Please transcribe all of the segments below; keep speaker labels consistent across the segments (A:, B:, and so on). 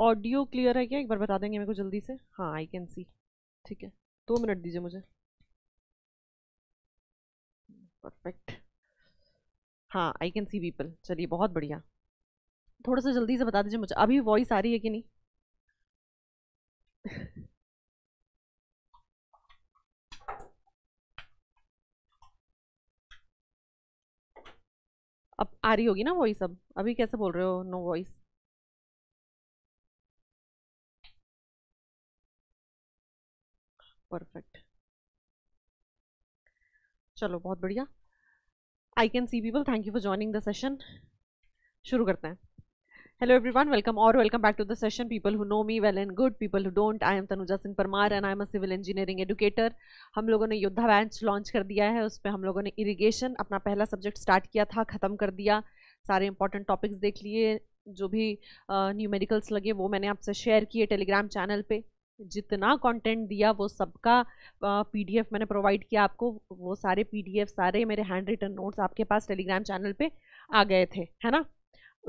A: Audio clear है क्या एक बार बता देंगे मेरे को जल्दी से हाँ आई कैन सी ठीक है दो मिनट दीजिए मुझे परफेक्ट हाँ आई कैन सी पीपल चलिए बहुत बढ़िया
B: थोड़ा सा जल्दी से बता दीजिए मुझे अभी वॉइस आ रही है कि नहीं
A: अब आ रही होगी ना वॉइस अब अभी कैसे बोल रहे हो नो वॉइस परफेक्ट चलो बहुत बढ़िया
B: I can see people thank you for joining the session शुरू करते हैं हेलो everyone, वेलकम और welcome back to the session people who know me well and good people who don't I am Tanuja Singh Parmar and I am a civil engineering educator हम लोगों ने योद्धा batch launch कर दिया है उस पर हम लोगों ने इरीगेशन अपना पहला सब्जेक्ट स्टार्ट किया था ख़त्म कर दिया सारे इंपॉर्टेंट टॉपिक्स देख लिए जो भी न्यूमेरिकल्स लगे वो मैंने आपसे शेयर किए टेलीग्राम चैनल पर जितना कंटेंट दिया वो सबका पीडीएफ मैंने प्रोवाइड किया आपको वो सारे पीडीएफ सारे मेरे हैंड रिटन नोट्स आपके पास टेलीग्राम चैनल पे आ गए थे है ना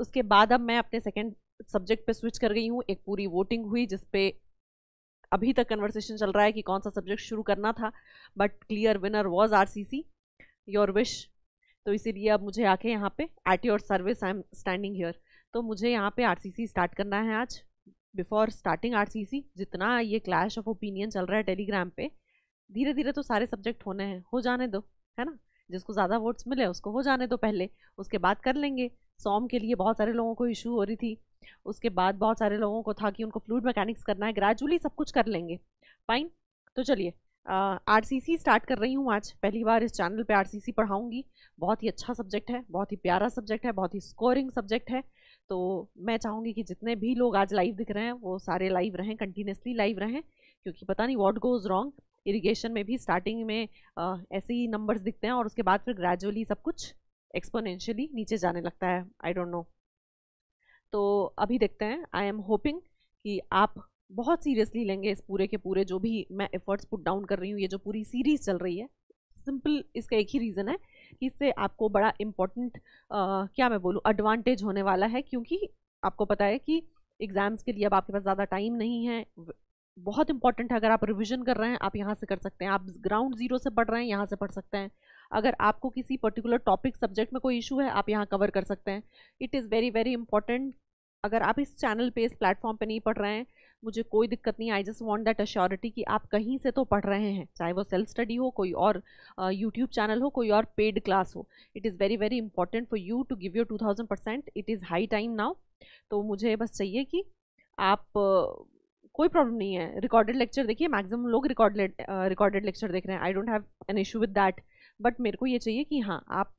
B: उसके बाद अब मैं अपने सेकेंड सब्जेक्ट पे स्विच कर गई हूँ एक पूरी वोटिंग हुई जिसपे अभी तक कन्वर्सेशन चल रहा है कि कौन सा सब्जेक्ट शुरू करना था but clear winner was R C C your wish तो इसीलिए अब मुझे आके यहाँ पे at your service I am standing here तो मुझे यहाँ पे आर सी सी स्टार्ट करना है आज बिफोर स्टार्टिंग आर जितना ये क्लैश ऑफ ओपिनियन चल रहा है टेलीग्राम पे धीरे धीरे तो सारे सब्जेक्ट होने हैं हो जाने दो है ना जिसको ज़्यादा वोट्स मिले उसको हो जाने दो पहले उसके बाद कर लेंगे सॉम के लिए बहुत सारे लोगों को इशू हो रही थी उसके बाद बहुत सारे लोगों को था कि उनको फ्लूड मैकेनिक्स करना है ग्रेजुअली सब कुछ कर लेंगे फाइन तो चलिए आर सी सी स्टार्ट कर रही हूँ आज पहली बार इस चैनल पर आर सी सी पढ़ाऊँगी बहुत ही अच्छा सब्जेक्ट है बहुत ही प्यारा सब्जेक्ट है बहुत ही स्कोरिंग सब्जेक्ट है तो मैं चाहूँगी कि जितने भी लोग आज लाइव दिख रहे हैं वो सारे लाइव रहें कंटिन्यूसली लाइव रहें क्योंकि पता नहीं वॉट गोज़ रॉन्ग इरीगेशन में भी स्टार्टिंग में आ, ऐसे ही नंबर्स दिखते हैं और उसके बाद फिर ग्रेजुअली सब कुछ एक्सपोनेंशियली नीचे जाने लगता है आई डोंट नो तो अभी देखते हैं आई एम होपिंग कि आप बहुत सीरियसली लेंगे इस पूरे के पूरे जो भी मैं एफर्ट्स पुट डाउन कर रही हूँ ये जो पूरी सीरीज़ चल रही है सिंपल इसका एक ही रीज़न है इससे आपको बड़ा इम्पोर्टेंट क्या मैं बोलूँ एडवांटेज होने वाला है क्योंकि आपको पता है कि एग्ज़ाम्स के लिए अब आपके पास ज़्यादा टाइम नहीं है बहुत इंपॉर्टेंट है अगर आप रिविजन कर रहे हैं आप यहाँ से कर सकते हैं आप ग्राउंड जीरो से पढ़ रहे हैं यहाँ से पढ़ सकते हैं अगर आपको किसी पर्टिकुलर टॉपिक सब्जेक्ट में कोई इशू है आप यहाँ कवर कर सकते हैं it is very very important अगर आप इस चैनल पे इस प्लेटफॉर्म पे नहीं पढ़ रहे हैं मुझे कोई दिक्कत नहीं I just want that assurity कि आप कहीं से तो पढ़ रहे हैं चाहे वो सेल्फ स्टडी हो कोई और यूट्यूब uh, चैनल हो कोई और पेड क्लास हो it is very very important for you to give your two thousand percent it is high time now तो मुझे बस चाहिए कि आप uh, कोई प्रॉब्लम नहीं है रिकॉर्डेड लेक्चर देखिए मैक्सिमम लोग रिकॉर्डेड रिकॉर्डेड लेक्चर देख रहे हैं I don't have an issue with that but मेरे को ये चाहिए कि हाँ आप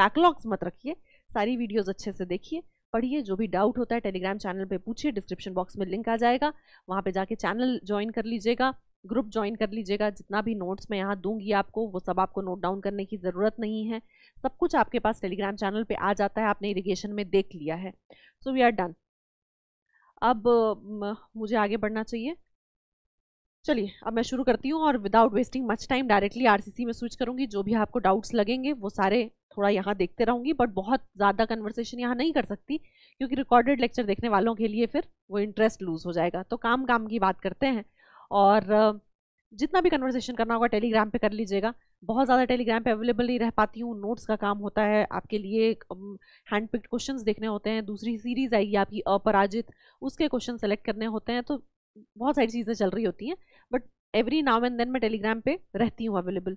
B: बैकलॉग्स मत रखिए सारी वीडियोज़ अच्छे से देखिए पढ़िए जो भी डाउट होता है टेलीग्राम चैनल पे पूछिए डिस्क्रिप्शन बॉक्स में लिंक आ जाएगा वहाँ पे जाके चैनल ज्वाइन कर लीजिएगा ग्रुप ज्वाइन कर लीजिएगा जितना भी नोट्स मैं यहाँ दूंगी आपको वो सब आपको नोट डाउन करने की ज़रूरत नहीं है सब कुछ आपके पास टेलीग्राम चैनल पर आ जाता है आपने इरीगेशन में देख लिया है सो वी आर डन अब मुझे आगे बढ़ना चाहिए चलिए अब मैं शुरू करती हूँ और without wasting much time directly RCC में स्विच करूँगी जो भी आपको डाउट्स लगेंगे वो सारे थोड़ा यहाँ देखते रहूँगी बट बहुत ज़्यादा कन्वर्सेशन यहाँ नहीं कर सकती क्योंकि रिकॉर्डेड लेक्चर देखने वालों के लिए फिर वो इंटरेस्ट लूज़ हो जाएगा तो काम काम की बात करते हैं और जितना भी कन्वर्सेशन करना होगा टेलीग्राम पे कर लीजिएगा बहुत ज़्यादा टेलीग्राम पे अवेलेबल नहीं रह पाती हूँ नोट्स का काम होता है आपके लिए हैंड पिक्ड क्वेश्चंस देखने होते हैं दूसरी सीरीज़ आई है आपकी अपराजित उसके क्वेश्चन सेलेक्ट करने होते हैं तो बहुत सारी चीज़ें चल रही होती हैं but every now and then मैं टेलीग्राम पे रहती हूँ अवेलेबल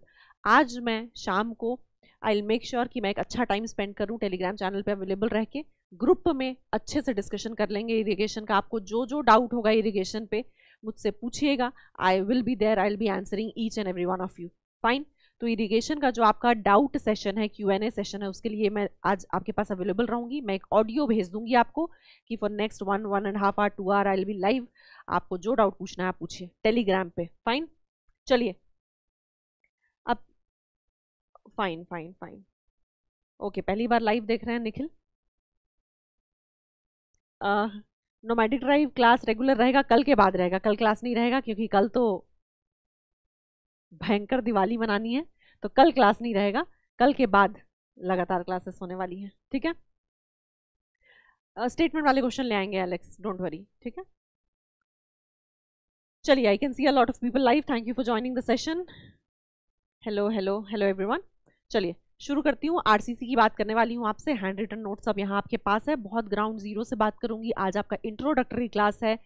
B: आज मैं शाम को आई विल मेक श्योर कि मैं एक अच्छा टाइम स्पेंड करूँ टेलीग्राम चैनल पे अवेलेबल रह के ग्रुप में अच्छे से डिस्कशन कर लेंगे इरीगेशन का आपको जो जो डाउट होगा इरीगेशन पे मुझसे पूछिएगा I will be there I will be answering each and every one of you fine तो इरीगेशन का जो आपका डाउट सेशन है क्यू एन ए सेशन है उसके लिए मैं आज आपके पास अवेलेबल रहूँगी मैं एक ऑडियो भेज दूंगी आपको कि for next one one and half hour two hour I will be live आपको जो डाउट पूछना है आप पूछिए टेलीग्राम पे फाइन चलिए फाइन फाइन फाइन ओके पहली बार लाइव देख रहे हैं निखिल नोमैटिक ड्राइव क्लास रेगुलर रहेगा कल के बाद रहेगा कल क्लास नहीं रहेगा क्योंकि कल तो भयंकर दिवाली मनानी है तो कल क्लास नहीं रहेगा कल के बाद लगातार क्लासेस होने वाली हैं ठीक है स्टेटमेंट uh, वाले क्वेश्चन ले आएंगे एलेक्स डोंट वरी ठीक है चलिए I can see a lot of people live thank you for joining the session hello hello hello everyone चलिए शुरू करती हूँ आरसीसी की बात करने वाली हूँ आपसे हैंड रिटन नोट्स अब यहाँ आपके पास है बहुत ग्राउंड जीरो से बात करूंगी आज आपका इंट्रोडक्टरी क्लास है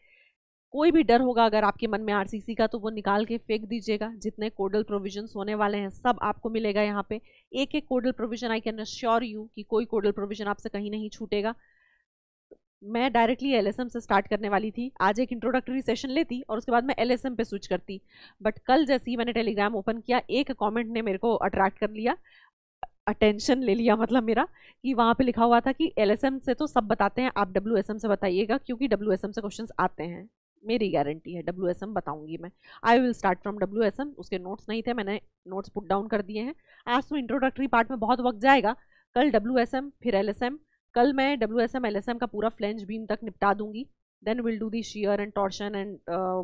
B: कोई भी डर होगा अगर आपके मन में आरसीसी का तो वो निकाल के फेंक दीजिएगा जितने कोडल प्रोविजन होने वाले हैं सब आपको मिलेगा यहाँ पे एक एक codal provision I can sure you कि कोई कोडल प्रोविजन आपसे कहीं नहीं छूटेगा मैं डायरेक्टली एल से स्टार्ट करने वाली थी आज एक इंट्रोडक्टरी सेशन लेती और उसके बाद मैं एल पे स्विच करती बट कल जैसे ही मैंने टेलीग्राम ओपन किया एक कमेंट ने मेरे को अट्रैक्ट कर लिया अटेंशन ले लिया मतलब मेरा कि वहाँ पे लिखा हुआ था कि एल से तो सब बताते हैं आप डब्ल्यू से बताइएगा क्योंकि डब्ल्यू से क्वेश्चन आते हैं मेरी गारंटी है डब्ल्यू एस एम बताऊंगी मैं I will start from W S M उसके नोट्स नहीं थे मैंने नोट्स पुट डाउन कर दिए हैं आज तो इंट्रोडक्टरी पार्ट में बहुत वक्त जाएगा कल डब्ल्यू एस एम फिर एल एस एम कल मैं W S M L S M का पूरा फ्लेंज बीम तक निपटा दूंगी then will do the shear and torsion and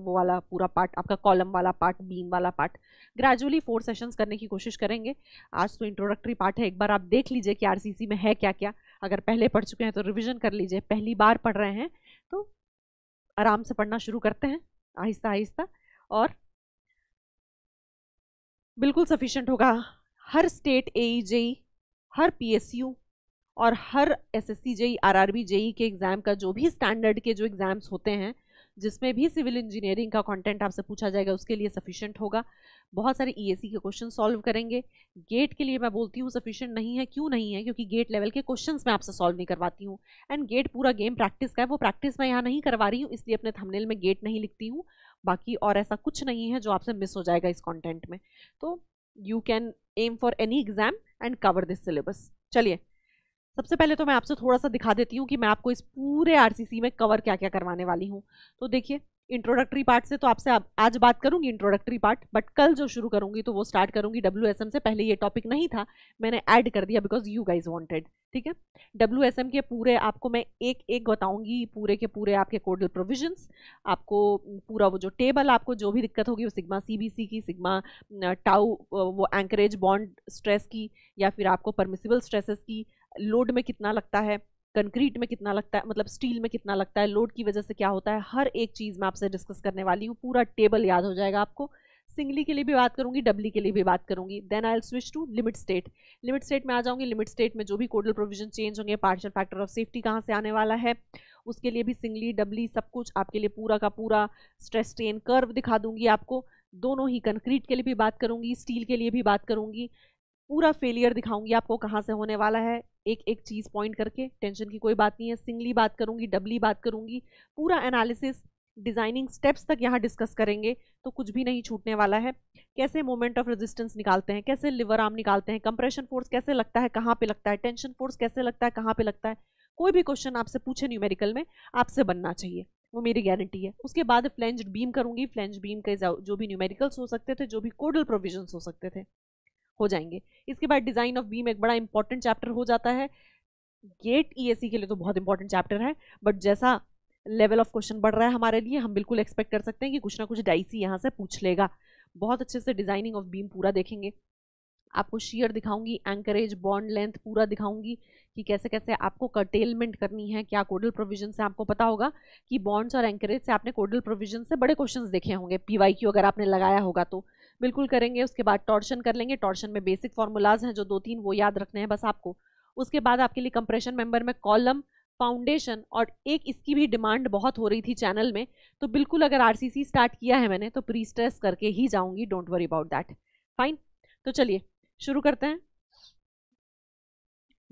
B: वो वाला पूरा पार्ट आपका कॉलम वाला पार्ट बीम वाला पार्ट ग्रेजुअली फोर सेशंस करने की कोशिश करेंगे आज तो इंट्रोडक्टरी पार्ट है एक बार आप देख लीजिए कि आरसीसी में है क्या क्या अगर पहले पढ़ चुके हैं तो रिविजन कर लीजिए पहली बार पढ़ रहे हैं तो आराम से पढ़ना शुरू करते हैं आहिस्ता आहिस्ता और बिल्कुल सफिशेंट होगा हर स्टेट ए e हर पी और हर S S C JE R R B JE के एग्ज़ाम का जो भी स्टैंडर्ड के जो एग्ज़ाम्स होते हैं जिसमें भी सिविल इंजीनियरिंग का कंटेंट आपसे पूछा जाएगा उसके लिए सफिशिएंट होगा बहुत सारे ईएससी e के क्वेश्चन सॉल्व करेंगे गेट के लिए मैं बोलती हूँ सफिशिएंट नहीं है क्यों नहीं है क्योंकि गेट लेवल के क्वेश्चन मैं आपसे सॉल्व नहीं करवाती हूँ एंड गेट पूरा गेम प्रैक्टिस का है वो प्रैक्टिस मैं यहाँ नहीं करवा रही हूँ इसलिए अपने थमनेल में गेट नहीं लिखती हूँ बाकी और ऐसा कुछ नहीं है जो आपसे मिस हो जाएगा इस कॉन्टेंट में तो you can aim for any exam and cover this syllabus चलिए सबसे पहले तो मैं आपसे थोड़ा सा दिखा देती हूँ कि मैं आपको इस पूरे आरसीसी में कवर क्या क्या करवाने वाली हूँ तो देखिए इंट्रोडक्टरी पार्ट से तो आपसे आज बात करूंगी इंट्रोडक्टरी पार्ट बट कल जो शुरू करूंगी तो वो स्टार्ट करूंगी डब्ल्यू से पहले ये टॉपिक नहीं था मैंने ऐड कर दिया बिकॉज यू गाइज वांटेड ठीक है डब्ल्यू के पूरे आपको मैं एक एक बताऊंगी पूरे के पूरे आपके कोडल प्रोविजंस आपको पूरा वो जो टेबल आपको जो भी दिक्कत होगी वो सिग्मा सी की सिग्मा टाउ uh, uh, वो एंकरेज बॉन्ड स्ट्रेस की या फिर आपको परमिसिबल स्ट्रेसेस की लोड में कितना लगता है कंक्रीट में कितना लगता है मतलब स्टील में कितना लगता है लोड की वजह से क्या होता है हर एक चीज़ मैं आपसे डिस्कस करने वाली हूँ पूरा टेबल याद हो जाएगा आपको सिंगली के लिए भी बात करूंगी डबली के लिए भी बात करूंगी then I'll switch to limit state limit state में आ जाऊंगी लिमिट स्टेट में जो भी कोडल प्रोविजन चेंज होंगे पार्शियल फैक्टर ऑफ सेफ्टी कहाँ से आने वाला है उसके लिए भी सिंगली डबली सब कुछ आपके लिए पूरा का पूरा स्ट्रेस ट्रेन कर्व दिखा दूंगी आपको दोनों ही कंक्रीट के लिए भी बात करूंगी स्टील के लिए भी बात करूंगी पूरा फेलियर दिखाऊंगी आपको कहाँ से होने वाला है एक एक चीज़ पॉइंट करके टेंशन की कोई बात नहीं है सिंगली बात करूँगी डबली बात करूंगी पूरा एनालिसिस डिजाइनिंग स्टेप्स तक यहाँ डिस्कस करेंगे तो कुछ भी नहीं छूटने वाला है कैसे मोमेंट ऑफ रेजिस्टेंस निकालते हैं कैसे लिवर आर्म निकालते हैं कंप्रेशन फोर्स कैसे लगता है कहाँ पे लगता है टेंशन फोर्स कैसे लगता है कहाँ पे लगता है कोई भी क्वेश्चन आपसे पूछे न्यूमेरिकल में आपसे बनना चाहिए वो मेरी गारंटी है उसके बाद फ्लेंज बीम करूंगी फ्लेंज बीम के जो भी न्यूमेरिकल्स हो सकते थे जो भी कोडल प्रोविजन हो सकते थे हो जाएंगे इसके बाद डिज़ाइन ऑफ बीम एक बड़ा इंपॉर्टेंट चैप्टर हो जाता है गेट ई e के लिए तो बहुत इंपॉर्टेंट चैप्टर है बट जैसा लेवल ऑफ क्वेश्चन बढ़ रहा है हमारे लिए हम बिल्कुल एक्सपेक्ट कर सकते हैं कि कुछ ना कुछ डाइसी यहाँ से पूछ लेगा बहुत अच्छे से डिजाइनिंग ऑफ बीम पूरा देखेंगे आपको शीयर दिखाऊंगी एंकरेज बॉन्ड लेंथ पूरा दिखाऊंगी कि कैसे कैसे आपको कर्टेलमेंट करनी है क्या कोडल प्रोविजन से आपको पता होगा कि बॉन्ड्स और एंकरेज से आपने कोडल प्रोविजन से बड़े क्वेश्चंस देखे होंगे पीवाईक्यू अगर आपने लगाया होगा तो बिल्कुल करेंगे उसके बाद टॉर्शन कर लेंगे टॉर्शन में बेसिक फॉर्मूलाज हैं जो दो तीन वो याद रखने हैं बस आपको उसके बाद आपके लिए कंप्रेशन मेंबर में कॉलम फाउंडेशन और एक इसकी भी डिमांड बहुत हो रही थी चैनल में तो बिल्कुल अगर आर स्टार्ट किया है मैंने तो प्री स्ट्रेस करके ही जाऊंगी don't worry about that fine तो चलिए शुरू करते हैं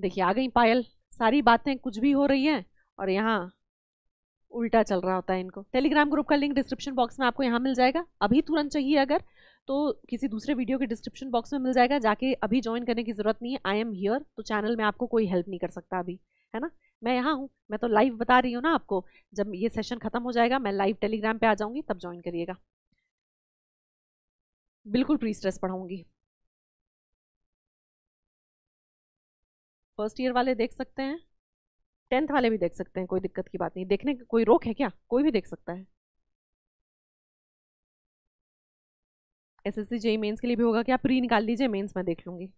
B: देखिए आ गई पायल सारी बातें कुछ भी हो रही हैं और यहाँ उल्टा चल रहा होता है इनको टेलीग्राम ग्रुप का लिंक डिस्क्रिप्शन बॉक्स में आपको यहाँ मिल जाएगा अभी तुरंत चाहिए अगर तो किसी दूसरे वीडियो के डिस्क्रिप्शन बॉक्स में मिल जाएगा जाके अभी ज्वाइन करने की ज़रूरत नहीं है आई एम हियर तो चैनल में आपको कोई हेल्प नहीं कर सकता अभी है ना मैं यहाँ हूँ मैं तो लाइव बता रही हूँ ना आपको जब ये सेशन खत्म हो जाएगा मैं लाइव टेलीग्राम पे आ जाऊँगी तब ज्वाइन करिएगा
A: बिल्कुल प्री स्ट्रेस पढ़ाऊंगी फर्स्ट ईयर वाले देख सकते हैं टेंथ वाले भी देख सकते हैं कोई दिक्कत की बात नहीं देखने की कोई रोक है क्या कोई भी देख सकता है S S C JE mains के लिए भी होगा कि आप प्री निकाल लीजिए मेन्स मैं देख लूंगी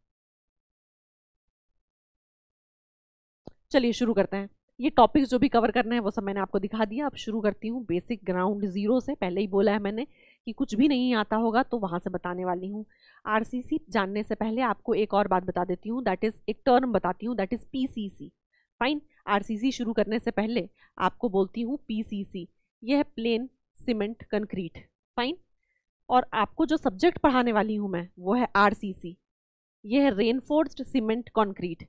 B: चलिए शुरू करते हैं ये टॉपिक्स जो भी कवर करना है वो सब मैंने आपको दिखा दिया अब शुरू करती हूँ बेसिक ग्राउंड जीरो से पहले ही बोला है मैंने कि कुछ भी नहीं आता होगा तो वहाँ से बताने वाली हूँ आरसीसी जानने से पहले आपको एक और बात बता देती हूँ दैट इज़ एक टर्म बताती हूँ that is PCC fine RCC शुरू करने से पहले आपको बोलती हूँ पीसीसी यह है प्लेन सीमेंट कंक्रीट फाइन और आपको जो सब्जेक्ट पढ़ाने वाली हूँ मैं वो है आर ये है रेनफोर्स्ड सीमेंट कंक्रीट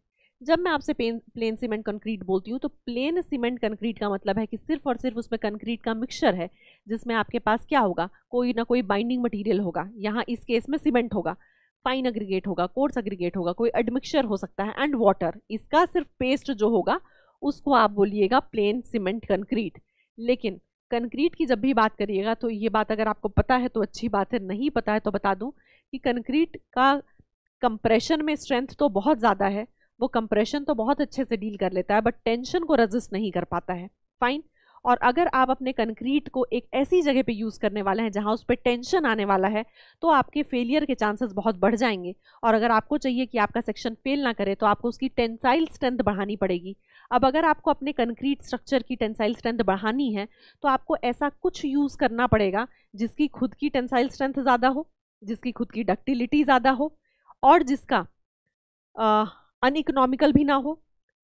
B: जब मैं आपसे प्लेन सीमेंट कंक्रीट बोलती हूँ तो प्लेन सीमेंट कंक्रीट का मतलब है कि सिर्फ और सिर्फ उसमें कंक्रीट का मिक्सचर है जिसमें आपके पास क्या होगा कोई ना कोई बाइंडिंग मटेरियल होगा यहाँ इस केस में सीमेंट होगा फाइन अग्रीगेट होगा कोर्स अग्रीगेट होगा कोई एडमिक्सचर हो सकता है एंड वाटर इसका सिर्फ पेस्ट जो होगा उसको आप बोलिएगा प्लेन सीमेंट कंक्रीट लेकिन कंक्रीट की जब भी बात करिएगा तो ये बात अगर आपको पता है तो अच्छी बात है नहीं पता है तो बता दूं कि कंक्रीट का कंप्रेशन में स्ट्रेंथ तो बहुत ज़्यादा है वो कंप्रेशन तो बहुत अच्छे से डील कर लेता है बट टेंशन को रजिस्ट नहीं कर पाता है फाइन और अगर आप अपने कंक्रीट को एक ऐसी जगह पे यूज़ करने वाले हैं जहाँ उस पर टेंशन आने वाला है तो आपके फेलियर के चांसेस बहुत बढ़ जाएंगे और अगर आपको चाहिए कि आपका सेक्शन फेल ना करे तो आपको उसकी टेंसाइल स्ट्रेंथ बढ़ानी पड़ेगी अब अगर आपको अपने कंक्रीट स्ट्रक्चर की टेंसाइल स्ट्रेंथ बढ़ानी है तो आपको ऐसा कुछ यूज़ करना पड़ेगा जिसकी खुद की टेंसाइल स्ट्रेंथ ज़्यादा हो जिसकी खुद की डक्टिलिटी ज़्यादा हो और जिसका अन इकोनॉमिकल भी ना हो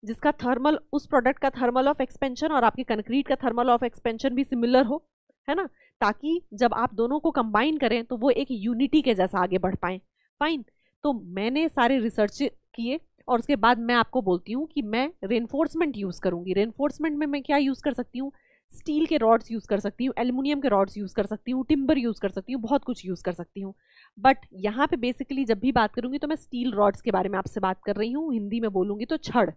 B: जिसका थर्मल उस प्रोडक्ट का थर्मल ऑफ एक्सपेंशन और आपके कंक्रीट का थर्मल ऑफ एक्सपेंशन भी सिमिलर हो है ना ताकि जब आप दोनों को कंबाइन करें तो वो एक यूनिटी के जैसा आगे बढ़ पाएँ फाइन तो मैंने सारे रिसर्च किए और उसके बाद मैं आपको बोलती हूँ कि मैं रेनफोर्समेंट यूज़ करूँगी रेनफोर्समेंट में मैं क्या यूज़ कर सकती हूँ स्टील के रॉड्स यूज़ कर सकती हूँ एल्यूमिनियम के रॉड्स यूज़ कर सकती हूँ टिम्बर यूज़ कर सकती हूँ बहुत कुछ यूज़ कर सकती हूँ बट यहाँ पे बेसिकली जब भी बात करूँगी तो मैं स्टील रॉड्स के बारे में आपसे बात कर रही हूँ हिंदी में बोलूँगी तो छड़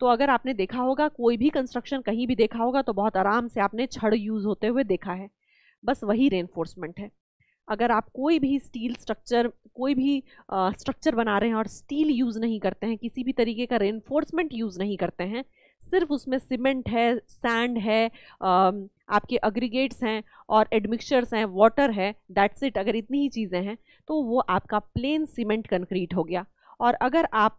B: तो अगर आपने देखा होगा कोई भी कंस्ट्रक्शन कहीं भी देखा होगा तो बहुत आराम से आपने छड़ यूज़ होते हुए देखा है बस वही रेनफोर्समेंट है अगर आप कोई भी स्टील स्ट्रक्चर कोई भी स्ट्रक्चर बना रहे हैं और स्टील यूज़ नहीं करते हैं किसी भी तरीके का रेनफोर्समेंट यूज़ नहीं करते हैं सिर्फ उसमें सीमेंट है सैंड है आपके अग्रीगेट्स हैं और एडमिक्सचर्स हैं वाटर है दैट्स इट अगर इतनी ही चीज़ें हैं तो वो आपका प्लेन सीमेंट कंक्रीट हो गया और अगर आप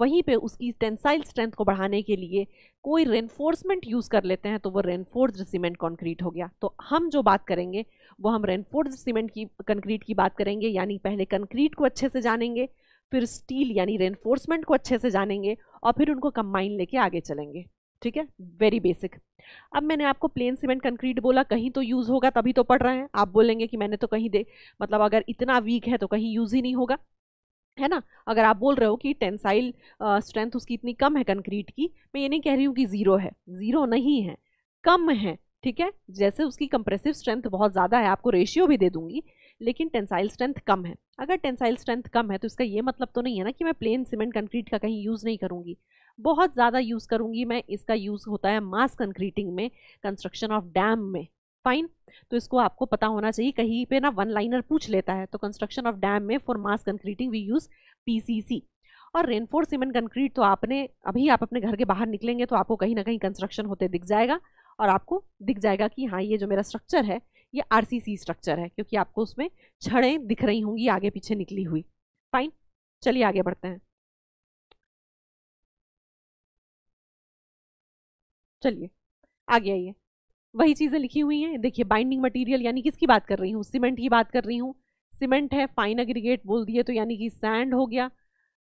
B: वहीं पे उसकी टेंसाइल स्ट्रेंथ को बढ़ाने के लिए कोई रेनफोर्समेंट यूज़ कर लेते हैं तो वो रेनफोर्ज सीमेंट कंक्रीट हो गया तो हम जो बात करेंगे वो हम रेनफोर्ज सीमेंट की कंक्रीट की बात करेंगे यानी पहले कंक्रीट को अच्छे से जानेंगे फिर स्टील यानी रेनफोर्समेंट को अच्छे से जानेंगे और फिर उनको कंबाइन लेके आगे चलेंगे ठीक है वेरी बेसिक अब मैंने आपको प्लेन सीमेंट कंक्रीट बोला कहीं तो यूज़ होगा तभी तो पढ़ रहे हैं आप बोलेंगे कि मैंने तो कहीं दे मतलब अगर इतना वीक है तो कहीं यूज़ ही नहीं होगा है ना अगर आप बोल रहे हो कि टेंसाइल स्ट्रेंथ उसकी इतनी कम है कंक्रीट की मैं ये नहीं कह रही हूँ कि ज़ीरो है ज़ीरो नहीं है कम है ठीक है जैसे उसकी कंप्रेसिव स्ट्रेंथ बहुत ज़्यादा है आपको रेशियो भी दे दूंगी लेकिन टेंसाइल स्ट्रेंथ कम है अगर टेंसाइल स्ट्रेंथ कम है तो इसका ये मतलब तो नहीं है ना कि मैं प्लेन सीमेंट कंक्रीट का कहीं यूज़ नहीं करूँगी बहुत ज़्यादा यूज़ करूँगी मैं इसका यूज़ होता है मास कंक्रीटिंग में कंस्ट्रक्शन ऑफ डैम में फाइन तो इसको आपको पता होना चाहिए कहीं पे ना वन लाइनर पूछ लेता है तो कंस्ट्रक्शन ऑफ डैम में for mass concreting we use PCC और रेनफोर सीमेंट कंक्रीट तो आपने अभी आप अपने घर के बाहर निकलेंगे तो आपको कहीं ना कहीं कंस्ट्रक्शन होते दिख जाएगा और आपको दिख जाएगा कि हाँ ये जो मेरा स्ट्रक्चर है ये आर स्ट्रक्चर है क्योंकि आपको उसमें छड़ें दिख रही होंगी आगे पीछे निकली हुई फाइन चलिए आगे बढ़ते हैं चलिए आगे आइए वही चीज़ें लिखी हुई हैं देखिए बाइंडिंग मटेरियल यानी किसकी बात कर रही हूँ सीमेंट की बात कर रही हूँ सीमेंट है फाइन एग्रीगेट बोल दिए तो यानी कि सैंड हो गया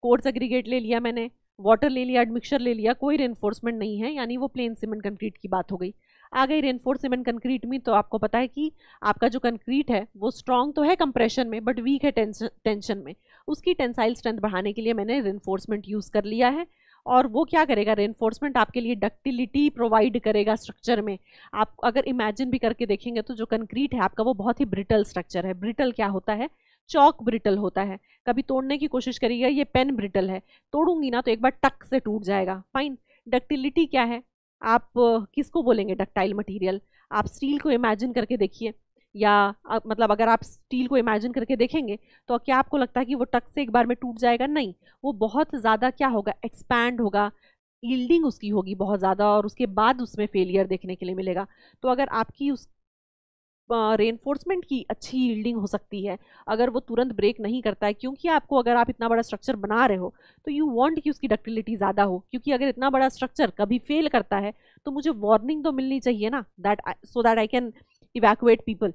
B: कोर्स एग्रीगेट ले लिया मैंने वाटर ले लिया एडमिक्सर ले लिया कोई रेनफोर्समेंट नहीं है यानी वो प्लेन सीमेंट कंक्रीट की बात हो गई आ गई रेनफोर्स सीमेंट कंक्रीट में तो आपको पता है कि आपका जो कंक्रीट है वो स्ट्रॉन्ग तो है कंप्रेशन में बट वीक है टेंशन टेंशन में उसकी टेंसाइल स्ट्रेंथ बढ़ाने के लिए मैंने रेनफोर्समेंट यूज़ कर लिया है और वो क्या करेगा रेनफोर्समेंट आपके लिए डक्टिलिटी प्रोवाइड करेगा स्ट्रक्चर में आप अगर इमेजिन भी करके देखेंगे तो जो कंक्रीट है आपका वो बहुत ही ब्रिटल स्ट्रक्चर है ब्रिटल क्या होता है चौक ब्रिटल होता है कभी तोड़ने की कोशिश करिएगा ये पेन ब्रिटल है तोड़ूंगी ना तो एक बार टक से टूट जाएगा फाइन डक्टिलिटी क्या है आप किसको बोलेंगे डक्टाइल मटेरियल आप स्टील को इमेजिन करके देखिए या मतलब अगर आप स्टील को इमेजिन करके देखेंगे तो क्या आपको लगता है कि वो टक से एक बार में टूट जाएगा नहीं वो बहुत ज़्यादा क्या होगा एक्सपैंड होगा ईल्डिंग उसकी होगी बहुत ज़्यादा और उसके बाद उसमें फेलियर देखने के लिए मिलेगा तो अगर आपकी उस रेनफोर्समेंट uh, की अच्छी यील्डिंग हो सकती है अगर वो तुरंत ब्रेक नहीं करता है क्योंकि आपको अगर आप इतना बड़ा स्ट्रक्चर बना रहे हो तो यू वांट कि उसकी डक्टिलिटी ज़्यादा हो क्योंकि अगर इतना बड़ा स्ट्रक्चर कभी फेल करता है तो मुझे वार्निंग तो मिलनी चाहिए ना that so that I can evacuate people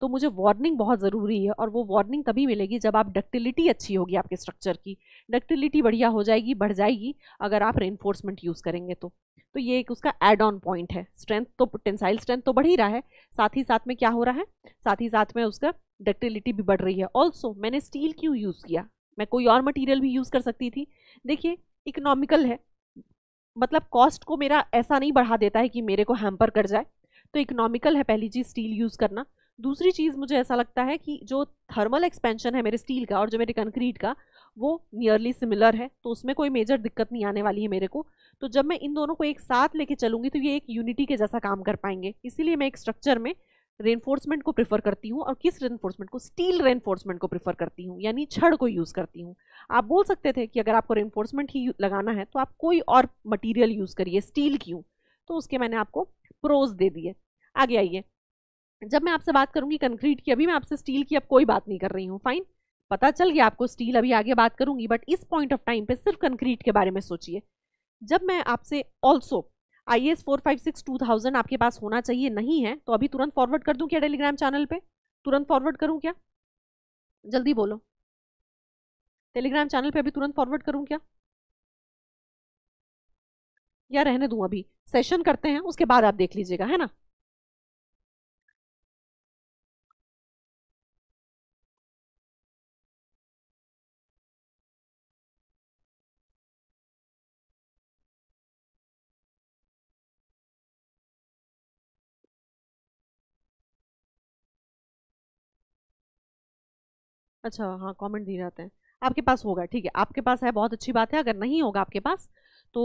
B: तो मुझे वार्निंग बहुत ज़रूरी है और वो वार्निंग तभी मिलेगी जब आप डक्टिलिटी अच्छी होगी आपके स्ट्रक्चर की डक्टिलिटी बढ़िया हो जाएगी बढ़ जाएगी अगर आप रेनफोर्समेंट यूज़ करेंगे तो तो ये एक उसका एड ऑन पॉइंट है स्ट्रेंथ तो टेंसाइल स्ट्रेंथ तो बढ़ ही रहा है साथ ही साथ में क्या हो रहा है साथ ही साथ में उसका डक्टिलिटी भी बढ़ रही है ऑल्सो मैंने स्टील क्यों यूज़ किया मैं कोई और मटीरियल भी यूज़ कर सकती थी देखिए इकोनॉमिकल है मतलब कॉस्ट को मेरा ऐसा नहीं बढ़ा देता है कि मेरे को हैम्पर कर जाए तो इकोनॉमिकल है पहली चीज़ स्टील यूज़ करना दूसरी चीज़ मुझे ऐसा लगता है कि जो थर्मल एक्सपेंशन है मेरे स्टील का और जो मेरे कंक्रीट का वो नियरली सिमिलर है तो उसमें कोई मेजर दिक्कत नहीं आने वाली है मेरे को तो जब मैं इन दोनों को एक साथ लेके चलूंगी तो ये एक यूनिटी के जैसा काम कर पाएंगे इसीलिए मैं एक स्ट्रक्चर में रेनफोर्समेंट को प्रेफर करती हूँ और किस रेनफोर्समेंट को स्टील रेनफोर्समेंट को प्रेफर करती हूँ यानी छड़ को यूज़ करती हूँ आप बोल सकते थे कि अगर आपको रेनफोर्समेंट ही लगाना है तो आप कोई और मटीरियल यूज़ करिए स्टील क्यों तो उसके मैंने आपको प्रोज दे दिए आगे आइए जब मैं आपसे बात करूंगी कंक्रीट की अभी मैं आपसे स्टील की अब कोई बात नहीं कर रही हूँ फाइन पता चल गया आपको स्टील अभी आगे बात करूंगी बट इस पॉइंट ऑफ टाइम पे सिर्फ कंक्रीट के बारे में सोचिए जब मैं आपसे also I S four five six two thousand आपके पास होना चाहिए नहीं है तो अभी तुरंत फॉरवर्ड कर दूं क्या टेलीग्राम चैनल पे तुरंत फॉरवर्ड करूं क्या जल्दी बोलो टेलीग्राम चैनल पे अभी तुरंत फॉरवर्ड
A: करूं क्या या रहने दूं अभी सेशन करते हैं उसके बाद आप देख लीजिएगा है ना
B: अच्छा हाँ कमेंट दिए जाते हैं आपके पास होगा ठीक है आपके पास है बहुत अच्छी बात है अगर नहीं होगा आपके पास तो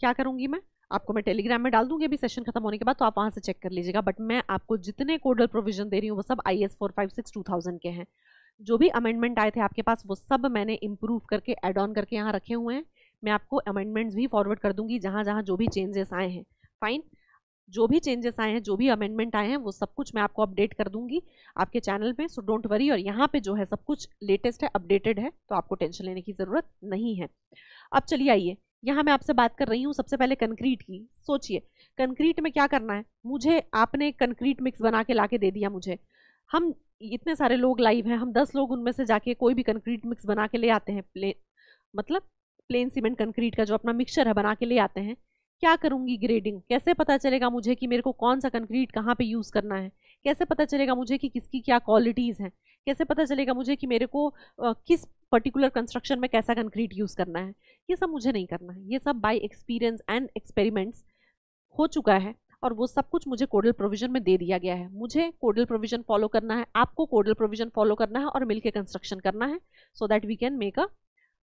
B: क्या करूँगी मैं आपको मैं टेलीग्राम में डाल दूंगी अभी सेशन खत्म होने के बाद तो आप वहाँ से चेक कर लीजिएगा बट मैं आपको जितने कोडल प्रोविजन दे रही हूँ वो सब I S four five six two thousand के हैं जो भी अमेंडमेंट आए थे आपके पास वो सब मैंने इम्प्रूव करके एड ऑन करके यहाँ रखे हुए हैं मैं आपको अमेंडमेंट्स भी फॉरवर्ड कर दूंगी जहाँ जहाँ जो भी चेंजेस आए हैं फाइन जो भी चेंजेस आए हैं जो भी अमेंडमेंट आए हैं वो सब कुछ मैं आपको अपडेट कर दूंगी आपके चैनल पे सो डोंट वरी और यहाँ पे जो है सब कुछ लेटेस्ट है अपडेटेड है तो आपको टेंशन लेने की ज़रूरत नहीं है अब चलिए आइए यहाँ मैं आपसे बात कर रही हूँ सबसे पहले कंक्रीट की सोचिए कंक्रीट में क्या करना है मुझे आपने कंक्रीट मिक्स बना के ला के दे दिया मुझे हम इतने सारे लोग लाइव हैं हम दस लोग उनमें से जाके कोई भी कंक्रीट मिक्स बना के ले आते हैं प्ले मतलब प्लेन सीमेंट कंक्रीट का जो अपना मिक्सचर है बना के ले आते हैं क्या करूंगी ग्रेडिंग कैसे पता चलेगा मुझे कि मेरे को कौन सा कंक्रीट कहाँ पे यूज़ करना है कैसे पता चलेगा मुझे कि किसकी क्या क्वालिटीज़ हैं कैसे पता चलेगा मुझे कि मेरे को आ, किस पर्टिकुलर कंस्ट्रक्शन में कैसा कंक्रीट यूज़ करना है ये सब मुझे नहीं करना है ये सब बाय एक्सपीरियंस एंड एक्सपेरिमेंट्स हो चुका है और वो सब कुछ मुझे कोडल प्रोविजन में दे दिया गया है मुझे कोडल प्रोविजन फॉलो करना है आपको कोडल प्रोविजन फॉलो करना है और मिलके कंस्ट्रक्शन करना है so that we can make a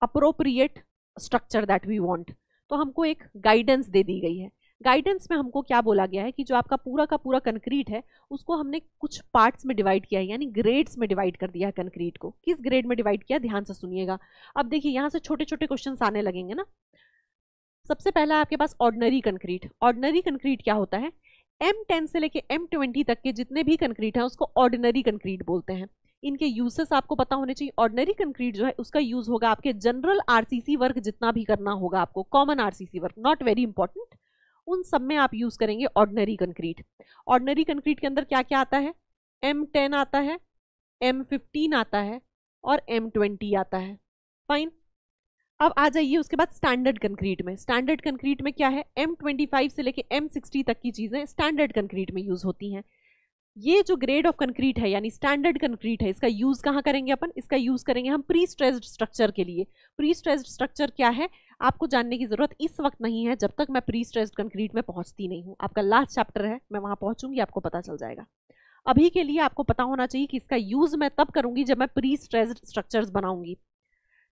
B: appropriate structure that we want तो हमको एक गाइडेंस दे दी गई है गाइडेंस में हमको क्या बोला गया है कि जो आपका पूरा का पूरा कंक्रीट है उसको हमने कुछ पार्ट्स में डिवाइड किया है यानी ग्रेड्स में डिवाइड कर दिया है कंक्रीट को किस ग्रेड में डिवाइड किया ध्यान से सुनिएगा अब देखिए यहाँ से छोटे छोटे क्वेश्चन आने लगेंगे ना सबसे पहला आपके पास ऑर्डनरी कंक्रीट ऑर्डनरी कंक्रीट क्या होता है एम टेन से लेके एम ट्वेंटी तक के जितने भी कंक्रीट हैं उसको ऑर्डनरी कंक्रीट बोलते हैं इनके यूजेस आपको पता होने चाहिए ऑर्डनरी कंक्रीट जो है उसका यूज होगा आपके जनरल आरसीसी वर्क जितना भी करना होगा आपको common RCC work not very important उन सब में आप यूज करेंगे ऑर्डनरी कंक्रीट ऑर्डनरी कंक्रीट के अंदर क्या क्या आता है एम टेन आता है एम फिफ्टीन आता है और एम ट्वेंटी आता है फाइन अब आ जाइए उसके बाद स्टैंडर्ड कंक्रीट में स्टैंडर्ड कंक्रीट में क्या है एम ट्वेंटी फाइव से लेके एम सिक्सटी तक की चीज़ें स्टैंडर्ड कंक्रीट में यूज़ होती हैं ये जो ग्रेड ऑफ कंक्रीट है यानी स्टैंडर्ड कंक्रीट है इसका यूज़ कहाँ करेंगे अपन इसका यूज़ करेंगे हम प्री स्ट्रेस्ड स्ट्रक्चर के लिए प्री स्ट्रेस्ड स्ट्रक्चर क्या है आपको जानने की ज़रूरत इस वक्त नहीं है जब तक मैं प्री स्ट्रेस्ड कंक्रीट में पहुंचती नहीं हूँ आपका लास्ट चैप्टर है मैं वहां पहुंचूंगी आपको पता चल जाएगा अभी के लिए आपको पता होना चाहिए कि इसका यूज़ मैं तब करूंगी जब मैं प्री स्ट्रेस्ड स्ट्रक्चर्स बनाऊंगी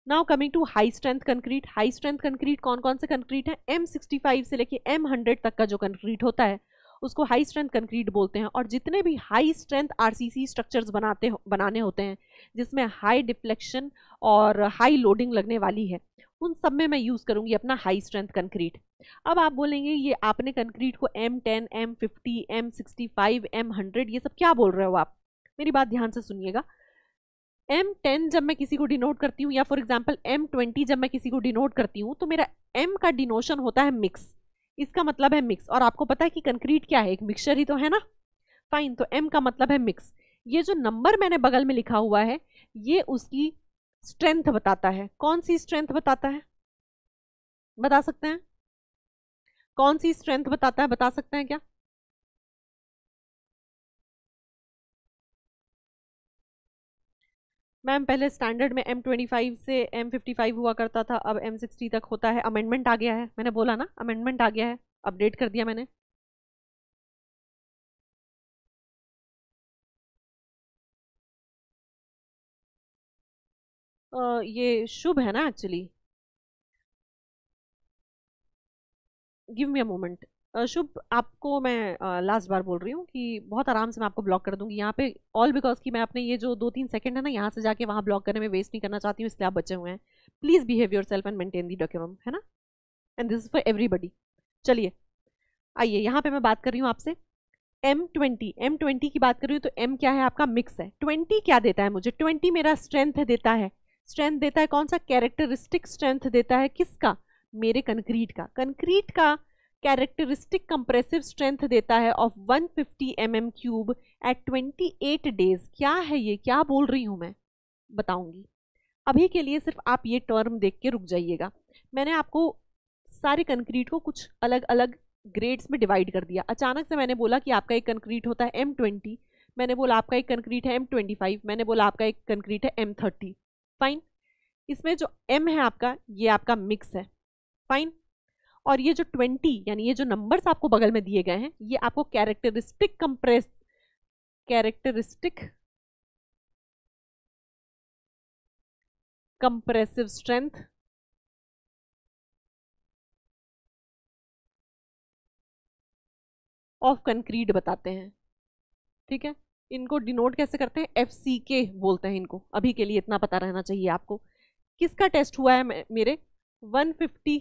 B: now coming to high strength concrete high strength concrete कौन कौन से कंक्रीट है एम सिक्सटी फाइव से लेके एम हंड्रेड तक का जो कंक्रीट होता है उसको हाई स्ट्रेंथ कंक्रीट बोलते हैं और जितने भी हाई स्ट्रेंथ आरसीसी स्ट्रक्चर्स बनाते बनाने होते हैं जिसमें हाई डिफ्लेक्शन और हाई लोडिंग लगने वाली है उन सब में मैं यूज़ करूँगी अपना हाई स्ट्रेंथ कंक्रीट अब आप बोलेंगे ये आपने कंक्रीट को M ten M fifty M sixty five M hundred ये सब क्या बोल रहे हो आप मेरी बात ध्यान से सुनिएगा एम टेन जब मैं किसी को डिनोट करती हूँ या फॉर एग्जाम्पल एम ट्वेंटी जब मैं किसी को डिनोट करती हूँ तो मेरा एम का डिनोशन होता है मिक्स इसका मतलब है मिक्स और आपको पता है कि कंक्रीट क्या है एक मिक्सचर ही तो है ना फाइन तो एम का मतलब है मिक्स ये जो नंबर मैंने बगल में लिखा हुआ है ये उसकी स्ट्रेंथ बताता है कौन सी स्ट्रेंथ बताता है बता सकते हैं कौन सी स्ट्रेंथ बताता है बता सकते हैं क्या मैम पहले स्टैंडर्ड में एम ट्वेंटी फाइव से एम फिफ्टी फाइव हुआ करता था अब एम सिक्सटी तक होता है अमेंडमेंट आ गया है मैंने बोला ना अमेंडमेंट आ गया है अपडेट कर दिया मैंने
A: आ, ये शुभ है ना actually
B: give me a moment Shubh आपको मैं लास्ट बार बोल रही हूँ कि बहुत आराम से मैं आपको ब्लॉक कर दूंगी यहाँ पे ऑल बिकॉज कि मैं अपने ये जो दो तीन सेकंड है ना यहाँ से जाके वहाँ ब्लॉक करने में वेस्ट नहीं करना चाहती हूँ इसलिए आप बचे हुए हैं please behave yourself and maintain the document है ना and this is for everybody चलिए आइए यहाँ पर मैं बात कर रही हूँ आपसे एम ट्वेंटी एम ट्वेंटी की बात कर रही हूँ तो एम क्या है आपका मिक्स है ट्वेंटी क्या देता है मुझे ट्वेंटी मेरा स्ट्रेंथ देता है स्ट्रेंथ देता है कौन सा कैरेक्टरिस्टिक स्ट्रेंथ देता है किसका मेरे कंक्रीट का कंक्रीट का कैरेक्टरिस्टिक कंप्रेसिव स्ट्रेंथ देता है of 150 fifty mm cube at 28 days क्या है ये क्या बोल रही हूँ मैं बताऊँगी अभी के लिए सिर्फ आप ये टर्म देख के रुक जाइएगा मैंने आपको सारे कंक्रीट को कुछ अलग अलग ग्रेड्स में डिवाइड कर दिया अचानक से मैंने बोला कि आपका एक कंक्रीट होता है एम ट्वेंटी मैंने बोला आपका एक कंक्रीट है एम ट्वेंटी फाइव मैंने बोला आपका एक कंक्रीट है एम थर्टी फाइन इसमें जो एम है आपका ये आपका मिक्स है फाइन और ये जो ट्वेंटी यानी ये जो नंबर्स आपको बगल में दिए गए हैं ये आपको characteristic compress characteristic
A: compressive strength
B: of concrete बताते हैं ठीक है इनको डिनोट कैसे करते हैं एफ सी के बोलते हैं इनको अभी के लिए इतना पता रहना चाहिए आपको किसका टेस्ट हुआ है मेरे 150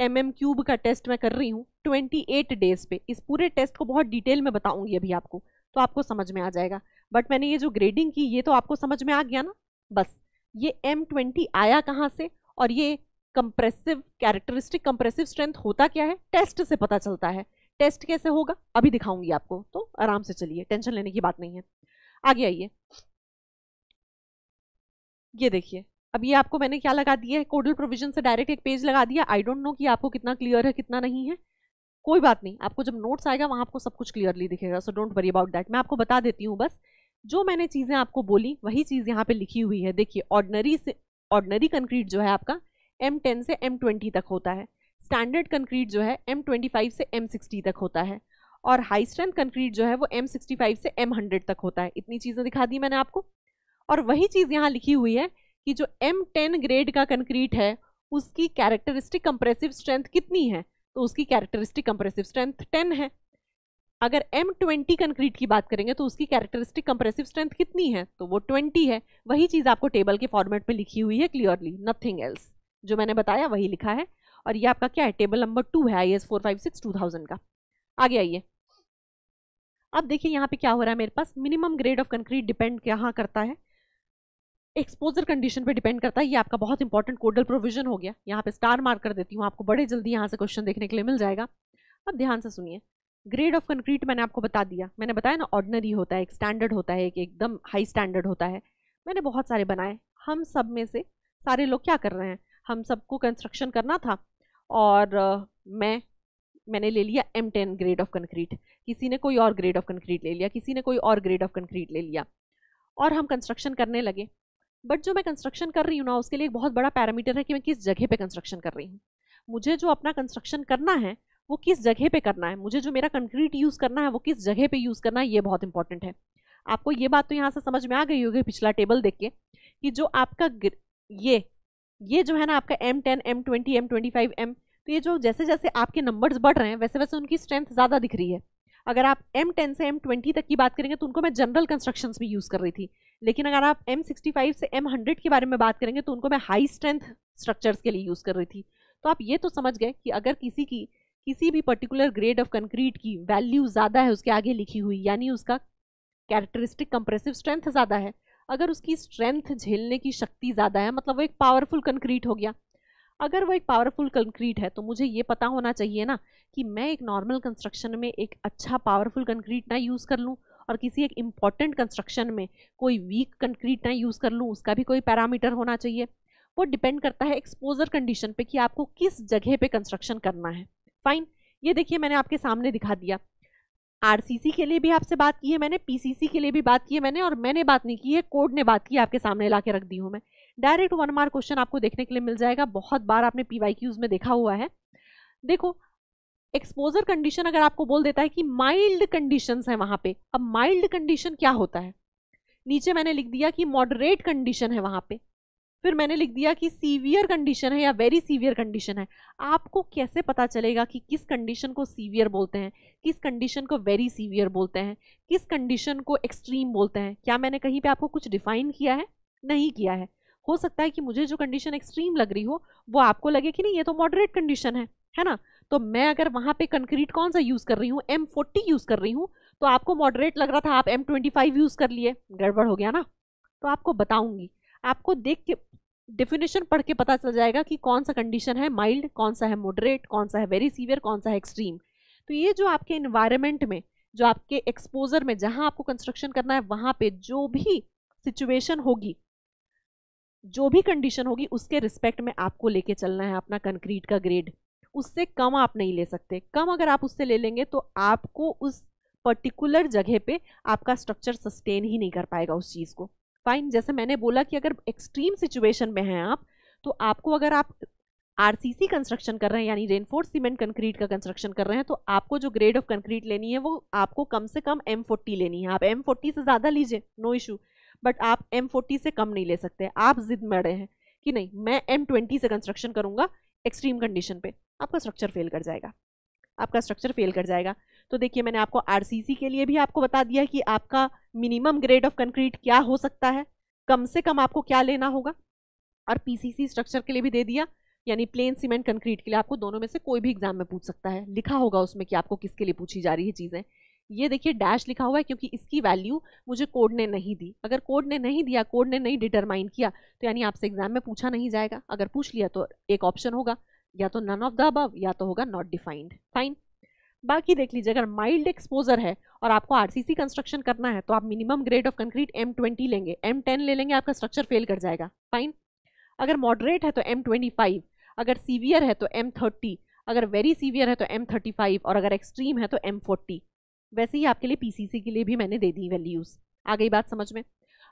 B: एम एम क्यूब का टेस्ट मैं कर रही हूँ ट्वेंटी एट डेज पे इस पूरे टेस्ट को बहुत डिटेल में बताऊंगी अभी आपको तो आपको समझ में आ जाएगा बट मैंने ये जो ग्रेडिंग की ये तो आपको समझ में आ गया ना बस ये एम ट्वेंटी आया कहाँ से और ये कंप्रेसिव कैरेक्टरिस्टिक कंप्रेसिव स्ट्रेंथ होता क्या है टेस्ट से पता चलता है टेस्ट कैसे होगा अभी दिखाऊंगी आपको तो आराम से चलिए टेंशन लेने की बात नहीं है आगे आइए ये देखिए अब ये आपको मैंने क्या लगा दिया है कोडल प्रोविजन से डायरेक्ट एक पेज लगा दिया आई डोंट नो कि आपको कितना क्लियर है कितना नहीं है कोई बात नहीं आपको जब नोट्स आएगा वहाँ आपको सब कुछ क्लियरली दिखेगा so don't worry about that मैं आपको बता देती हूँ बस जो मैंने चीज़ें आपको बोली वही चीज़ यहाँ पे लिखी हुई है देखिए ऑर्डनरी से ऑर्डनरी कंक्रीट जो है आपका एम टेन से एम ट्वेंटी तक होता है स्टैंडर्ड कंक्रीट जो है एम ट्वेंटी फाइव से एम सिक्सटी तक होता है और हाई स्ट्रेंथ कंक्रीट जो है वो एम सिक्सटी फाइव से एम हंड्रेड तक होता है इतनी चीज़ें दिखा दी मैंने आपको और वही चीज़ यहाँ लिखी हुई है कि जो एम टेन ग्रेड का कंक्रीट है उसकी कैरेक्टरिस्टिक कंप्रेसिव स्ट्रेंथ कितनी है तो उसकी कैरेक्टरिस्टिक कंप्रेसिव स्ट्रेंथ टेन है अगर एम ट्वेंटी कंक्रीट की बात करेंगे तो उसकी कैरेक्टरिस्टिक कंप्रेसिव स्ट्रेंथ कितनी है तो वो ट्वेंटी है वही चीज़ आपको टेबल के फॉर्मेट में लिखी हुई है क्लियरली नथिंग एल्स जो मैंने बताया वही लिखा है और ये आपका क्या है टेबल नंबर टू है I S four five six two thousand का आगे आइए अब देखिए यहाँ पे क्या हो रहा है मेरे पास minimum grade of concrete depend कहाँ करता है एक्सपोजर कंडीशन पे डिपेंड करता है ये आपका बहुत इंपॉर्टेंट कोडल प्रोविजन हो गया यहाँ पे स्टार मार्क कर देती हूँ आपको बड़े जल्दी यहाँ से क्वेश्चन देखने के लिए मिल जाएगा अब ध्यान से सुनिए ग्रेड ऑफ कंक्रीट मैंने आपको बता दिया मैंने बताया ना ऑर्डनरी होता है एक स्टैंडर्ड होता है एक एकदम हाई स्टैंडर्ड होता है मैंने बहुत सारे बनाए हम सब में से सारे लोग क्या कर रहे हैं हम सबको कंस्ट्रक्शन करना था और uh, मैं मैंने ले लिया M ten grade of concrete किसी ने कोई और ग्रेड ऑफ कंक्रीट ले लिया किसी ने कोई और ग्रेड ऑफ कंक्रीट ले लिया और हम कंस्ट्रक्शन करने लगे बट जो मैं कंस्ट्रक्शन कर रही हूँ ना उसके लिए एक बहुत बड़ा पैरामीटर है कि मैं किस जगह पे कंस्ट्रक्शन कर रही हूँ मुझे जो अपना कंस्ट्रक्शन करना है वो किस जगह पे करना है मुझे जो मेरा कंक्रीट यूज़ करना है वो किस जगह पे यूज़ करना है ये बहुत इंपॉर्टेंट है आपको ये बात तो यहाँ से समझ में आ गई होगी पिछला टेबल देख के कि जो आपका ये ये जो है ना आपका M ten M twenty M twenty five M तो ये जो जैसे जैसे आपके नंबर्स बढ़ रहे हैं वैसे वैसे उनकी स्ट्रेंथ ज़्यादा दिख रही है अगर आप एम टेन से एम ट्वेंटी तक की बात करेंगे तो उनको मैं जनरल कंस्ट्रक्शंस में यूज़ कर रही थी लेकिन अगर आप एम सिक्सटी फाइव से एम हंड्रेड के बारे में बात करेंगे तो उनको मैं हाई स्ट्रेंथ स्ट्रक्चर्स के लिए यूज़ कर रही थी तो आप ये तो समझ गए कि अगर किसी की किसी भी पर्टिकुलर ग्रेड ऑफ कंक्रीट की वैल्यू ज़्यादा है उसके आगे लिखी हुई यानी उसका कैरेक्टरिस्टिक कंप्रेसिव स्ट्रेंथ ज़्यादा है अगर उसकी स्ट्रेंथ झेलने की शक्ति ज़्यादा है मतलब वो एक पावरफुल कंक्रीट हो गया अगर वो एक पावरफुल कंक्रीट है तो मुझे ये पता होना चाहिए ना कि मैं एक नॉर्मल कंस्ट्रक्शन में एक अच्छा पावरफुल कंक्रीट ना यूज़ कर लूँ और किसी एक इम्पॉर्टेंट कंस्ट्रक्शन में कोई वीक कंक्रीट ना यूज़ कर लूँ उसका भी कोई पैरामीटर होना चाहिए वो डिपेंड करता है एक्सपोजर कंडीशन पे कि आपको किस जगह पे कंस्ट्रक्शन करना है फाइन ये देखिए मैंने आपके सामने दिखा दिया आरसीसी के लिए भी आपसे बात की है मैंने पीसीसी के लिए भी बात की है मैंने और मैंने बात नहीं की है कोड ने बात की आपके सामने ला के रख दी हूँ मैं डायरेक्ट वन मार्क क्वेश्चन आपको देखने के लिए मिल जाएगा बहुत बार आपने पी में देखा हुआ है देखो एक्सपोजर कंडीशन अगर आपको बोल देता है कि माइल्ड कंडीशंस है वहां पे अब माइल्ड कंडीशन क्या होता है नीचे मैंने लिख दिया कि मॉडरेट कंडीशन है वहां पे फिर मैंने लिख दिया कि सीवियर कंडीशन है या वेरी सीवियर कंडीशन है आपको कैसे पता चलेगा कि किस कंडीशन को सीवियर बोलते हैं किस कंडीशन को वेरी सीवियर बोलते हैं किस कंडीशन को एक्सट्रीम बोलते हैं क्या मैंने कहीं पे आपको कुछ डिफाइन किया है नहीं किया है हो सकता है कि मुझे जो कंडीशन एक्सट्रीम लग रही हो वो आपको लगे कि नहीं ये तो मॉडरेट कंडीशन है है ना तो मैं अगर वहां पे कंक्रीट कौन सा यूज़ कर रही हूँ एम फोर्टी यूज़ कर रही हूँ तो आपको मॉडरेट लग रहा था आप एम ट्वेंटी फाइव यूज़ कर लिए गड़बड़ हो गया ना तो आपको बताऊंगी आपको देख के डेफिनेशन पढ़ के पता चल जाएगा कि कौन सा कंडीशन है माइल्ड कौन सा है मॉडरेट कौन सा है वेरी सीवियर कौन सा है एक्सट्रीम तो ये जो आपके इन्वायरमेंट में जो आपके एक्सपोजर में जहां आपको कंस्ट्रक्शन करना है वहां पे जो भी सिचुएशन होगी जो भी कंडीशन होगी उसके रिस्पेक्ट में आपको लेके चलना है अपना कंक्रीट का ग्रेड उससे कम आप नहीं ले सकते कम अगर आप उससे ले लेंगे तो आपको उस पर्टिकुलर जगह पे आपका स्ट्रक्चर सस्टेन ही नहीं कर पाएगा उस चीज़ को फाइन जैसे मैंने बोला कि अगर एक्सट्रीम सिचुएशन में हैं आप तो आपको अगर आप आरसीसी कंस्ट्रक्शन कर रहे हैं यानी रेनफोर्स सीमेंट कंक्रीट का कंस्ट्रक्शन कर रहे हैं तो आपको जो ग्रेड ऑफ कंक्रीट लेनी है वो आपको कम से कम एम फोर्टी लेनी है आप एम फोर्टी से ज़्यादा लीजिए नो इशू बट आप एम फोर्टी से कम नहीं ले सकते आप जिद मड़े हैं कि नहीं मैं एम ट्वेंटी से कंस्ट्रक्शन करूँगा एक्सट्रीम कंडीशन पे आपका स्ट्रक्चर फेल कर जाएगा आपका स्ट्रक्चर फेल कर जाएगा तो देखिए मैंने आपको आर के लिए भी आपको बता दिया कि आपका मिनिमम ग्रेड ऑफ कंक्रीट क्या हो सकता है कम से कम आपको क्या लेना होगा और पीसीसी स्ट्रक्चर के लिए भी दे दिया यानी प्लेन सीमेंट कंक्रीट के लिए आपको दोनों में से कोई भी एग्जाम में पूछ सकता है लिखा होगा उसमें कि आपको किसके लिए पूछी जा रही है चीज़ें ये देखिए डैश लिखा हुआ है क्योंकि इसकी वैल्यू मुझे कोड ने नहीं दी अगर कोड ने नहीं दिया कोड ने नहीं डिटरमाइन किया तो यानी आपसे एग्जाम में पूछा नहीं जाएगा अगर पूछ लिया तो एक ऑप्शन होगा या तो नन ऑफ द अबव या तो होगा नॉट डिफाइंड फाइन बाकी देख लीजिए अगर माइल्ड एक्सपोजर है और आपको आरसीसी कंस्ट्रक्शन करना है तो आप minimum grade of concrete M twenty लेंगे एम टेन ले लेंगे आपका स्ट्रक्चर फेल कर जाएगा फाइन अगर मॉडरेट है तो एम ट्वेंटी फाइव अगर सीवियर है तो एम थर्टी अगर वेरी सीवियर है तो एम थर्टी फाइव और अगर एक्सट्रीम है तो एम फोर्टी वैसे ही आपके लिए पीसीसी के लिए भी मैंने दे दी वैल्यूज़ आ गई बात समझ में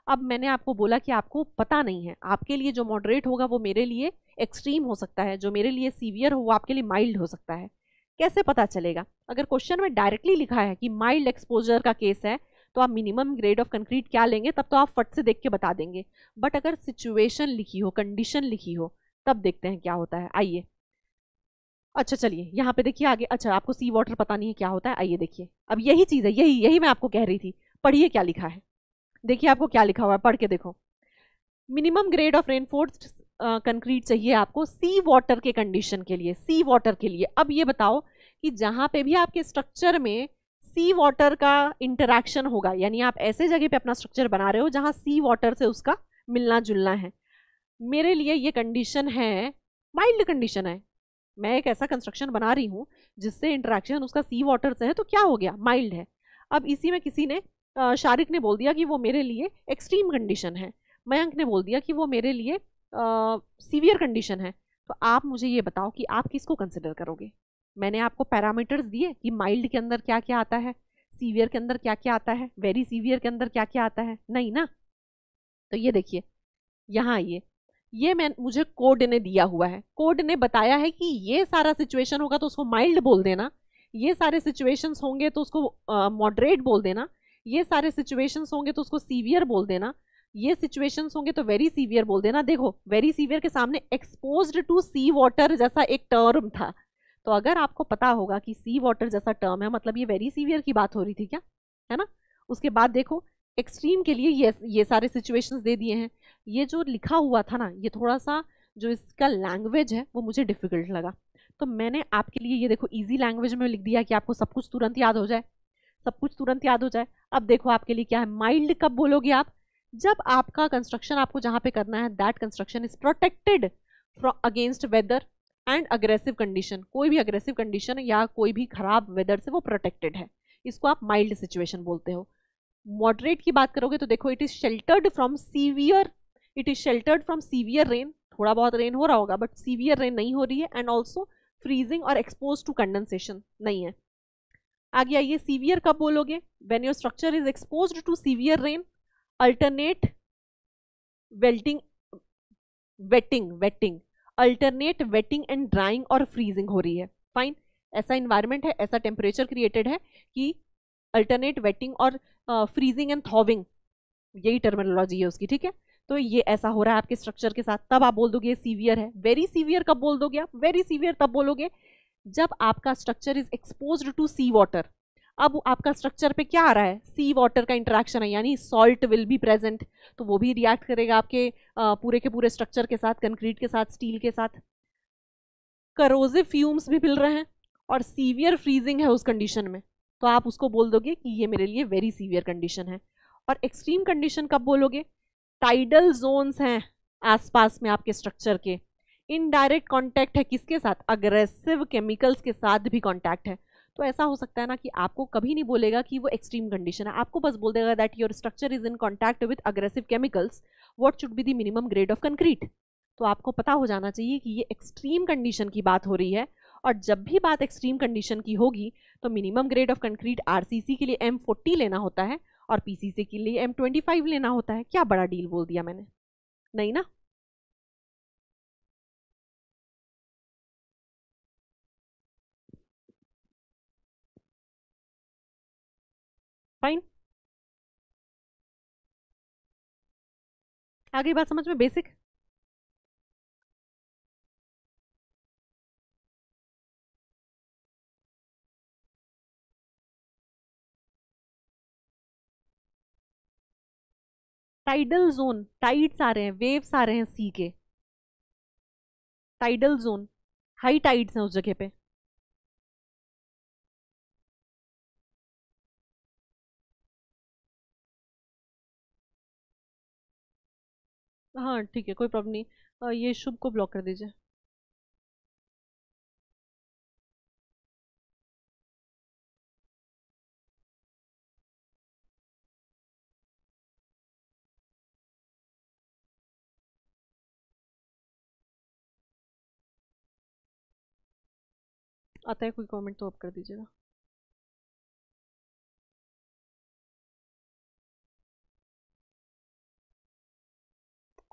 B: अब मैंने आपको बोला कि आपको पता नहीं है आपके लिए जो मॉडरेट होगा वो मेरे लिए एक्सट्रीम हो सकता है जो मेरे लिए सीवियर हो वो आपके लिए माइल्ड हो सकता है कैसे पता चलेगा अगर क्वेश्चन में डायरेक्टली लिखा है कि माइल्ड एक्सपोजर का केस है तो आप मिनिमम ग्रेड ऑफ कंक्रीट क्या लेंगे तब तो आप फट से देख के बता देंगे बट अगर सिचुएशन लिखी हो कंडीशन लिखी हो तब देखते हैं क्या होता है आइए अच्छा चलिए यहाँ पे देखिए आगे अच्छा आपको सी वाटर पता नहीं है क्या होता है आइए देखिए अब यही चीज़ है यही यही मैं आपको कह रही थी पढ़िए क्या लिखा है देखिए आपको क्या लिखा हुआ है पढ़ के देखो minimum grade of reinforce concrete चाहिए आपको सी वाटर के कंडीशन के लिए सी वाटर के लिए अब ये बताओ कि जहाँ पे भी आपके स्ट्रक्चर में सी वाटर का इंटरेक्शन होगा यानी आप ऐसे जगह पे अपना स्ट्रक्चर बना रहे हो जहाँ सी वाटर से उसका मिलना जुलना है मेरे लिए ये कंडीशन है माइल्ड कंडीशन है मैं एक ऐसा कंस्ट्रक्शन बना रही हूँ जिससे इंटरेक्शन उसका सी वाटर से है तो क्या हो गया माइल्ड है अब इसी में किसी ने शारिक ने बोल दिया कि वो मेरे लिए एक्सट्रीम कंडीशन है मयंक ने बोल दिया कि वो मेरे लिए सीवियर कंडीशन है तो आप मुझे ये बताओ कि आप किसको कंसिडर करोगे मैंने आपको पैरामीटर्स दिए कि माइल्ड के अंदर क्या क्या आता है सीवियर के अंदर क्या क्या आता है वेरी सीवियर के अंदर क्या क्या आता है नहीं ना तो ये देखिए यहाँ आइए ये मैं मुझे कोड ने दिया हुआ है कोड ने बताया है कि ये सारा सिचुएशन होगा तो उसको माइल्ड बोल देना ये सारे सिचुएशंस होंगे तो उसको मॉडरेट uh, बोल देना ये सारे सिचुएशंस होंगे तो उसको सीवियर बोल देना ये सिचुएशंस होंगे तो वेरी सीवियर बोल देना देखो वेरी सीवियर के सामने एक्सपोज टू सी वाटर जैसा एक टर्म था तो अगर आपको पता होगा कि सी वाटर जैसा टर्म है मतलब ये वेरी सीवियर की बात हो रही थी क्या है ना उसके बाद देखो एक्सट्रीम के लिए ये ये सारे सिचुएशंस दे दिए हैं ये जो लिखा हुआ था ना ये थोड़ा सा जो इसका लैंग्वेज है वो मुझे डिफ़िकल्ट लगा तो मैंने आपके लिए ये देखो इजी लैंग्वेज में लिख दिया कि आपको सब कुछ तुरंत याद हो जाए सब कुछ तुरंत याद हो जाए अब देखो आपके लिए क्या है माइल्ड कब बोलोगे आप जब आपका कंस्ट्रक्शन आपको जहां पे करना है that construction is protected against weather and aggressive condition कोई भी अग्रेसिव कंडीशन या कोई भी खराब वेदर से वो प्रोटेक्टेड है इसको आप माइल्ड सिचुएशन बोलते हो मॉडरेट की बात करोगे तो देखो it is sheltered from severe it is sheltered from severe rain थोड़ा बहुत रेन हो रहा होगा बट सीवियर रेन नहीं हो रही है एंड ऑल्सो फ्रीजिंग और एक्सपोज टू कंडेंसेशन नहीं है आ गया ये सीवियर कब बोलोगे when your structure is expose to severe rain alternate welting wetting wetting alternate wetting and drying और फ्रीजिंग हो रही है फाइन ऐसा इन्वायरमेंट है ऐसा टेम्परेचर क्रिएटेड है कि अल्टरनेट वेटिंग और फ्रीजिंग एंड थॉविंग यही टर्मिनोलॉजी है उसकी ठीक है तो ये ऐसा हो रहा है आपके स्ट्रक्चर के साथ तब आप बोल दोगे सीवियर है वेरी सीवियर कब बोल दोगे आप वेरी सीवियर तब बोलोगे जब आपका structure is expose to sea water अब आपका स्ट्रक्चर पे क्या आ रहा है सी वाटर का इंट्रैक्शन है यानी सॉल्ट विल बी प्रेजेंट तो वो भी रिएक्ट करेगा आपके पूरे के पूरे स्ट्रक्चर के साथ कंक्रीट के साथ स्टील के साथ करोजिव फ्यूम्स भी मिल रहे हैं और सीवियर फ्रीजिंग है उस कंडीशन में तो आप उसको बोल दोगे कि ये मेरे लिए वेरी सीवियर कंडीशन है और एक्सट्रीम कंडीशन कब बोलोगे टाइडल जोन्स हैं आसपास में आपके स्ट्रक्चर के इनडायरेक्ट कॉन्टैक्ट है किसके साथ अग्रेसिव केमिकल्स के साथ भी कॉन्टैक्ट है तो ऐसा हो सकता है ना कि आपको कभी नहीं बोलेगा कि वो एक्सट्रीम कंडीशन है आपको बस बोल देगा that your structure is in contact with aggressive chemicals what should be the minimum grade of concrete तो आपको पता हो जाना चाहिए कि ये एक्सट्रीम कंडीशन की बात हो रही है और जब भी बात एक्सट्रीम कंडीशन की होगी तो minimum grade of concrete R के लिए एम फोर्टी लेना होता है और पी के लिए एम ट्वेंटी फाइव लेना होता है क्या बड़ा डील बोल दिया मैंने नहीं ना
A: फाइन आगे बात समझ में बेसिक टाइडल जोन टाइड्स आ रहे हैं वेव्स आ रहे हैं सी के टाइडल जोन हाई टाइड्स हैं उस जगह पे हाँ ठीक है कोई प्रॉब्लम नहीं आ, ये शुभ को ब्लॉक कर दीजिए आता है कोई कमेंट तो आप कर दीजिएगा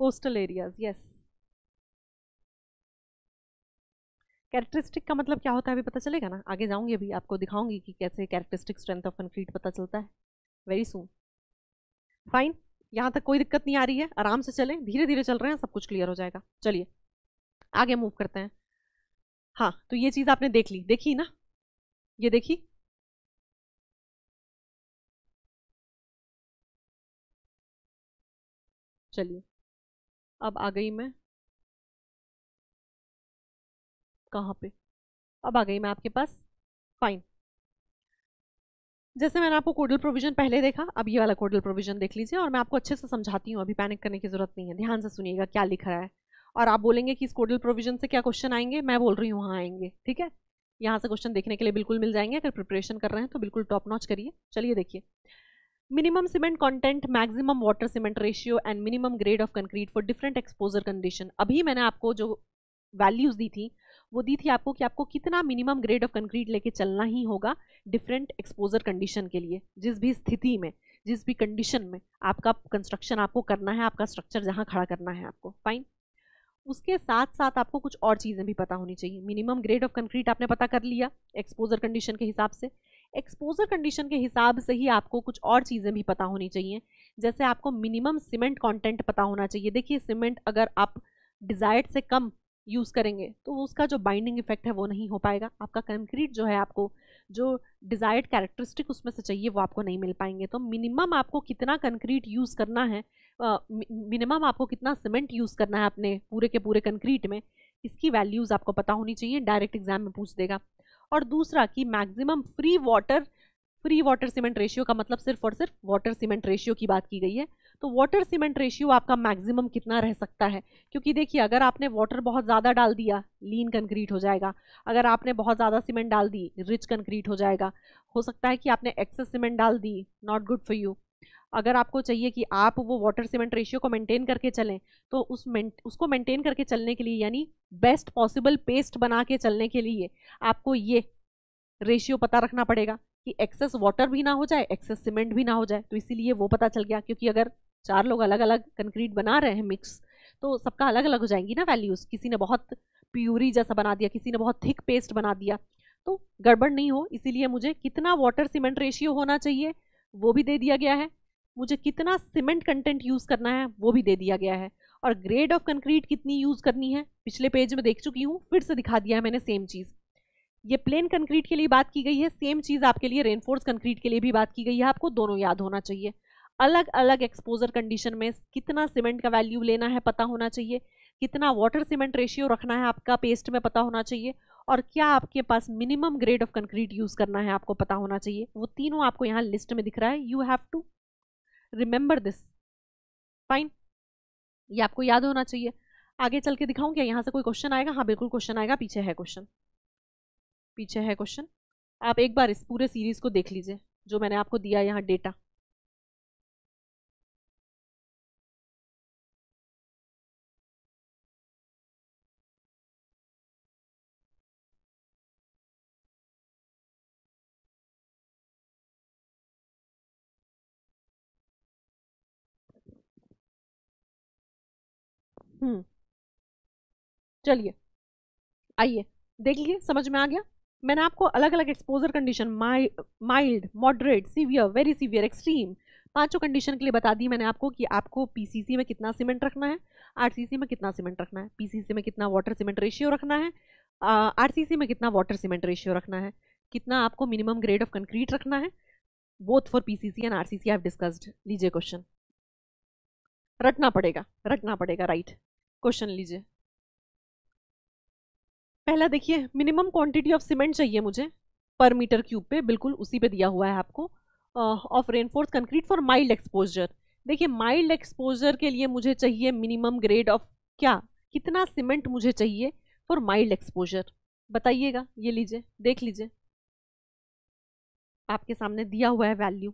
A: कोस्टल एरियाज यस
B: कैरेक्टरिस्टिक का मतलब क्या होता है अभी पता चलेगा ना आगे जाऊंगी अभी आपको दिखाऊंगी कि कैसे कैरेक्टरिस्टिक स्ट्रेंथ ऑफ कंक्रीट पता चलता है वेरी सुन फाइन यहाँ तक कोई दिक्कत नहीं आ रही है आराम से चलें धीरे धीरे चल रहे हैं सब कुछ क्लियर हो जाएगा चलिए आगे मूव करते हैं हाँ तो ये चीज़ आपने देख ली देखी ना ये देखी
A: चलिए अब आ गई मैं
B: कहाँ पे अब आ गई मैं आपके पास फाइन जैसे मैंने आपको कोडल प्रोविजन पहले देखा अब ये वाला कोडल प्रोविजन देख लीजिए और मैं आपको अच्छे से समझाती हूँ अभी पैनिक करने की जरूरत नहीं है ध्यान से सुनिएगा क्या लिख रहा है और आप बोलेंगे कि इस कोडल प्रोविजन से क्या क्वेश्चन आएंगे मैं बोल रही हूँ वहाँ आएंगे ठीक है यहाँ से क्वेश्चन देखने के लिए बिल्कुल मिल जाएंगे अगर प्रिपरेशन कर रहे हैं तो बिल्कुल टॉप नॉच करिए चलिए देखिए minimum cement content maximum water cement ratio and minimum grade of concrete for different exposure condition अभी मैंने आपको जो वैल्यूज दी थी वो दी थी आपको कि आपको कितना मिनिमम ग्रेड ऑफ कंक्रीट लेके चलना ही होगा डिफरेंट एक्सपोजर कंडीशन के लिए जिस भी स्थिति में जिस भी कंडीशन में आपका कंस्ट्रक्शन आपको करना है आपका स्ट्रक्चर जहाँ खड़ा करना है आपको फाइन उसके साथ साथ आपको कुछ और चीज़ें भी पता होनी चाहिए मिनिमम ग्रेड ऑफ कंक्रीट आपने पता कर लिया एक्सपोजर कंडीशन के हिसाब से एक्सपोजर कंडीशन के हिसाब से ही आपको कुछ और चीज़ें भी पता होनी चाहिए जैसे आपको मिनिमम सीमेंट कंटेंट पता होना चाहिए देखिए सीमेंट अगर आप डिज़ायर्ड से कम यूज़ करेंगे तो उसका जो बाइंडिंग इफेक्ट है वो नहीं हो पाएगा आपका कंक्रीट जो है आपको जो डिज़ायर्ड कैरेक्टरिस्टिक उसमें से चाहिए वो आपको नहीं मिल पाएंगे तो मिनिमम आपको कितना कंक्रीट यूज़ करना है मिनिमम आपको कितना सीमेंट यूज़ करना है अपने पूरे के पूरे कंक्रीट में इसकी वैल्यूज़ आपको पता होनी चाहिए डायरेक्ट एग्जाम में पूछ देगा और दूसरा कि maximum free water free water cement ratio का मतलब सिर्फ और सिर्फ वाटर सीमेंट रेशियो की बात की गई है तो वाटर सीमेंट रेशियो आपका मैक्सिमम कितना रह सकता है क्योंकि देखिए अगर आपने वाटर बहुत ज़्यादा डाल दिया लीन कंक्रीट हो जाएगा अगर आपने बहुत ज़्यादा सीमेंट डाल दी रिच कंक्रीट हो जाएगा हो सकता है कि आपने एक्सेस सीमेंट डाल दी नॉट गुड फॉर यू अगर आपको चाहिए कि आप वो वाटर सीमेंट रेशियो को मेंटेन करके चलें तो उस मेंट, उसको मेंटेन करके चलने के लिए यानी बेस्ट पॉसिबल पेस्ट बना के चलने के लिए आपको ये रेशियो पता रखना पड़ेगा कि एक्सेस वाटर भी ना हो जाए एक्सेस सीमेंट भी ना हो जाए तो इसीलिए वो पता चल गया क्योंकि अगर चार लोग अलग अलग कंक्रीट बना रहे हैं मिक्स तो सबका अलग अलग हो जाएंगी ना वैल्यूज़ किसी ने बहुत प्यूरी जैसा बना दिया किसी ने बहुत थिक पेस्ट बना दिया तो गड़बड़ नहीं हो इसीलिए मुझे कितना वाटर सीमेंट रेशियो होना चाहिए वो भी दे दिया गया है मुझे कितना सीमेंट कंटेंट यूज़ करना है वो भी दे दिया गया है और ग्रेड ऑफ कंक्रीट कितनी यूज़ करनी है पिछले पेज में देख चुकी हूँ फिर से दिखा दिया है मैंने सेम चीज़ ये प्लेन कंक्रीट के लिए बात की गई है सेम चीज़ आपके लिए रेनफोर्स कंक्रीट के लिए भी बात की गई है आपको दोनों याद होना चाहिए अलग अलग एक्सपोजर कंडीशन में कितना सीमेंट का वैल्यू लेना है पता होना चाहिए कितना वाटर सीमेंट रेशियो रखना है आपका पेस्ट में पता होना चाहिए और क्या आपके पास minimum grade of concrete use करना है आपको पता होना चाहिए वो तीनों आपको यहाँ लिस्ट में दिख रहा है you have to remember this fine ये आपको याद होना चाहिए आगे चल के दिखाऊं क्या यहाँ से कोई क्वेश्चन आएगा हाँ बिल्कुल क्वेश्चन आएगा पीछे है क्वेश्चन पीछे है क्वेश्चन आप एक बार इस पूरे सीरीज को
A: देख लीजिए जो मैंने आपको दिया यहाँ डेटा
C: हम्म। चलिए
B: आइए देख लीजिए समझ में आ गया मैंने आपको अलग अलग exposure condition mild moderate severe very severe extreme पांचों कंडीशन के लिए बता दी मैंने आपको कि आपको पीसीसी में कितना सीमेंट रखना है आरसीसी में कितना सीमेंट रखना है पीसीसी में कितना वाटर सीमेंट रेशियो रखना है आरसीसी में कितना वाटर सीमेंट रेशियो रखना है कितना आपको मिनिमम ग्रेड ऑफ कंक्रीट रखना है both for P and R C have discussed लीजिए क्वेश्चन रटना पड़ेगा रटना पड़ेगा राइट क्वेश्चन लीजिए पहला देखिए मिनिमम क्वांटिटी ऑफ सीमेंट चाहिए मुझे पर मीटर क्यूब पे बिल्कुल उसी पे दिया हुआ है आपको of reinforce concrete for mild exposure देखिए माइल्ड एक्सपोजर के लिए मुझे चाहिए मिनिमम ग्रेड ऑफ क्या कितना सीमेंट मुझे चाहिए फॉर माइल्ड एक्सपोजर बताइएगा ये लीजिए देख लीजिए
A: आपके सामने दिया हुआ है value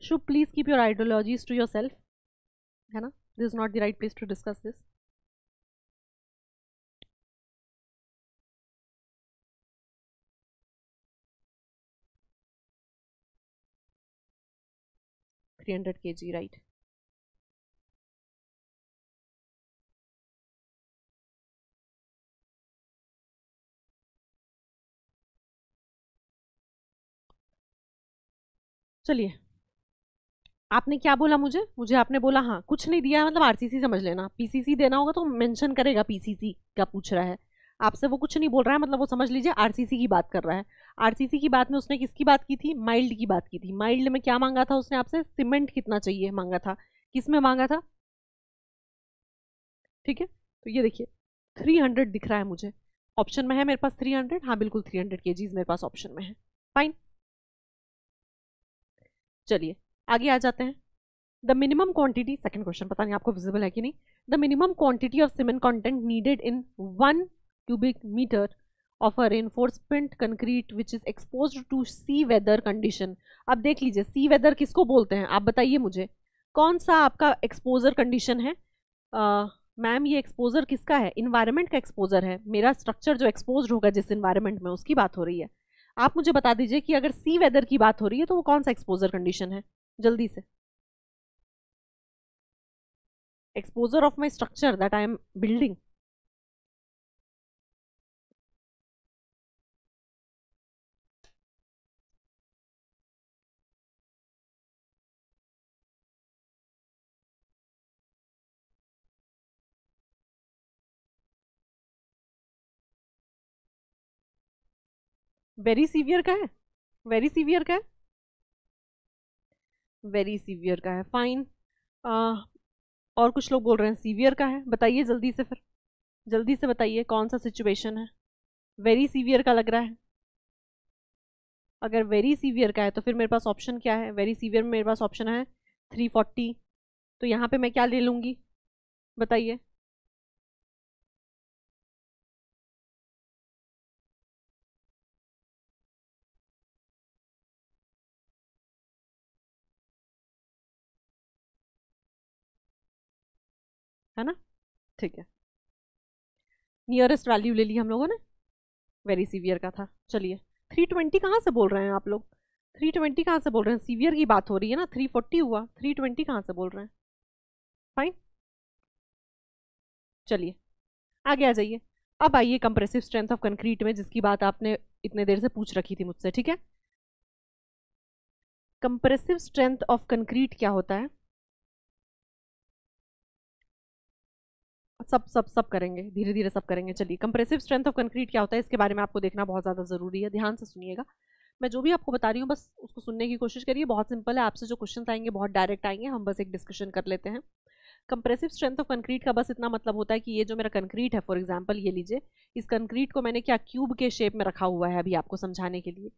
A: should please keep your ideologies to yourself है this is not the right place to discuss this Three hundred kg, right?
B: चलिए आपने क्या बोला मुझे मुझे आपने बोला हाँ कुछ नहीं दिया मतलब आरसीसी समझ लेना पीसीसी देना होगा तो मेंशन करेगा पीसीसी का पूछ रहा है आपसे वो कुछ नहीं बोल रहा है मतलब वो समझ लीजिए आरसीसी की बात कर रहा है आरसीसी की बात में उसने किसकी बात की थी माइल्ड की बात की थी माइल्ड में क्या मांगा था उसने आपसे सीमेंट कितना चाहिए मांगा था किस में मांगा था ठीक है तो ये देखिए थ्री हंड्रेड दिख रहा है मुझे ऑप्शन में है मेरे पास थ्री हंड्रेड हाँ बिल्कुल थ्री हंड्रेड के जीज मेरे पास ऑप्शन में है फाइन चलिए आगे आ जाते हैं the minimum quantity second question पता नहीं आपको विजिबल है कि नहीं the minimum quantity of cement content needed in one cubic metre of a reinforcement concrete which is expose to sea weather condition अब देख लीजिए सी वेदर किसको बोलते हैं आप बताइए मुझे कौन सा आपका एक्सपोजर कंडीशन है मैम ये एक्सपोजर किसका है इन्वायरमेंट का एक्सपोजर है मेरा स्ट्रक्चर जो एक्सपोज होगा जिस इन्वायरमेंट में उसकी बात हो रही है आप मुझे बता दीजिए कि अगर सी वेदर की बात हो रही है तो वो कौन सा एक्सपोजर कंडीशन है जल्दी से exposure
A: of my structure that I am building very severe का है वेरी सीवियर का है
B: वेरी सीवियर का है फाइन और कुछ लोग बोल रहे हैं सीवियर का है बताइए जल्दी से फिर जल्दी से बताइए कौन सा सिचुएशन है वेरी सीवियर का लग रहा है अगर वेरी सीवियर का है तो फिर मेरे पास ऑप्शन क्या है वेरी सीवियर में मेरे पास ऑप्शन है थ्री फोर्टी तो यहाँ पे मैं क्या ले लूँगी बताइए है ना ठीक है नियरेस्ट वैल्यू ले ली हम लोगों ने वेरी सीवियर का था चलिए 320 कहाँ से बोल रहे हैं आप लोग 320 कहाँ से बोल रहे हैं सीवियर की बात हो रही है ना 340 हुआ 320 कहाँ से बोल रहे हैं फाइन चलिए आगे आ जाइए अब आइए कंप्रेसिव स्ट्रेंथ ऑफ कंक्रीट में जिसकी बात आपने इतने देर से पूछ रखी थी मुझसे ठीक है कंप्रेसिव स्ट्रेंथ ऑफ कंक्रीट क्या होता है सब सब सब करेंगे धीरे धीरे सब करेंगे चलिए कंप्रेसिव स्ट्रेंथ ऑफ कंक्रीट क्या होता है इसके बारे में आपको देखना बहुत ज़्यादा ज़रूरी है ध्यान से सुनिएगा मैं जो भी आपको बता रही हूँ बस उसको सुनने की कोशिश करिए बहुत सिंपल है आपसे जो क्वेश्चन आएंगे बहुत डायरेक्ट आएंगे हम बस एक डिस्कशन कर लेते हैं कंप्रेसिव स्ट्रेंथ ऑफ कंक्रीट का बस इतना मतलब होता है कि ये जो मेरा कंक्रीट है फॉर एग्जाम्पल ये लीजिए इस कंक्रीट को मैंने क्या क्यूब के शेप में रखा हुआ है अभी आपको समझाने के लिए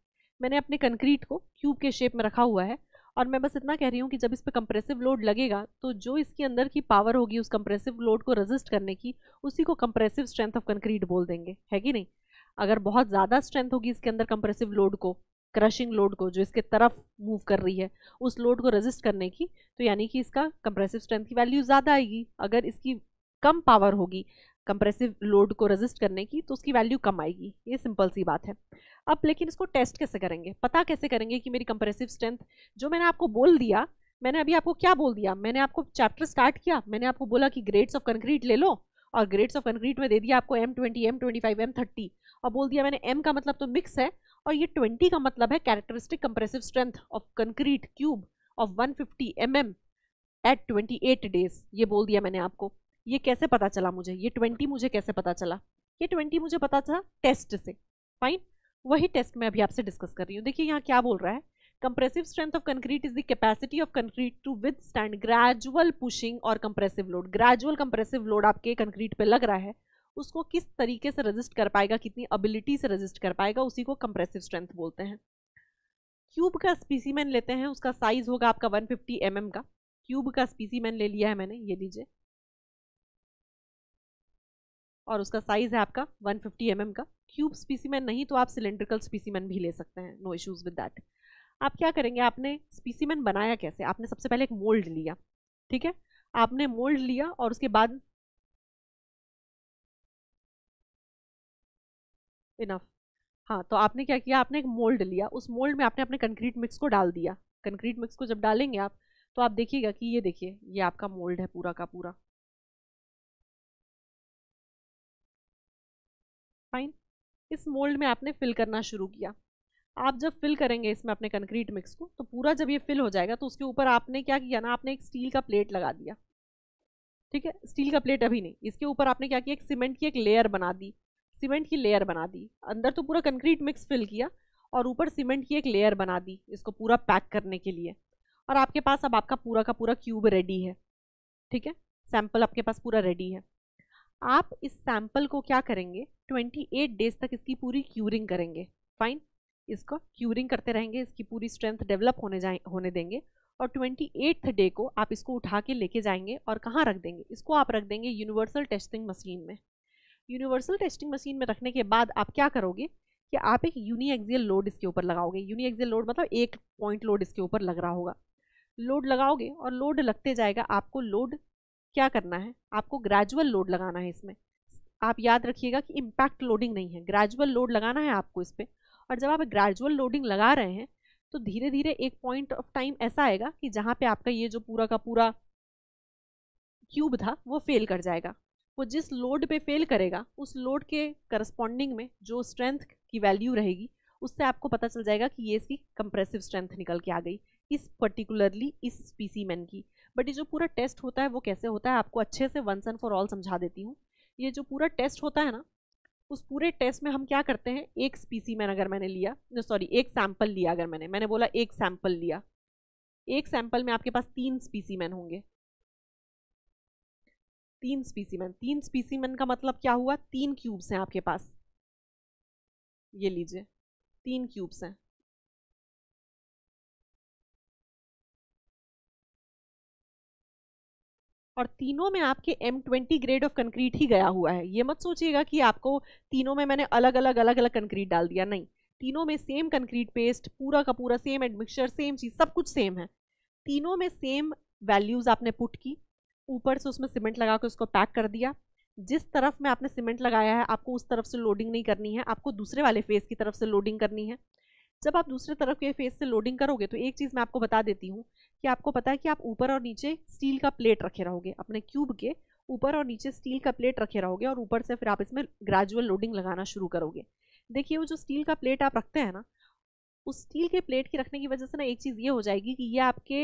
B: मैंने अपने कंक्रीट को क्यूब के शेप में रखा हुआ है और मैं बस इतना कह रही हूँ कि जब इस पर कंप्रेसिव लोड लगेगा तो जो इसके अंदर की पावर होगी उस कंप्रेसिव लोड को रजिस्ट करने की उसी को कंप्रेसिव स्ट्रेंथ ऑफ कंक्रीट बोल देंगे है कि नहीं अगर बहुत ज़्यादा स्ट्रेंथ होगी इसके अंदर कंप्रेसिव लोड को क्रशिंग लोड को जो इसके तरफ मूव कर रही है उस लोड को रजिस्ट करने की तो यानी कि इसका कंप्रेसिव स्ट्रेंथ की वैल्यू ज़्यादा आएगी अगर इसकी कम पावर होगी कंप्रेसिव लोड को रजिस्ट करने की तो उसकी वैल्यू कम आएगी ये सिंपल सी बात है अब लेकिन इसको टेस्ट कैसे करेंगे पता कैसे करेंगे कि मेरी कंप्रेसिव स्ट्रेंथ जो मैंने आपको बोल दिया मैंने अभी आपको क्या बोल दिया मैंने आपको चैप्टर स्टार्ट किया मैंने आपको बोला कि ग्रेड्स ऑफ कंक्रीट ले लो और ग्रेड्स ऑफ कंक्रीट में दे दिया आपको M twenty M twenty five M thirty और बोल दिया मैंने एम का मतलब तो मिक्स है और ये ट्वेंटी का मतलब है characteristic compressive strength of concrete cube of one fifty M M at twenty eight days ये बोल दिया मैंने आपको ये कैसे पता चला मुझे ये ट्वेंटी मुझे कैसे पता चला ये ट्वेंटी मुझे पता चला टेस्ट से फाइन वही टेस्ट मैं अभी आपसे डिस्कस कर रही हूँ देखिए यहाँ क्या बोल रहा है compressive strength of concrete is the capacity of concrete to withstand gradual pushing और compressive load gradual compressive load आपके कंक्रीट पे लग रहा है उसको किस तरीके से रजिस्ट कर पाएगा कितनी अबिलिटी से रजिस्ट कर पाएगा उसी को कंप्रेसिव स्ट्रेंथ बोलते हैं क्यूब का स्पीसीमैन लेते हैं उसका साइज होगा आपका वन फिफ्टी mm का क्यूब का स्पीसीमैन ले लिया है मैंने ये लीजिए और उसका साइज़ है आपका 150 फिफ्टी mm का क्यूब स्पीसीमैन नहीं तो आप सिलेंड्रिकल स्पीसीमैन भी ले सकते हैं नो इश्यूज़ विद डैट आप क्या करेंगे आपने स्पीसीमैन बनाया कैसे आपने सबसे पहले एक मोल्ड लिया ठीक है आपने मोल्ड लिया और उसके बाद इनफ हाँ तो आपने क्या किया आपने एक मोल्ड लिया उस मोल्ड में आपने अपने कंक्रीट मिक्स को डाल दिया कंक्रीट मिक्स को जब डालेंगे आप तो आप देखिएगा कि ये देखिए ये आपका मोल्ड है पूरा का पूरा
A: फाइन इस मोल्ड
B: में आपने फिल करना शुरू किया आप जब फिल करेंगे इसमें अपने कंक्रीट मिक्स को तो पूरा जब ये फिल हो जाएगा तो उसके ऊपर आपने क्या किया ना आपने एक स्टील का प्लेट लगा दिया ठीक है स्टील का प्लेट अभी नहीं इसके ऊपर आपने क्या किया एक सीमेंट की एक लेयर बना दी सीमेंट की लेयर बना दी अंदर तो पूरा कंक्रीट मिक्स फिल किया और ऊपर सीमेंट की एक लेयर बना दी इसको पूरा पैक करने के लिए और आपके पास अब आपका पूरा का पूरा क्यूब रेडी है ठीक है सैम्पल आपके पास पूरा रेडी है आप इस सैम्पल को क्या करेंगे 28 डेज तक इसकी पूरी क्यूरिंग करेंगे फाइन इसको क्यूरिंग करते रहेंगे इसकी पूरी स्ट्रेंथ डेवलप होने जाए होने देंगे और ट्वेंटी एट्थ डे को आप इसको उठा के लेके जाएंगे और कहाँ रख देंगे इसको आप रख देंगे यूनिवर्सल टेस्टिंग मशीन में यूनिवर्सल टेस्टिंग मशीन में रखने के बाद आप क्या करोगे कि आप एक यूनी एक्जियल लोड इसके ऊपर लगाओगे यूनी एक्जियल लोड मतलब एक पॉइंट लोड इसके ऊपर लग रहा होगा लोड लगाओगे और लोड लगते जाएगा आपको लोड क्या करना है आपको ग्रेजुअल लोड लगाना है इसमें आप याद रखिएगा कि इम्पैक्ट लोडिंग नहीं है ग्रेजुअल लोड लगाना है आपको इस पर और जब आप ग्रेजुअल लोडिंग लगा रहे हैं तो धीरे धीरे एक पॉइंट ऑफ टाइम ऐसा आएगा कि जहाँ पे आपका ये जो पूरा का पूरा क्यूब था वो फेल कर जाएगा वो जिस लोड पे फेल करेगा उस लोड के करस्पॉन्डिंग में जो स्ट्रेंथ की वैल्यू रहेगी उससे आपको पता चल जाएगा कि ये इसकी कंप्रेसिव स्ट्रेंथ निकल के आ गई इस पर्टिकुलरली इस स्पीसीमैन की बट ये जो पूरा टेस्ट होता है वो कैसे होता है आपको अच्छे से वंस एंड फॉर ऑल समझा देती हूँ ये जो पूरा टेस्ट होता है ना उस पूरे टेस्ट में हम क्या करते हैं एक स्पीसी मैन अगर मैंने लिया सॉरी एक सैंपल लिया अगर मैंने मैंने बोला एक सैंपल लिया एक सैंपल में आपके पास तीन स्पीसी मैन होंगे तीन
A: मैन तीन मैन का मतलब क्या हुआ तीन क्यूब्स हैं आपके पास ये लीजिए तीन क्यूब्स हैं
B: और तीनों में आपके M twenty grade of concrete ही गया हुआ है ये मत सोचिएगा कि आपको तीनों में मैंने अलग अलग अलग अलग कंक्रीट डाल दिया नहीं तीनों में सेम कंक्रीट पेस्ट पूरा का पूरा सेम एडमिक्सचर सेम चीज़ सब कुछ सेम है तीनों में सेम वैल्यूज़ आपने पुट की ऊपर से उसमें सीमेंट लगा के उसको पैक कर दिया जिस तरफ में आपने सीमेंट लगाया है आपको उस तरफ से लोडिंग नहीं करनी है आपको दूसरे वाले फेस की तरफ से लोडिंग करनी है जब आप दूसरे तरफ के फेस से लोडिंग करोगे तो एक चीज़ मैं आपको बता देती हूँ कि आपको पता है कि आप ऊपर और नीचे स्टील का प्लेट रखे रहोगे अपने क्यूब के ऊपर और नीचे स्टील का प्लेट रखे रहोगे और ऊपर से फिर आप इसमें ग्रेजुअल लोडिंग लगाना शुरू करोगे देखिए वो जो स्टील का प्लेट आप रखते हैं ना उस स्टील के प्लेट के रखने की वजह से ना एक चीज़ ये हो जाएगी कि ये आपके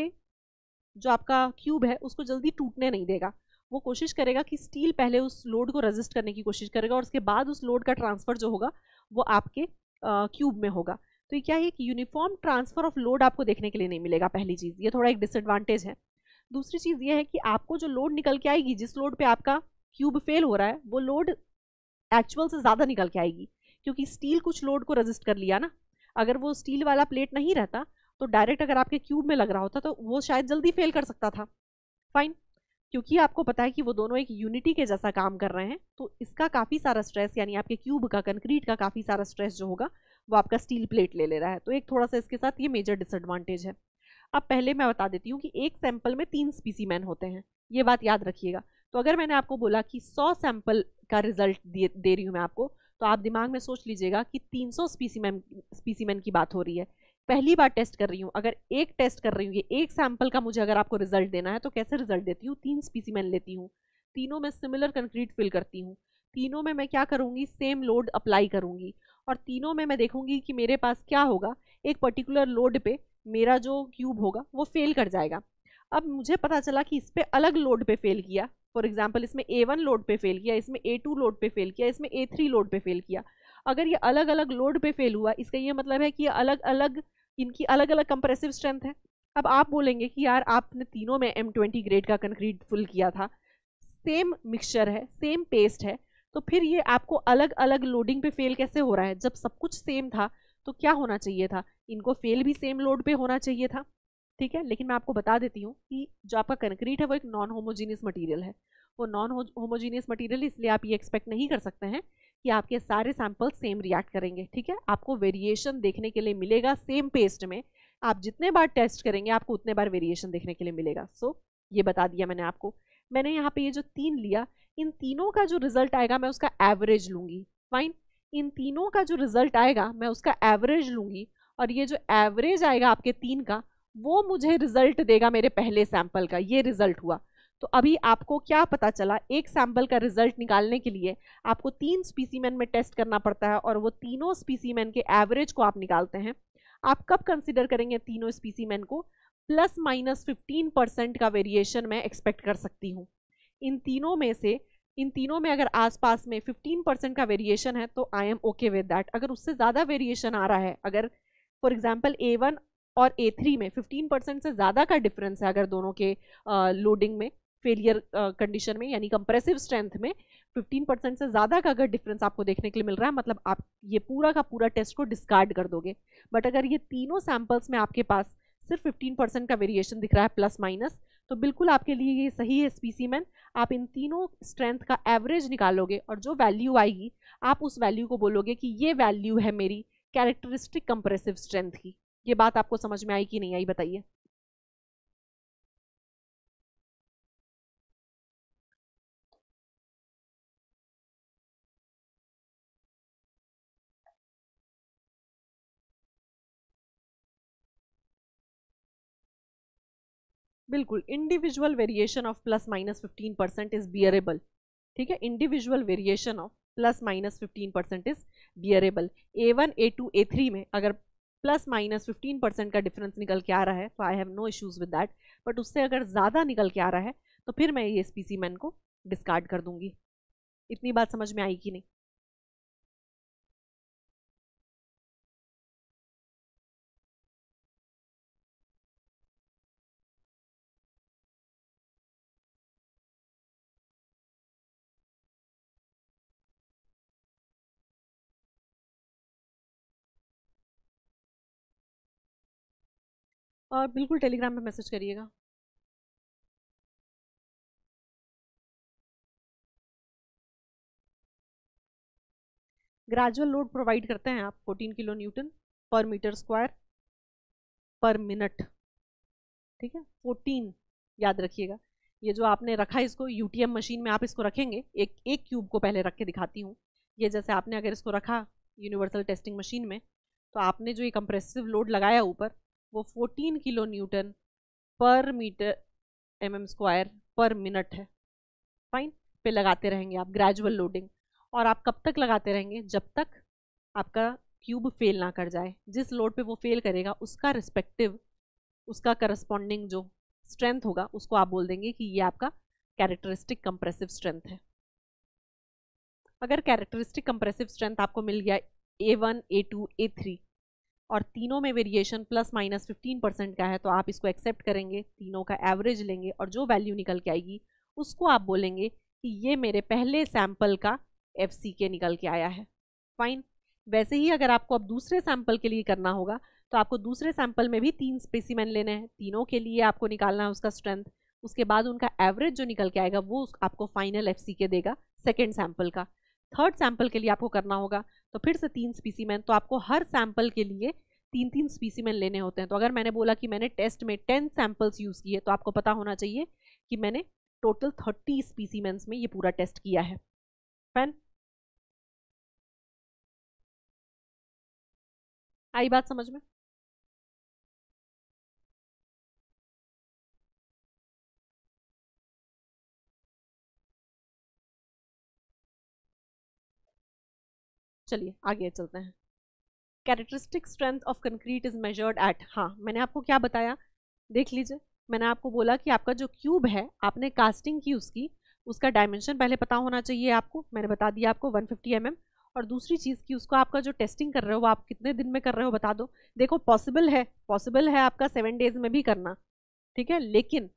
B: जो आपका क्यूब है उसको जल्दी टूटने नहीं देगा वो कोशिश करेगा कि स्टील पहले उस लोड को रजिस्ट करने की कोशिश करेगा और उसके बाद उस लोड का ट्रांसफ़र जो होगा वो आपके क्यूब में होगा तो क्या है एक यूनिफॉर्म ट्रांसफर ऑफ लोड आपको देखने के लिए नहीं मिलेगा पहली चीज़ ये थोड़ा एक डिसएडवांटेज है दूसरी चीज़ ये है कि आपको जो लोड निकल के आएगी जिस लोड पे आपका क्यूब फेल हो रहा है वो लोड एक्चुअल से ज़्यादा निकल के आएगी क्योंकि स्टील कुछ लोड को रजिस्ट कर लिया ना अगर वो स्टील वाला प्लेट नहीं रहता तो डायरेक्ट अगर आपके क्यूब में लग रहा होता तो वो शायद जल्दी फेल कर सकता था फाइन क्योंकि आपको पता है कि वो दोनों एक यूनिटी के जैसा काम कर रहे हैं तो इसका काफ़ी सारा स्ट्रेस यानी आपके क्यूब का कंक्रीट का काफ़ी सारा स्ट्रेस जो होगा वो आपका स्टील प्लेट ले ले रहा है तो एक थोड़ा सा इसके साथ ये मेजर डिसएडवांटेज है अब पहले मैं बता देती हूँ कि एक सैंपल में तीन स्पीसी मैन होते हैं ये बात याद रखिएगा तो अगर मैंने आपको बोला कि सौ सैंपल का रिजल्ट दे, दे रही हूँ मैं आपको तो आप दिमाग में सोच लीजिएगा कि 300 सौ स्पीसीमैन स्पीसीमैन की बात हो रही है पहली बार टेस्ट कर रही हूँ अगर एक टेस्ट कर रही हूँ ये एक सैंपल का मुझे अगर आपको रिजल्ट देना है तो कैसे रिजल्ट देती हूँ तीन स्पीसीमैन लेती हूँ तीनों में सिमिलर कंक्रीट फिल करती हूँ तीनों में मैं क्या करूँगी सेम लोड अप्लाई करूँगी और तीनों में मैं देखूंगी कि मेरे पास क्या होगा एक पर्टिकुलर लोड पे मेरा जो क्यूब होगा वो फेल कर जाएगा अब मुझे पता चला कि इस पर अलग लोड पे फेल किया फॉर एग्जाम्पल इसमें ए वन लोड पे फेल किया इसमें ए टू लोड पे फेल किया इसमें ए थ्री लोड पे फेल किया अगर ये अलग अलग लोड पे फेल हुआ इसका ये मतलब है कि ये अलग अलग इनकी अलग अलग कंप्रेसिव स्ट्रेंथ है अब आप बोलेंगे कि यार आपने तीनों में एम ट्वेंटी ग्रेड का कंक्रीट फुल किया था सेम मिक्सचर है सेम पेस्ट है तो फिर ये आपको अलग अलग लोडिंग पे फेल कैसे हो रहा है जब सब कुछ सेम था तो क्या होना चाहिए था इनको फेल भी सेम लोड पे होना चाहिए था ठीक है लेकिन मैं आपको बता देती हूँ कि जो आपका कंक्रीट है वो एक नॉन होमोजीनियस मटीरियल है वो नॉन होमोजीनियस मटीरियल इसलिए आप ये एक्सपेक्ट नहीं कर सकते हैं कि आपके सारे सैंपल सेम रिएक्ट करेंगे ठीक है आपको वेरिएशन देखने के लिए मिलेगा सेम पेस्ट में आप जितने बार टेस्ट करेंगे आपको उतने बार वेरिएशन देखने के लिए मिलेगा सो so, ये बता दिया मैंने आपको मैंने यहाँ पे ये जो तीन लिया इन तीनों का जो रिजल्ट आएगा मैं उसका एवरेज लूंगी फाइन इन तीनों का जो रिजल्ट आएगा मैं उसका एवरेज लूंगी और ये जो एवरेज आएगा आपके तीन का वो मुझे रिजल्ट देगा मेरे पहले सैंपल का ये रिजल्ट हुआ तो अभी आपको क्या पता चला एक सैंपल का रिजल्ट निकालने के लिए आपको तीन स्पीसीमैन में टेस्ट करना पड़ता है और वो तीनों स्पीसीमैन के एवरेज को आप निकालते हैं आप कब कंसिडर करेंगे तीनों स्पीसीमैन को प्लस माइनस फिफ्टीन परसेंट का वेरिएशन मैं एक्सपेक्ट कर सकती हूँ इन तीनों में से इन तीनों में अगर आसपास में फिफ्टीन परसेंट का वेरिएशन है तो I am okay with that अगर उससे ज़्यादा वेरिएशन आ रहा है अगर फॉर एग्जाम्पल ए वन और ए थ्री में फ़िफ्टीन परसेंट से ज़्यादा का डिफरेंस है अगर दोनों के लोडिंग uh, में फेलियर कंडीशन uh, में यानी कंप्रेसिव स्ट्रेंथ में 15 परसेंट से ज़्यादा का अगर डिफरेंस आपको देखने के लिए मिल रहा है मतलब आप ये पूरा का पूरा टेस्ट को डिस्कार्ड कर दोगे बट अगर ये तीनों सैम्पल्स में आपके पास सिर्फ फिफ्टीन परसेंट का वेरिएशन दिख रहा है प्लस माइनस तो बिल्कुल आपके लिए ये सही है स्पीसीमैन आप इन तीनों स्ट्रेंथ का एवरेज निकालोगे और जो वैल्यू आएगी आप उस वैल्यू को बोलोगे कि ये वैल्यू है मेरी कैरेक्टरिस्टिक कंप्रेसिव स्ट्रेंथ की ये बात आपको समझ में आई कि नहीं आई बताइए बिल्कुल individual variation of plus minus fifteen percent is bearable ठीक है individual variation of plus minus fifteen percent is bearable A one A two A three में अगर प्लस माइनस फिफ्टीन परसेंट का डिफरेंस निकल के आ रहा है तो I have no issues with that but उससे अगर ज़्यादा निकल के आ रहा है तो फिर मैं ये मैन को डिस्कार्ड कर दूंगी इतनी बात समझ में आई कि नहीं
A: और बिल्कुल टेलीग्राम पे मैसेज करिएगा ग्रेजुअल लोड प्रोवाइड करते हैं आप
B: 14 kilo newton per metre square per minute ठीक है 14 याद रखिएगा ये जो आपने रखा है इसको यूटीएम मशीन में आप इसको रखेंगे एक एक क्यूब को पहले रख के दिखाती हूँ ये जैसे आपने अगर इसको रखा यूनिवर्सल टेस्टिंग मशीन में तो आपने जो ये कंप्रेसिव लोड लगाया ऊपर वो 14 kilo newton per metre M M square per minute है फाइन पे लगाते रहेंगे आप ग्रेजुअल लोडिंग और आप कब तक लगाते रहेंगे जब तक आपका क्यूब फेल ना कर जाए जिस लोड पे वो फेल करेगा उसका रिस्पेक्टिव उसका करस्पॉन्डिंग जो स्ट्रेंथ होगा उसको आप बोल देंगे कि ये आपका कैरेक्टरिस्टिक कंप्रेसिव स्ट्रेंथ है अगर कैरेक्टरिस्टिक कंप्रेसिव स्ट्रेंथ आपको मिल गया A one A two A three और तीनों में variation plus minus fifteen percent का है तो आप इसको एक्सेप्ट करेंगे तीनों का एवरेज लेंगे और जो वैल्यू निकल के आएगी उसको आप बोलेंगे कि ये मेरे पहले सैम्पल का एफ सी के निकल के आया है फाइन वैसे ही अगर आपको अब दूसरे सैम्पल के लिए करना होगा तो आपको दूसरे सैम्पल में भी तीन स्पेसीमैन लेने हैं तीनों के लिए आपको निकालना है उसका स्ट्रेंथ उसके बाद उनका एवरेज जो निकल के आएगा वो आपको फाइनल एफ के देगा सेकेंड सैम्पल का थर्ड सैम्पल के लिए आपको करना होगा तो फिर से तीन स्पीसीमैन तो आपको हर सैंपल के लिए तीन तीन स्पीसीमैन लेने होते हैं तो अगर मैंने बोला कि मैंने टेस्ट में टेन सैम्पल्स यूज़ किए तो आपको पता होना चाहिए कि मैंने टोटल थर्टी स्पीसीमेंस में ये पूरा
A: टेस्ट किया है फैन आई बात समझ में चलिए आगे चलते हैं
B: characteristic strength of concrete is measured at हाँ मैंने आपको क्या बताया देख लीजिए मैंने आपको बोला कि आपका जो क्यूब है आपने कास्टिंग की उसकी उसका डायमेंशन पहले पता होना चाहिए आपको मैंने बता दिया आपको 150 फिफ्टी mm और दूसरी चीज़ की उसको आपका जो टेस्टिंग कर रहे हो वो आप कितने दिन में कर रहे हो बता दो देखो पॉसिबल है पॉसिबल है आपका सेवन डेज में भी करना ठीक है लेकिन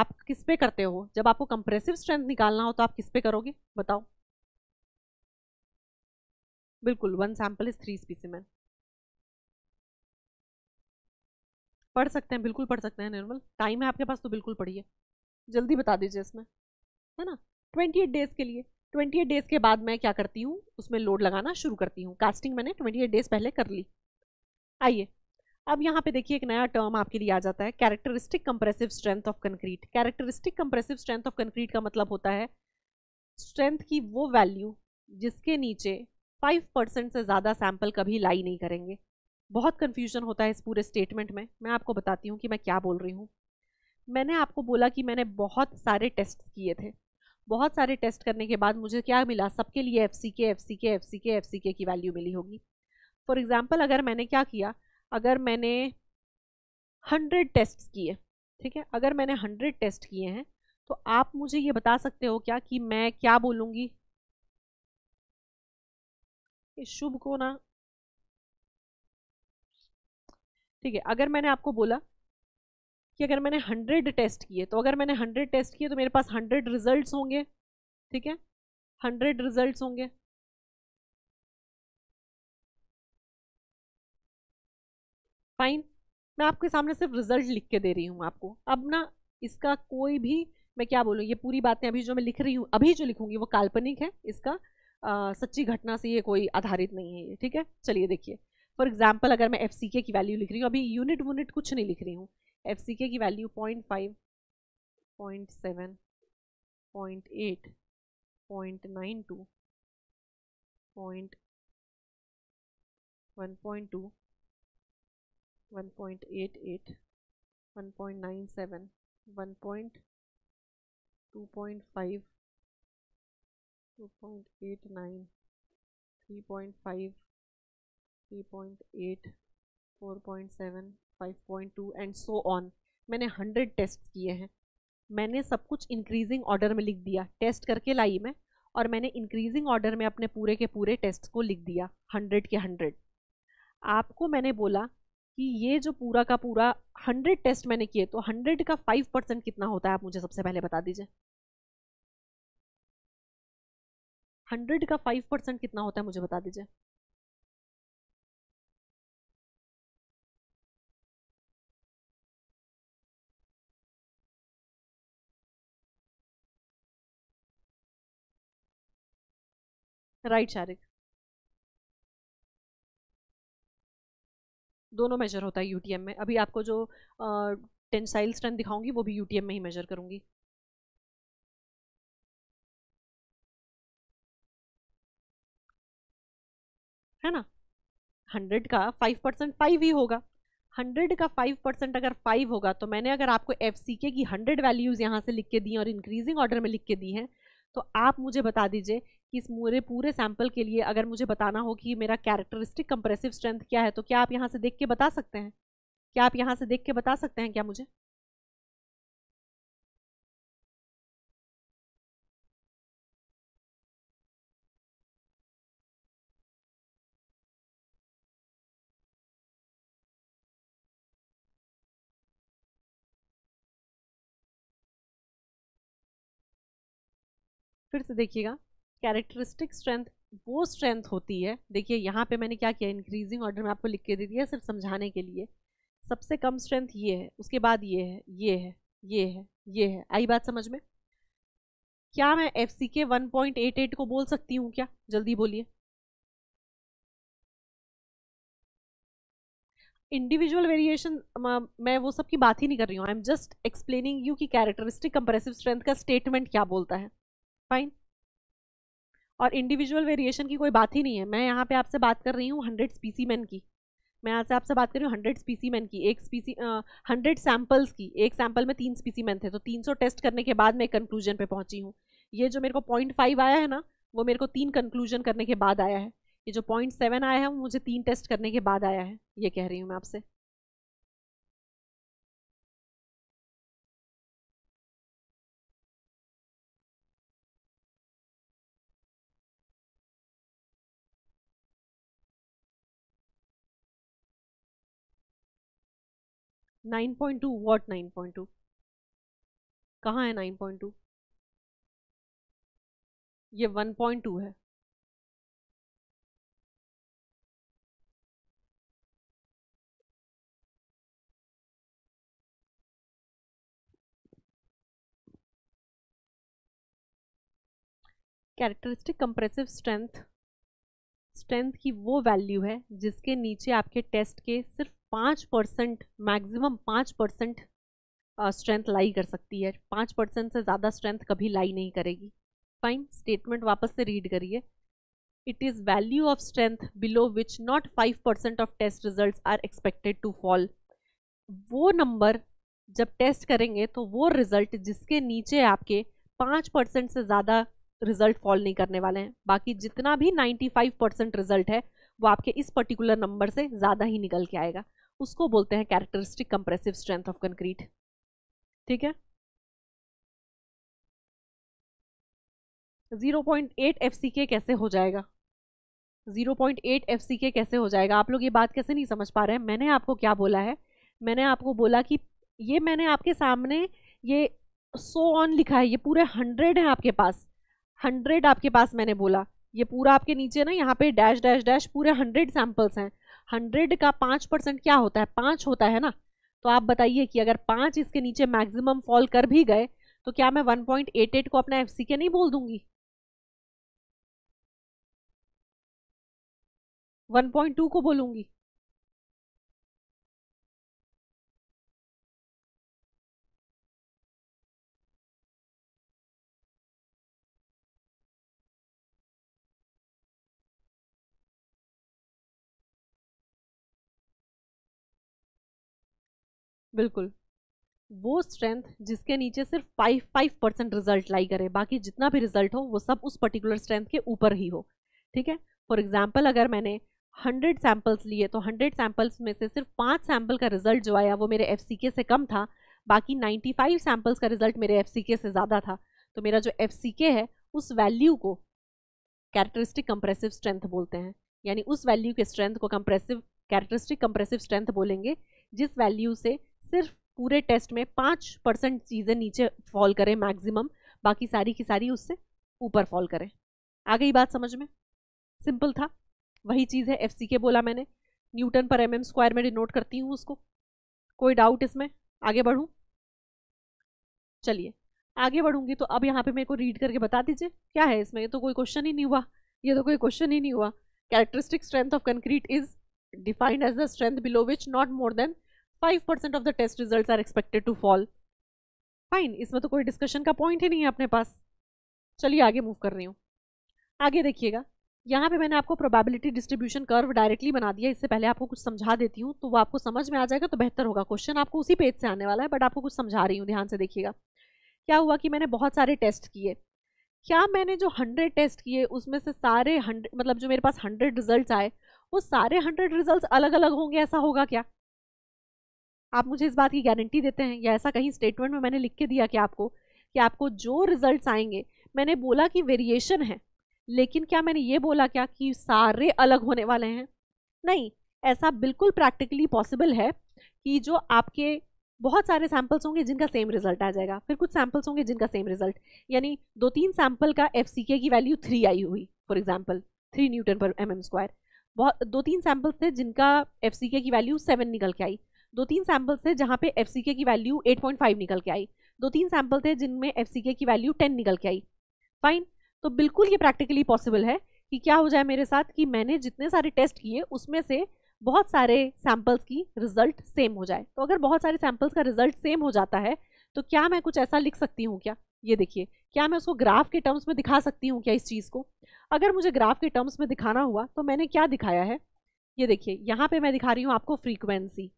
B: आप किस पे करते हो जब आपको कंप्रेसिव स्ट्रेंथ निकालना हो तो आप किस पे करोगे बताओ बिल्कुल one sample is three
A: specimen पढ़ सकते हैं बिल्कुल पढ़ सकते हैं
B: निर्मल टाइम है आपके पास तो बिल्कुल पढ़िए जल्दी बता दीजिए इसमें है ना ट्वेंटी एट डेज़ के लिए ट्वेंटी एट डेज़ के बाद मैं क्या करती हूँ उसमें लोड लगाना शुरू करती हूँ कास्टिंग मैंने ट्वेंटी एट डेज़ पहले कर ली आइए अब यहाँ पे देखिए एक नया टर्म आपके लिए आ जाता है characteristic compressive strength of concrete characteristic compressive strength of concrete का मतलब होता है स्ट्रेंथ की वो वैल्यू जिसके नीचे फाइव परसेंट से ज़्यादा सैंपल कभी लाई नहीं करेंगे बहुत कन्फ्यूजन होता है इस पूरे स्टेटमेंट में मैं आपको बताती हूँ कि मैं क्या बोल रही हूँ मैंने आपको बोला कि मैंने बहुत सारे टेस्ट किए थे बहुत सारे टेस्ट करने के बाद मुझे क्या मिला सबके लिए F C K F C K F C K F C के की वैल्यू मिली होगी फॉर एग्ज़ाम्पल अगर मैंने क्या किया अगर मैंने हंड्रेड टेस्ट किए ठीक है अगर मैंने हंड्रेड टेस्ट किए हैं तो आप मुझे ये बता सकते हो क्या कि मैं
A: क्या बोलूँगी इस शुभ को ना
B: ठीक है अगर मैंने आपको बोला कि अगर मैंने हंड्रेड टेस्ट किए तो अगर मैंने हंड्रेड टेस्ट किए तो मेरे पास हंड्रेड रिजल्ट होंगे
A: ठीक है हंड्रेड रिजल्ट होंगे
B: फाइन मैं आपके सामने सिर्फ रिजल्ट लिख के दे रही हूँ आपको अब ना इसका कोई भी मैं क्या बोलूँ ये पूरी बातें अभी जो मैं लिख रही हूँ अभी जो लिखूंगी वो काल्पनिक है इसका सच्ची घटना से ये कोई आधारित नहीं है ये ठीक है चलिए देखिए फॉर एग्जाम्पल अगर मैं एफ की वैल्यू लिख रही हूँ अभी यूनिट वूनिट कुछ नहीं लिख रही हूँ एफ की value point five point seven point eight
A: point nine two point
B: one point two one point eight eight one point nine seven one point two point five 5.2 and so on मैंने 100 test किए हैं मैंने सब कुछ increasing order में लिख दिया test करके लाई मैं और मैंने इंक्रीजिंग ऑर्डर में अपने पूरे के पूरे टेस्ट को लिख दिया 100 के 100 आपको मैंने बोला कि ये जो पूरा का पूरा 100 टेस्ट मैंने किए तो 100 का 5 परसेंट कितना होता है आप मुझे सबसे पहले बता दीजिए
A: हंड्रेड का फाइव परसेंट कितना होता है मुझे बता दीजिए राइट शारिक दोनों मेजर होता है यूटीएम में अभी आपको जो टेंसाइल स्ट्रेंथ दिखाऊंगी वो भी यूटीएम में ही मेजर करूंगी है ना
B: हंड्रेड का फाइव परसेंट फाइव ही होगा हंड्रेड का फाइव परसेंट अगर फाइव होगा तो मैंने अगर आपको एफ सी के की हंड्रेड वैल्यूज़ यहाँ से लिख के दी और इंक्रीजिंग ऑर्डर में लिख के दी हैं तो आप मुझे बता दीजिए कि इस पूरे पूरे सैम्पल के लिए अगर मुझे बताना हो कि मेरा कैरेक्टरिस्टिक कंप्रेसिव स्ट्रेंथ क्या है तो क्या आप यहाँ से देख के बता सकते हैं क्या आप यहाँ से देख के बता सकते हैं क्या मुझे फिर से देखिएगा कैरेक्टरिस्टिक स्ट्रेंथ वो स्ट्रेंथ होती है देखिए यहाँ पे मैंने क्या किया इंक्रीजिंग ऑर्डर में आपको लिख के दे दिया सिर्फ समझाने के लिए सबसे कम स्ट्रेंथ ये है उसके बाद ये है ये है ये है ये है आई बात समझ में क्या मैं एफ सी के वन पॉइंट एट एट को बोल सकती हूँ क्या जल्दी बोलिए इंडिविजुअल वेरिएशन मैं वो सब की बात ही नहीं कर रही हूँ I am just explaining you कि कैरेक्टरिस्टिक कंप्रेसिव स्ट्रेंथ का स्टेटमेंट क्या बोलता है फाइन और इंडिविजुअल वेरिएशन की कोई बात ही नहीं है मैं यहाँ पे आपसे बात कर रही हूँ हंड्रेड स्पीसी मैन की मैं यहाँ से आपसे बात कर रही हूँ हंड्रेड स्पीसी मैन की एक स्पीसी हंड्रेड सैम्पल्स की एक सैम्पल में तीन स्पीसी मैन थे तो तीन सौ टेस्ट करने के बाद मैं कंक्लूजन पे पहुँची हूँ ये जो मेरे को पॉइंट फाइव आया है ना वो मेरे को तीन कंक्लूजन करने के बाद आया है ये जो पॉइंट सेवन आया है वो मुझे तीन टेस्ट करने के बाद आया है ये कह रही हूँ मैं आपसे
A: nine point two what nine point two कहाँ है नाइन पॉइंट टू ये वन पॉइंट टू है
B: कैरेक्टरिस्टिक कंप्रेसिव स्ट्रेंथ स्ट्रेंथ की वो वैल्यू है जिसके नीचे आपके टेस्ट के सिर्फ पाँच परसेंट मैक्सिमम पाँच परसेंट स्ट्रेंथ लाई कर सकती है पाँच परसेंट से ज़्यादा स्ट्रेंथ कभी लाई नहीं करेगी फाइन स्टेटमेंट वापस से रीड करिए it is value of strength below which not five percent of test result are expected to fall वो नंबर जब टेस्ट करेंगे तो वो रिजल्ट जिसके नीचे आपके पाँच परसेंट से ज़्यादा रिजल्ट फॉल नहीं करने वाले हैं बाकी जितना भी 95 परसेंट रिजल्ट है वो आपके इस पर्टिकुलर नंबर से ज़्यादा ही निकल के आएगा उसको बोलते हैं characteristic compressive strength of concrete ठीक है 0.8 पॉइंट कैसे हो जाएगा 0.8 पॉइंट कैसे हो जाएगा आप लोग ये बात कैसे नहीं समझ पा रहे हैं मैंने आपको क्या बोला है मैंने आपको बोला कि ये मैंने आपके सामने ये सो so ऑन लिखा है ये पूरे हंड्रेड है आपके पास हंड्रेड आपके पास मैंने बोला ये पूरा आपके नीचे ना यहाँ पे डैश डैश डैश पूरे हंड्रेड सैम्पल्स हैं हंड्रेड का पाँच परसेंट क्या होता है पाँच होता है ना तो आप बताइए कि अगर पाँच इसके नीचे मैक्सिमम फॉल कर भी गए तो क्या मैं वन पॉइंट एट एट को अपना एफ सी के नहीं बोल दूंगी
A: वन पॉइंट टू को बोलूंगी
C: बिल्कुल
B: वो स्ट्रेंथ जिसके नीचे सिर्फ five five percent result lie करे बाकी जितना भी रिजल्ट हो वो सब उस पर्टिकुलर स्ट्रेंथ के ऊपर ही हो ठीक है फॉर एग्जाम्पल अगर मैंने हंड्रेड सैम्पल्स लिए तो हंड्रेड सैम्पल्स में से सिर्फ पाँच सैम्पल का रिजल्ट जो आया वो मेरे एफ से कम था बाकी नाइन्टी फाइव सैम्पल्स का रिजल्ट मेरे एफ से ज़्यादा था तो मेरा जो एफ है उस वैल्यू को कैरेक्टरिस्टिक कंप्रेसिव स्ट्रेंथ बोलते हैं यानी उस वैल्यू के स्ट्रेंथ को कंप्रेसिव कैरेक्टरिस्टिक कंप्रेसिव स्ट्रेंथ बोलेंगे जिस वैल्यू से सिर्फ पूरे टेस्ट में पाँच परसेंट चीज़ें नीचे फॉल करें मैक्सिमम बाकी सारी की सारी उससे ऊपर फॉल करें आ गई बात समझ में सिंपल था वही चीज़ है एफ के बोला मैंने newton per M M square में डिनोट करती हूँ उसको कोई डाउट इसमें आगे बढ़ूँ चलिए आगे बढ़ूंगी तो अब यहाँ पे मेरे को रीड करके बता दीजिए क्या है इसमें ये तो कोई क्वेश्चन ही नहीं हुआ ये तो कोई क्वेश्चन ही नहीं हुआ characteristic strength of concrete is defined as the strength below which not more than five percent of the test result are expected to fall fine इसमें तो कोई डिस्कशन का पॉइंट ही नहीं है अपने पास चलिए आगे मूव कर रही हूँ आगे देखिएगा यहाँ पे मैंने आपको प्रोबेबिलिटी डिस्ट्रीब्यूशन कर्व डायरेक्टली बना दिया इससे पहले आपको कुछ समझा देती हूँ तो वो आपको समझ में आ जाएगा तो बेहतर होगा क्वेश्चन आपको उसी पेज से आने वाला है बट आपको कुछ समझा रही हूँ ध्यान से देखिएगा क्या हुआ कि मैंने बहुत सारे टेस्ट किए क्या मैंने जो हंड्रेड टेस्ट किए उसमें से सारे हंड्रेड मतलब जो मेरे पास हंड्रेड रिजल्ट आए वो सारे हंड्रेड रिजल्ट अलग अलग होंगे ऐसा होगा क्या आप मुझे इस बात की गारंटी देते हैं या ऐसा कहीं स्टेटमेंट में मैंने लिख के दिया कि आपको कि आपको जो रिजल्ट्स आएंगे मैंने बोला कि वेरिएशन है लेकिन क्या मैंने ये बोला क्या कि सारे अलग होने वाले हैं नहीं ऐसा बिल्कुल प्रैक्टिकली पॉसिबल है कि जो आपके बहुत सारे सैंपल्स होंगे जिनका सेम रिजल्ट आ जाएगा फिर कुछ सैंपल्स होंगे जिनका सेम रिजल्ट यानी दो तीन सैंपल का एफ की वैल्यू थ्री आई हुई for example three newton per M M square बहुत दो तीन सैंपल्स थे जिनका एफ की वैल्यू सेवन निकल के आई दो तीन सैम्पल्स थे जहाँ पे एफ की वैल्यू 8.5 निकल के आई दो तीन सैम्पल थे जिनमें एफ की वैल्यू 10 निकल के आई फाइन तो बिल्कुल ये प्रैक्टिकली पॉसिबल है कि क्या हो जाए मेरे साथ कि मैंने जितने सारे टेस्ट किए उसमें से बहुत सारे सैम्पल्स की रिजल्ट सेम हो जाए तो अगर बहुत सारे सैम्पल्स का रिजल्ट सेम हो जाता है तो क्या मैं कुछ ऐसा लिख सकती हूँ क्या ये देखिए क्या मैं उसको ग्राफ के टर्म्स में दिखा सकती हूँ क्या इस चीज़ को अगर मुझे ग्राफ के टर्म्स में दिखाना हुआ तो मैंने क्या दिखाया है ये देखिए यहाँ पे मैं दिखा रही हूँ आपको फ्रीक्वेंसी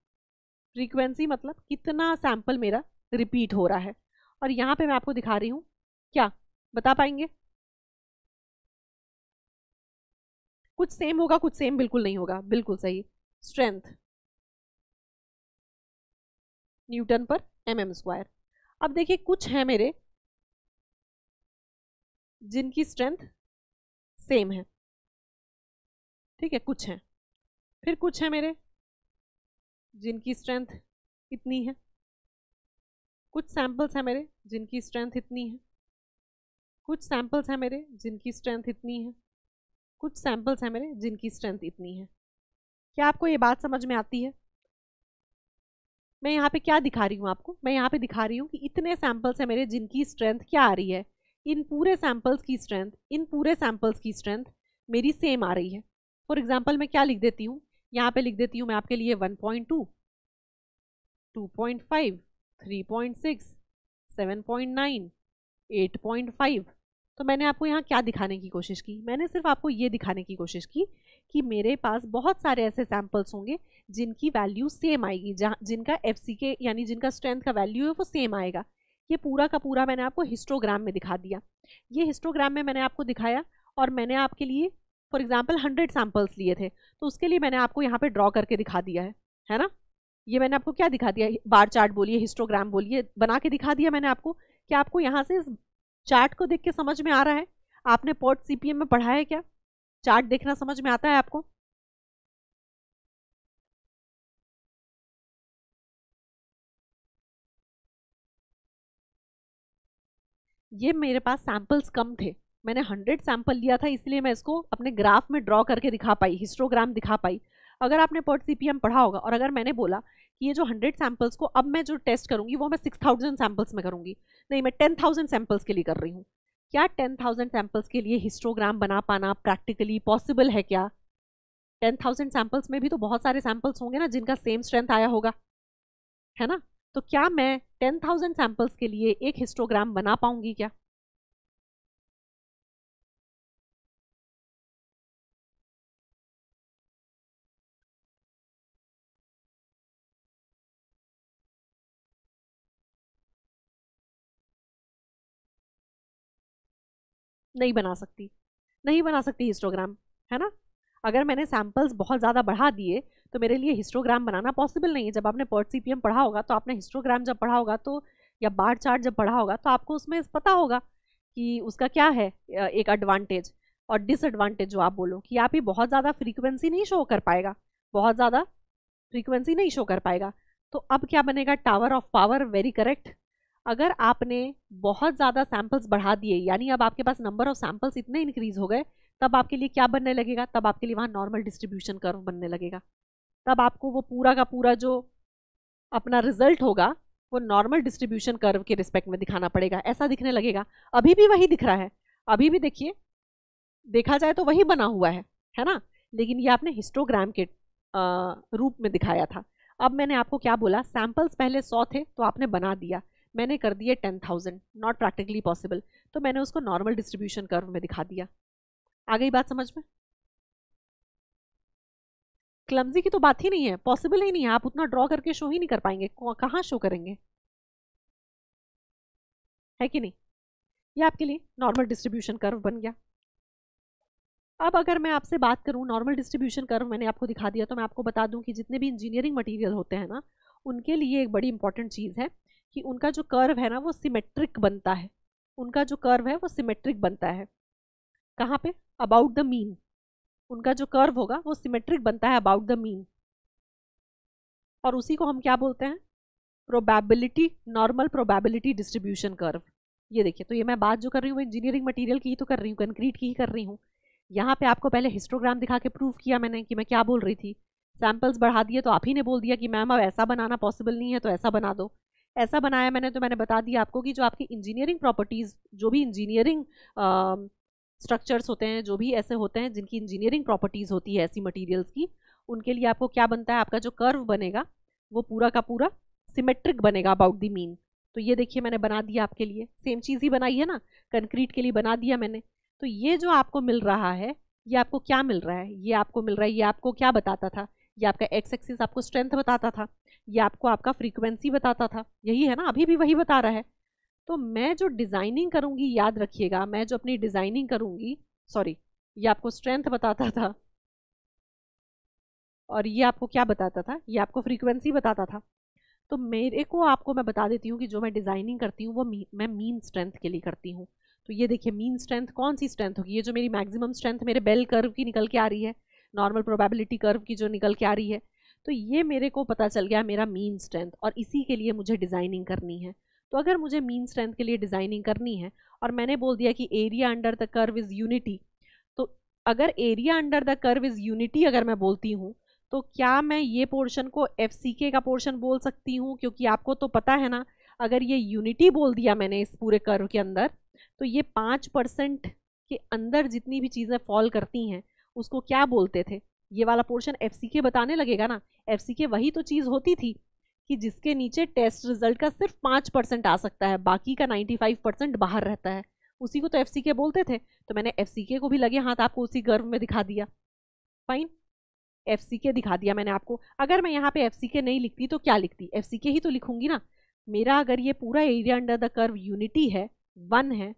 B: फ्रीक्वेंसी मतलब कितना सैम्पल मेरा रिपीट हो रहा है और यहाँ पे मैं आपको दिखा रही हूँ क्या बता पाएंगे
A: कुछ सेम होगा कुछ सेम बिल्कुल नहीं होगा बिल्कुल सही strength newton per M M square अब देखिए कुछ है मेरे जिनकी स्ट्रेंथ सेम है ठीक है कुछ हैं फिर कुछ है मेरे जिनकी स्ट्रेंथ इतनी है
B: कुछ सैंपल्स हैं मेरे जिनकी स्ट्रेंथ इतनी है कुछ सैंपल्स हैं मेरे जिनकी स्ट्रेंथ इतनी है कुछ सैंपल्स हैं मेरे जिनकी स्ट्रेंथ इतनी है क्या आपको ये बात समझ में आती है मैं यहाँ पे क्या दिखा रही हूँ आपको मैं यहाँ पे दिखा रही हूँ कि इतने सैंपल्स हैं मेरे जिनकी स्ट्रेंथ क्या आ रही है इन पूरे सैंपल्स की स्ट्रेंथ इन पूरे सैंपल्स की स्ट्रेंथ मेरी सेम आ रही है फॉर एग्जाम्पल मैं क्या लिख देती हूँ यहाँ पे लिख देती हूँ मैं आपके लिए 1.2, 2.5, 3.6, 7.9, 8.5 तो मैंने आपको यहाँ क्या दिखाने की कोशिश की मैंने सिर्फ आपको ये दिखाने की कोशिश की कि मेरे पास बहुत सारे ऐसे सैम्पल्स होंगे जिनकी वैल्यू सेम आएगी जहाँ जिनका एफ सी के यानी जिनका स्ट्रेंथ का वैल्यू है वो सेम आएगा ये पूरा का पूरा मैंने आपको हिस्टोग्राम में दिखा दिया ये हिस्टोग्राम में मैंने आपको दिखाया और मैंने आपके लिए फॉर एग्जाम्पल हंड्रेड सैम्पल्स लिए थे तो उसके लिए मैंने आपको यहाँ पर ड्रॉ करके दिखा दिया है है ना ये मैंने आपको क्या दिखा दिया बार चार्ट बोलिए हिस्टोग्राम बोलिए बना के दिखा दिया मैंने आपको क्या आपको यहाँ से इस चार्ट को देख के समझ में आ रहा है आपने पोर्ट सीपीएम में पढ़ा है क्या चार्ट देखना समझ में आता है आपको ये मेरे पास सैम्पल्स कम थे मैंने हंड्रेड सैंपल लिया था इसलिए मैं इसको अपने ग्राफ में ड्रॉ करके दिखा पाई हिस्टोग्राम दिखा पाई अगर आपने पर्ट सी पढ़ा होगा और अगर मैंने बोला कि ये जो हंड्रेड सैम्पल्स को अब मैं जो टेस्ट करूँगी वो मैं सिक्स थाउजेंड सैम्पल्स में करूँगी नहीं मैं टेन थाउजेंड सैम्पल्स के लिए कर रही हूँ क्या टेन थाउजेंड सैम्पल्स के लिए हिस्टोग्राम बना पाना प्रैक्टिकली पॉसिबल है क्या टेन थाउजेंड सैम्पल्स में भी तो बहुत सारे सैम्पल्स होंगे ना जिनका सेम स्ट्रेंथ आया होगा है ना तो क्या मैं टेन थाउजेंड सैम्पल्स के लिए एक हिस्टोग्राम बना पाऊंगी क्या नहीं बना सकती नहीं बना सकती हिस्टोग्राम है ना अगर मैंने सैम्पल्स बहुत ज़्यादा बढ़ा दिए तो मेरे लिए हिस्टोग्राम बनाना पॉसिबल नहीं है जब आपने पर्ट सी पढ़ा होगा तो आपने हिस्टोग्राम जब पढ़ा होगा तो या बार चार्ट जब पढ़ा होगा तो आपको उसमें पता होगा कि उसका क्या है एक एडवांटेज और डिसएडवांटेज जो आप बोलो कि आप ये बहुत ज़्यादा फ्रीक्वेंसी नहीं शो कर पाएगा बहुत ज़्यादा फ्रीक्वेंसी नहीं शो कर पाएगा तो अब क्या बनेगा tower of power very correct अगर आपने बहुत ज़्यादा सैम्पल्स बढ़ा दिए यानी अब आपके पास नंबर ऑफ सैम्पल्स इतने इंक्रीज हो गए तब आपके लिए क्या बनने लगेगा तब आपके लिए वहाँ नॉर्मल डिस्ट्रीब्यूशन कर्व बनने लगेगा तब आपको वो पूरा का पूरा जो अपना रिजल्ट होगा वो नॉर्मल डिस्ट्रीब्यूशन कर्व के रिस्पेक्ट में दिखाना पड़ेगा ऐसा दिखने लगेगा अभी भी वही दिख रहा है अभी भी देखिए देखा जाए तो वही बना हुआ है है ना लेकिन ये आपने हिस्टोग्राम के आ, रूप में दिखाया था अब मैंने आपको क्या बोला सैम्पल्स पहले सौ थे तो आपने बना दिया मैंने कर दिया ten thousand not practically possible तो मैंने उसको नॉर्मल डिस्ट्रीब्यूशन कर्व में दिखा दिया आ गई बात समझ में क्लमजी की तो बात ही नहीं है पॉसिबल ही नहीं है आप उतना ड्रॉ करके शो ही नहीं कर पाएंगे कहाँ शो करेंगे है कि नहीं ये आपके लिए नॉर्मल डिस्ट्रीब्यूशन कर्व बन गया अब अगर मैं आपसे बात करूं नॉर्मल डिस्ट्रीब्यूशन कर्व मैंने आपको दिखा दिया तो मैं आपको बता दूं कि जितने भी इंजीनियरिंग मटेरियल होते हैं ना उनके लिए एक बड़ी इंपॉर्टेंट चीज़ है कि उनका जो कर्व है ना वो सिमेट्रिक बनता है उनका जो कर्व है वो सिमेट्रिक बनता है कहाँ पे अबाउट द मीन उनका जो कर्व होगा वो सिमेट्रिक बनता है अबाउट द मीन और उसी को हम क्या बोलते हैं probability normal probability distribution curve ये देखिए तो ये मैं बात जो कर रही हूँ वो इंजीनियरिंग मटेरियल की ही तो कर रही हूँ कंक्रीट की ही कर रही हूँ यहाँ पे आपको पहले हिस्टोग्राम दिखा के प्रूव किया मैंने कि मैं क्या बोल रही थी सैम्पल्स बढ़ा दिए तो आप ही ने बोल दिया कि मैम अब ऐसा बनाना पॉसिबल नहीं है तो ऐसा बना दो ऐसा बनाया मैंने तो मैंने बता दिया आपको कि जो आपकी इंजीनियरिंग प्रॉपर्टीज़ जो भी इंजीनियरिंग स्ट्रक्चर्स होते हैं जो भी ऐसे होते हैं जिनकी इंजीनियरिंग प्रॉपर्टीज़ होती है ऐसी मटेरियल्स की उनके लिए आपको क्या बनता है आपका जो कर्व बनेगा वो पूरा का पूरा सिमेट्रिक बनेगा अबाउट दी मीन तो ये देखिए मैंने बना दिया आपके लिए सेम चीज़ ही बनाई है ना कंक्रीट के लिए बना दिया मैंने तो ये जो आपको मिल रहा है ये आपको क्या मिल रहा है ये आपको मिल रहा है ये आपको क्या बताता था ये आपका एक्स एक्सिस आपको स्ट्रेंथ बताता था ये आपको आपका फ्रीक्वेंसी बताता था यही है ना अभी भी वही बता रहा है तो मैं जो डिज़ाइनिंग करूँगी याद रखिएगा मैं जो अपनी डिज़ाइनिंग करूँगी सॉरी ये आपको स्ट्रेंथ बताता था और ये आपको क्या बताता था ये आपको फ्रीक्वेंसी बताता था तो मेरे को आपको मैं बता देती हूँ कि जो मैं डिज़ाइनिंग करती हूँ वो मी, मैं मीन स्ट्रेंथ के लिए करती हूँ तो ये देखिए मीन स्ट्रेंथ कौन सी स्ट्रेंथ होगी ये जो मेरी मैक्सिमम स्ट्रेंथ मेरे बेल कर्व की निकल के आ रही है नॉर्मल प्रोबेबिलिटी कर्व की जो निकल के आ रही है तो ये मेरे को पता चल गया मेरा मीन स्ट्रेंथ और इसी के लिए मुझे डिज़ाइनिंग करनी है तो अगर मुझे मीन स्ट्रेंथ के लिए डिज़ाइनिंग करनी है और मैंने बोल दिया कि area under the curve is unity तो अगर area under the curve is unity अगर मैं बोलती हूँ तो क्या मैं ये पोर्शन को एफ सी के का पोर्शन बोल सकती हूँ क्योंकि आपको तो पता है ना अगर ये यूनिटी बोल दिया मैंने इस पूरे कर्व के अंदर तो ये पाँच परसेंट के अंदर जितनी भी चीज़ें फॉल करती हैं उसको क्या बोलते थे ये वाला पोर्शन एफ सी के बताने लगेगा ना एफ सी के वही तो चीज़ होती थी कि जिसके नीचे टेस्ट रिजल्ट का सिर्फ पाँच परसेंट आ सकता है बाकी का नाइन्टी फाइव परसेंट बाहर रहता है उसी को तो एफ सी के बोलते थे तो मैंने एफ सी के को भी लगे हाथ आपको उसी गर्व में दिखा दिया फाइन एफ सी के दिखा दिया मैंने आपको अगर मैं यहाँ पे एफ सी के नहीं लिखती तो क्या लिखती एफ सी के ही तो लिखूंगी ना मेरा अगर ये पूरा area under the curve unity है वन है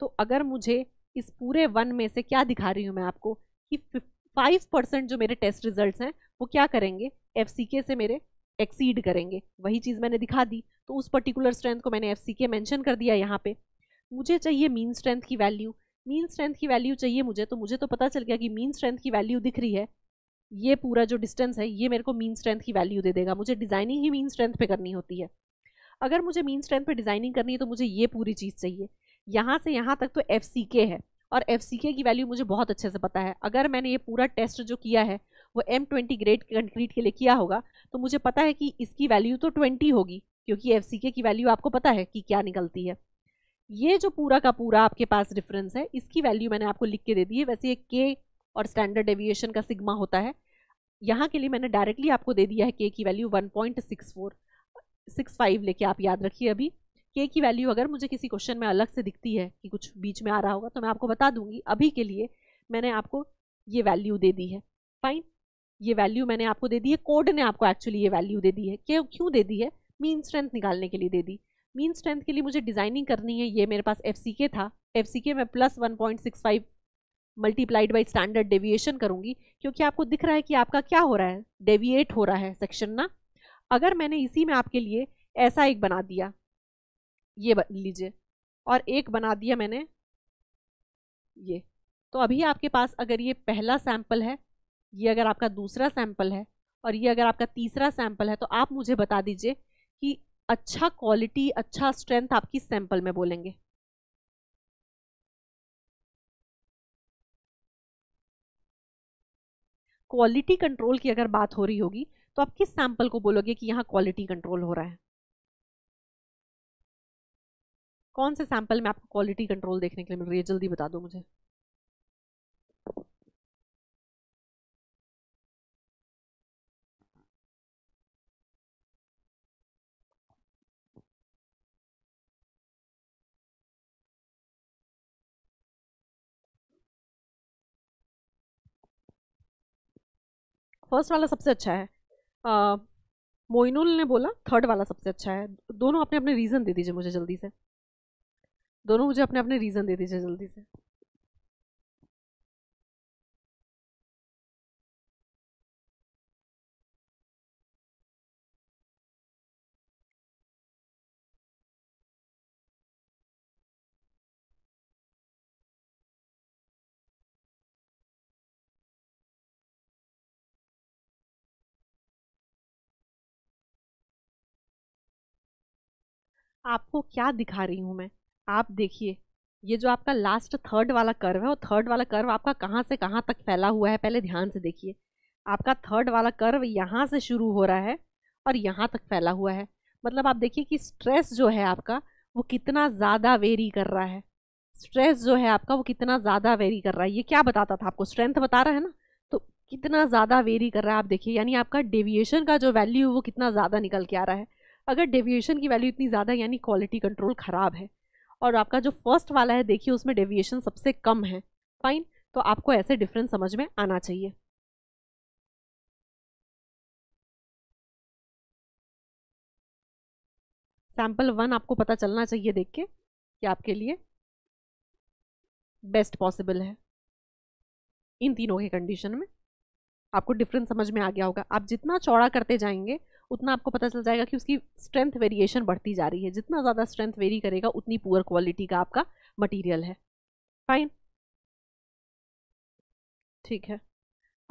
B: तो अगर मुझे इस पूरे वन में से क्या दिखा रही हूँ मैं आपको कि फाइव परसेंट जो मेरे टेस्ट रिजल्ट हैं वो क्या करेंगे एफ से मेरे एक्सीड करेंगे वही चीज़ मैंने दिखा दी तो उस पर्टिकुलर स्ट्रेंथ को मैंने एफ सी के मैंशन कर दिया यहाँ पे मुझे चाहिए मीन स्ट्रेंथ की वैल्यू मीन स्ट्रेंथ की वैल्यू चाहिए मुझे तो मुझे तो पता चल गया कि मीन स्ट्रेंथ की वैल्यू दिख रही है ये पूरा जो डिस्टेंस है ये मेरे को मीन स्ट्रेंथ की वैल्यू दे देगा मुझे डिज़ाइनिंग ही मीन स्ट्रेंथ पे करनी होती है अगर मुझे मीन स्ट्रेंथ पे डिज़ाइनिंग करनी है तो मुझे ये पूरी चीज़ चाहिए यहाँ से यहाँ तक तो एफ है और एफ की वैल्यू मुझे बहुत अच्छे से पता है अगर मैंने ये पूरा टेस्ट जो किया है वो एम ट्वेंटी ग्रेड कंक्रीट के लिए किया होगा तो मुझे पता है कि इसकी वैल्यू तो ट्वेंटी होगी क्योंकि एफ की वैल्यू आपको पता है कि क्या निकलती है ये जो पूरा का पूरा आपके पास डिफरेंस है इसकी वैल्यू मैंने आपको लिख के दे दी है वैसे ये के और स्टैंडर्ड एविएशन का सिग्मा होता है यहाँ के लिए मैंने डायरेक्टली आपको दे दिया है के की वैल्यू सिक्स फाइव लेके आप याद रखिए अभी के की वैल्यू अगर मुझे किसी क्वेश्चन में अलग से दिखती है कि कुछ बीच में आ रहा होगा तो मैं आपको बता दूंगी अभी के लिए मैंने आपको ये वैल्यू दे दी है फाइन ये वैल्यू मैंने आपको दे दी है कोड ने आपको एक्चुअली ये वैल्यू दे दी है क्यों क्यों दे दी है मीन स्ट्रेंथ निकालने के लिए दे दी मीन स्ट्रेंथ के लिए मुझे डिजाइनिंग करनी है ये मेरे पास एफ था एफ में plus one point six five multiplied by standard deviation करूंगी क्योंकि आपको दिख रहा है कि आपका क्या हो रहा है डेविएट हो रहा है सेक्शन ना अगर मैंने इसी में आपके लिए ऐसा एक बना दिया ये लीजिए और एक बना दिया मैंने ये तो अभी आपके पास अगर ये पहला सैंपल है ये अगर आपका दूसरा सैंपल है और ये अगर आपका तीसरा सैंपल है तो आप मुझे बता दीजिए कि अच्छा क्वालिटी अच्छा स्ट्रेंथ आप किस सैंपल में बोलेंगे
A: क्वालिटी कंट्रोल की अगर बात हो रही
B: होगी तो आप किस सैंपल को बोलोगे कि यहाँ क्वालिटी कंट्रोल हो रहा है कौन से सैंपल में आपको क्वालिटी कंट्रोल देखने के लिए मिल रही है जल्दी बता दो मुझे
A: फर्स्ट वाला सबसे अच्छा है
B: मोइनुल ने बोला थर्ड वाला सबसे अच्छा है दोनों अपने अपने रीज़न दे दीजिए मुझे जल्दी से दोनों मुझे अपने अपने रीज़न दे दीजिए जल्दी से आपको क्या दिखा रही हूं मैं आप देखिए ये जो आपका लास्ट थर्ड वाला कर्व है वो थर्ड वाला कर्व आपका कहाँ से कहाँ तक फैला हुआ है पहले ध्यान से देखिए आपका थर्ड वाला कर्व यहाँ से शुरू हो रहा है और यहाँ तक फैला हुआ है मतलब आप देखिए कि स्ट्रेस जो है आपका वो कितना ज़्यादा वेरी कर रहा है स्ट्रेस जो है आपका वो कितना ज़्यादा वेरी कर रहा है ये क्या बताता था आपको स्ट्रेंथ बता रहा है ना तो कितना ज़्यादा वेरी कर रहा है आप देखिए यानी आपका डेविएशन का जो वैल्यू वो कितना ज़्यादा निकल के आ रहा है अगर डेविएशन की वैल्यू इतनी ज़्यादा यानी क्वालिटी कंट्रोल ख़राब है और आपका जो फर्स्ट वाला है देखिए उसमें डेविएशन सबसे कम है फाइन तो आपको ऐसे डिफरेंस समझ में आना चाहिए
A: सैंपल वन आपको पता चलना चाहिए देख के कि आपके लिए बेस्ट पॉसिबल है
B: इन तीनों के कंडीशन में आपको डिफरेंस समझ में आ गया होगा आप जितना चौड़ा करते जाएंगे उतना आपको पता चल जाएगा कि उसकी स्ट्रेंथ वेरिएशन बढ़ती जा रही है जितना ज़्यादा स्ट्रेंथ वेरी करेगा उतनी पुअर क्वालिटी का आपका मटीरियल है फाइन ठीक है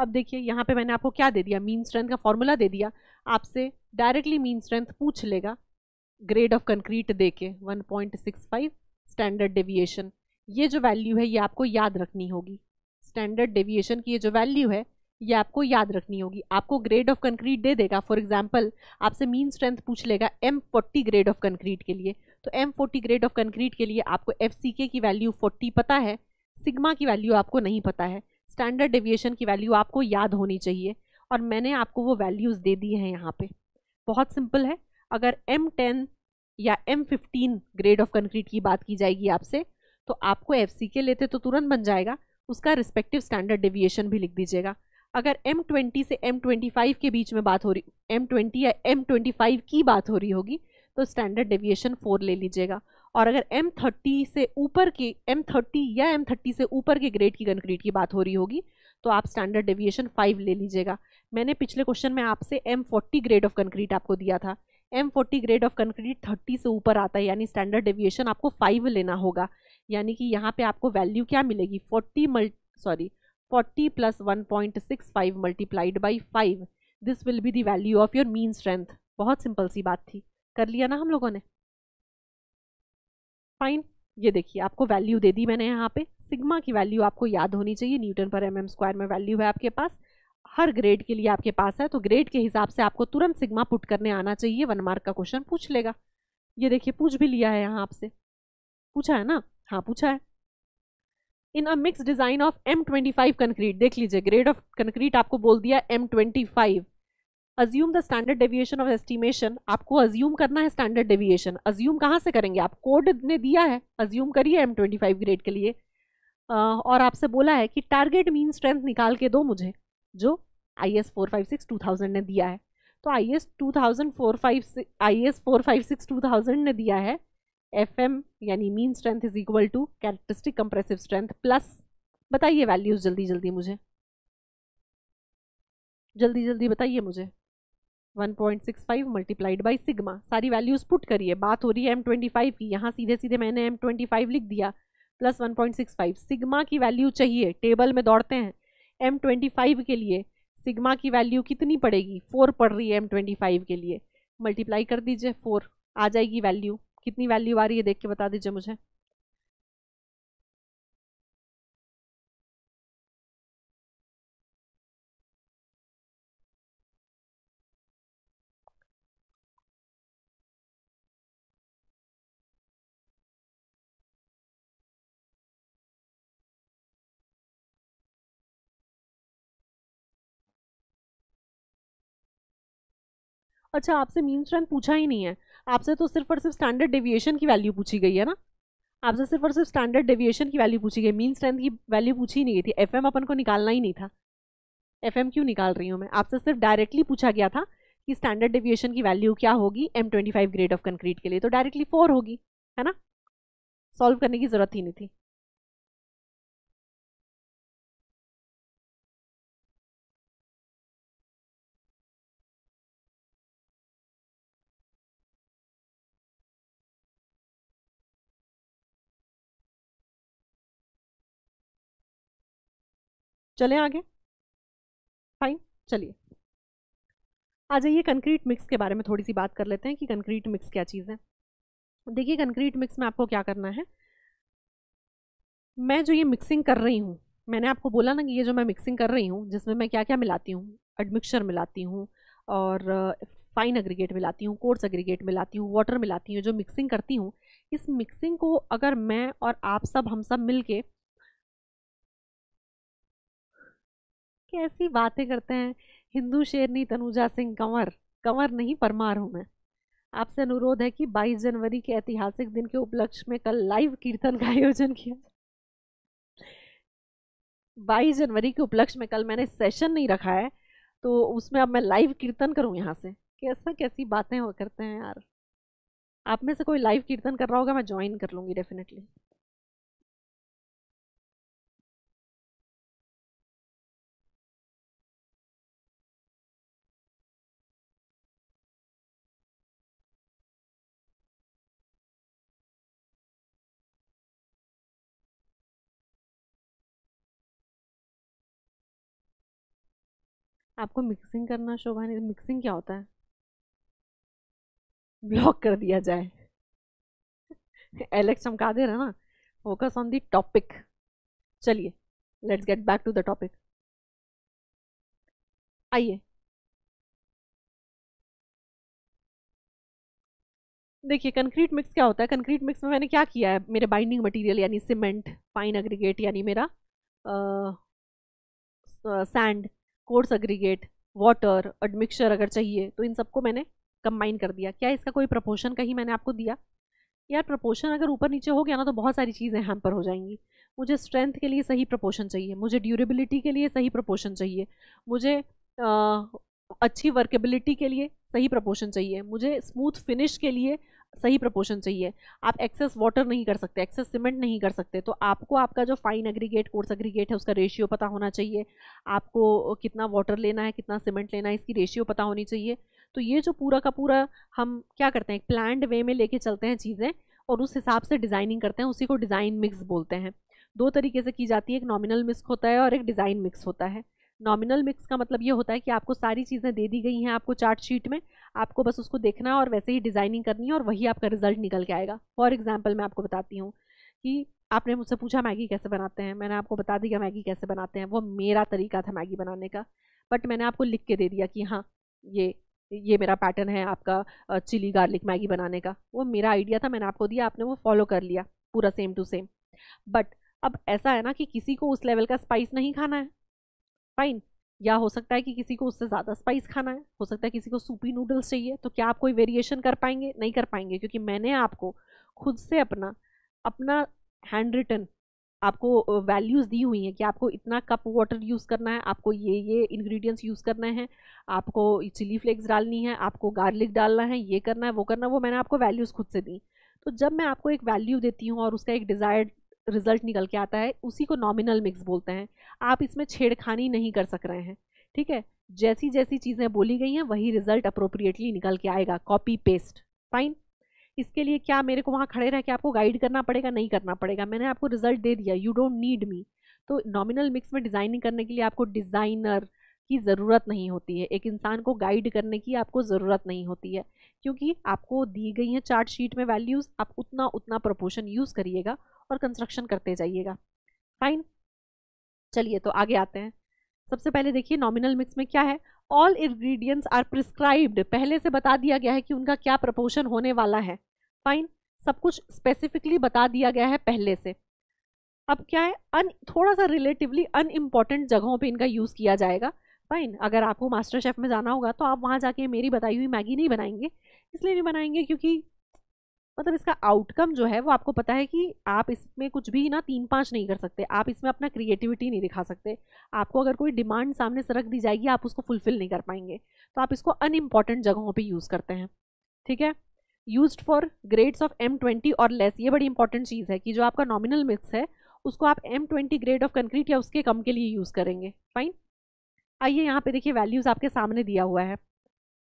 B: अब देखिए यहाँ पे मैंने आपको क्या दे दिया मीन स्ट्रेंथ का फॉर्मूला दे दिया आपसे डायरेक्टली मीन स्ट्रेंथ पूछ लेगा ग्रेड ऑफ कंक्रीट दे के one point six five standard deviation ये जो वैल्यू है ये आपको याद रखनी होगी स्टैंडर्ड डेविएशन की ये जो वैल्यू है ये आपको याद रखनी होगी आपको ग्रेड ऑफ कंक्रीट दे देगा फॉर एग्जाम्पल आपसे मीन स्ट्रेंथ पूछ लेगा M forty grade of concrete के लिए तो M forty grade of concrete के लिए आपको एफ सी के की वैल्यू फोर्टी पता है सिग्मा की वैल्यू आपको नहीं पता है स्टैंडर्ड डेविएशन की वैल्यू आपको याद होनी चाहिए और मैंने आपको वो वैल्यूज़ दे दी हैं यहाँ पे बहुत सिंपल है अगर एम टेन या M fifteen grade of concrete की बात की जाएगी आपसे तो आपको एफ सी के लेते तो तुरंत बन जाएगा उसका रिस्पेक्टिव स्टैंडर्ड डेविएशन भी लिख दीजिएगा अगर एम ट्वेंटी से एम ट्वेंटी फाइव के बीच में बात हो रही एम ट्वेंटी या एम ट्वेंटी फाइव की बात हो रही होगी तो स्टैंडर्ड डेविएशन फोर ले लीजिएगा और अगर एम थर्टी से ऊपर की एम थर्टी या एम थर्टी से ऊपर के ग्रेड की कंक्रीट की बात हो रही होगी तो आप स्टैंडर्ड डेविएशन फाइव ले लीजिएगा मैंने पिछले क्वेश्चन में आपसे M forty grade of concrete आपको दिया था M forty grade of concrete thirty से ऊपर आता है यानी स्टैंडर्ड डेविएशन आपको फाइव लेना होगा यानी कि यहाँ पे आपको वैल्यू क्या मिलेगी forty mult sorry 40 plus 1.65 multiplied by five this will be the value of your mean strength बहुत सिंपल सी बात थी कर लिया ना हम लोगों ने फाइन ये देखिए आपको वैल्यू दे दी मैंने यहाँ पे सिग्मा की वैल्यू आपको याद होनी चाहिए newton per M M square में वैल्यू है आपके पास हर ग्रेड के लिए आपके पास है तो ग्रेड के हिसाब से आपको तुरंत सिग्मा पुट करने आना चाहिए वन मार्क का क्वेश्चन पूछ लेगा ये देखिए पूछ भी लिया है यहाँ आपसे पूछा है ना हाँ पूछा है in a mix design of M twenty five concrete देख लीजिए ग्रेड ऑफ कंक्रीट आपको बोल दिया M twenty five assume the standard deviation of estimation आपको अज्यूम करना है स्टैंडर्ड डेविएशन अज्यूम कहाँ से करेंगे आप कोड ने दिया है अज्यूम करिए एम ट्वेंटी फाइव ग्रेड के लिए uh, और आपसे बोला है कि टारगेट मीन स्ट्रेंथ निकाल के दो मुझे जो I S four five six two thousand ने दिया है तो I S two thousand four five I S four five six two thousand ने दिया है एफ एम यानी mean strength is equal to characteristic compressive strength plus बताइए values जल्दी जल्दी मुझे जल्दी जल्दी बताइए मुझे 1.65 मल्टीप्लाइड बाई सिग्मा सारी वैल्यूज पुट करिए बात हो रही है एम ट्वेंटी फाइव की यहाँ सीधे सीधे मैंने एम ट्वेंटी फाइव लिख दिया plus one point six five sigma की वैल्यू चाहिए टेबल में दौड़ते हैं एम ट्वेंटी फाइव के लिए सिग्मा की वैल्यू कितनी पड़ेगी फोर पड़ रही है एम ट्वेंटी फाइव के लिए मल्टीप्लाई कर दीजिए फोर आ जाएगी वैल्यू कितनी वैल्यू आ रही है देख के बता दीजिए मुझे अच्छा आपसे मीन स्ट्रेंथ पूछा ही नहीं है आपसे तो सिर्फ और सिर्फ स्टैंडर्ड डेविएशन की वैल्यू पूछी गई है ना आपसे सिर्फ और सिर्फ स्टैंडर्ड डेविएशन की वैल्यू पूछी गई मीन स्ट्रेंथ की वैल्यू पूछी नहीं गई थी एफ अपन को निकालना ही नहीं था एफ क्यों निकाल रही हूँ मैं आपसे सिर्फ डायरेक्टली पूछा गया था कि स्टैंडर्ड डेविएशन की वैल्यू क्या होगी M twenty five grade of concrete के लिए तो डायरेक्टली फोर होगी है ना सॉल्व करने की जरूरत ही नहीं थी
A: चले आगे फाइन चलिए
B: आ जाइए कंक्रीट मिक्स के बारे में थोड़ी सी बात कर लेते हैं कि कंक्रीट मिक्स क्या चीज़ है देखिए कंक्रीट मिक्स में आपको क्या करना है मैं जो ये मिक्सिंग कर रही हूँ मैंने आपको बोला ना कि ये जो मैं मिक्सिंग कर रही हूँ जिसमें मैं क्या क्या मिलाती हूँ एडमिक्सर मिलाती हूँ और फाइन एग्रीगेट मिलाती हूँ कोर्स एग्रीगेट मिलाती हूँ वाटर मिलाती हूँ जो मिक्सिंग करती हूँ इस मिक्सिंग को अगर मैं और आप सब हम सब मिल के कैसी बातें करते हैं हिंदू शेरनी तनुजा सिंह कंवर कंवर नहीं परमार हूँ मैं आपसे अनुरोध है कि 22 जनवरी के ऐतिहासिक दिन के उपलक्ष्य में कल लाइव कीर्तन का आयोजन किया 22 जनवरी के उपलक्ष्य में कल मैंने सेशन नहीं रखा है तो उसमें अब मैं लाइव कीर्तन करूँ यहाँ से कैसा कैसी बातें हो करते हैं यार आप में से कोई लाइव कीर्तन
A: कर रहा होगा मैं ज्वाइन कर लूँगी डेफिनेटली आपको मिक्सिंग करना शोभा नहीं मिक्सिंग क्या होता है ब्लॉक कर दिया जाए एलेक्स चमका दे रहा ना फोकस ऑन दी टॉपिक चलिए let's get back to the topic आइए
B: देखिए कंक्रीट मिक्स क्या होता है कंक्रीट मिक्स में मैंने क्या किया है मेरे बाइंडिंग मटेरियल यानी सीमेंट फाइन एग्रीगेट यानी मेरा sand coarse aggregate water admixture अगर चाहिए तो इन सबको मैंने कंबाइन कर दिया क्या इसका कोई प्रपोशन कहीं मैंने आपको दिया यार प्रपोशन अगर ऊपर नीचे हो गया ना तो बहुत सारी चीज़ें हैम्पर हो जाएंगी मुझे स्ट्रेंथ के लिए सही प्रपोशन चाहिए मुझे ड्यूरेबिलिटी के लिए सही प्रपोशन चाहिए मुझे आ, अच्छी वर्केबिलिटी के लिए सही प्रपोशन चाहिए मुझे स्मूथ फिनिश के लिए सही प्रपोर्शन चाहिए आप एक्सेस वाटर नहीं कर सकते एक्सेस सीमेंट नहीं कर सकते तो आपको आपका जो फाइन एग्रीगेट कोर्स एग्रीगेट है उसका रेशियो पता होना चाहिए आपको कितना वाटर लेना है कितना सीमेंट लेना है इसकी रेशियो पता होनी चाहिए तो ये जो पूरा का पूरा हम क्या करते हैं प्लान्ड वे में लेके चलते हैं चीज़ें और उस हिसाब से डिज़ाइनिंग करते हैं उसी को डिज़ाइन मिक्स बोलते हैं दो तरीके से की जाती है एक नॉमिनल मिक्स होता है और एक डिज़ाइन मिक्स होता है नॉमिनल मिक्स का मतलब ये होता है कि आपको सारी चीज़ें दे दी गई हैं आपको चार्ट शीट में आपको बस उसको देखना है और वैसे ही डिज़ाइनिंग करनी है और वही आपका रिजल्ट निकल के आएगा फॉर एग्जाम्पल मैं आपको बताती हूँ कि आपने मुझसे पूछा मैगी कैसे बनाते हैं मैंने आपको बता दिया मैगी कैसे बनाते हैं वो मेरा तरीका था मैगी बनाने का बट मैंने आपको लिख के दे दिया कि हाँ ये ये मेरा पैटर्न है आपका चिली गार्लिक मैगी बनाने का वो मेरा आइडिया था मैंने आपको दिया आपने वो फॉलो कर लिया पूरा सेम टू सेम बट अब ऐसा है ना कि किसी को उस लेवल का स्पाइस नहीं खाना है फाइन या हो सकता है कि किसी को उससे ज़्यादा स्पाइस खाना है हो सकता है किसी को सूपी नूडल्स चाहिए तो क्या आप कोई वेरिएशन कर पाएंगे नहीं कर पाएंगे क्योंकि मैंने आपको खुद से अपना अपना हैंड रिटन आपको वैल्यूज़ दी हुई हैं कि आपको इतना कप वाटर यूज़ करना है आपको ये ये इन्ग्रीडियंट्स यूज़ करना है आपको चिली फ्लेक्स डालनी है आपको गार्लिक डालना है ये करना है वो करना है वो मैंने आपको वैल्यूज़ खुद से दी तो जब मैं आपको एक वैल्यू देती हूँ और उसका एक डिज़ायर्ड रिजल्ट निकल के आता है उसी को नॉमिनल मिक्स बोलते हैं आप इसमें छेड़खानी नहीं कर सक रहे हैं ठीक है जैसी जैसी चीज़ें बोली गई हैं वही रिजल्ट अप्रोप्रिएटली निकल के आएगा कॉपी पेस्ट फाइन इसके लिए क्या मेरे को वहाँ खड़े रह के आपको गाइड करना पड़ेगा नहीं करना पड़ेगा मैंने आपको रिजल्ट दे दिया यू डोंट नीड मी तो नॉमिनल मिक्स में डिज़ाइनिंग करने के लिए आपको डिज़ाइनर की ज़रूरत नहीं होती है एक इंसान को गाइड करने की आपको ज़रूरत नहीं होती है क्योंकि आपको दी गई हैं चार्ट शीट में वैल्यूज़ आप उतना उतना प्रपोर्शन यूज़ करिएगा और कंस्ट्रक्शन करते जाइएगा फाइन चलिए तो आगे आते हैं सबसे पहले देखिए नॉमिनल मिक्स में क्या है ऑल इन्ग्रीडियंट्स आर प्रिस्क्राइब्ड पहले से बता दिया गया है कि उनका क्या प्रपोर्शन होने वाला है फाइन सब कुछ स्पेसिफिकली बता दिया गया है पहले से अब क्या है अन थोड़ा सा रिलेटिवली अनइम्पॉर्टेंट जगहों पे इनका यूज़ किया जाएगा फाइन अगर आपको मास्टर शेफ़ में जाना होगा तो आप वहाँ जाके मेरी बताई हुई मैगी नहीं बनाएंगे इसलिए नहीं बनाएंगे क्योंकि मतलब इसका आउटकम जो है वो आपको पता है कि आप इसमें कुछ भी ना तीन पाँच नहीं कर सकते आप इसमें अपना क्रिएटिविटी नहीं दिखा सकते आपको अगर कोई डिमांड सामने से रख दी जाएगी आप उसको फुलफिल नहीं कर पाएंगे तो आप इसको अनइम्पॉर्टेंट जगहों पर यूज़ करते हैं ठीक है use for grades of M twenty और लेस ये बड़ी इंपॉर्टेंट चीज़ है कि जो आपका नॉमिनल मिक्स है उसको आप M twenty grade of concrete या उसके कम के लिए यूज़ करेंगे फाइन आइए यहाँ पे देखिए वैल्यूज़ आपके सामने दिया हुआ है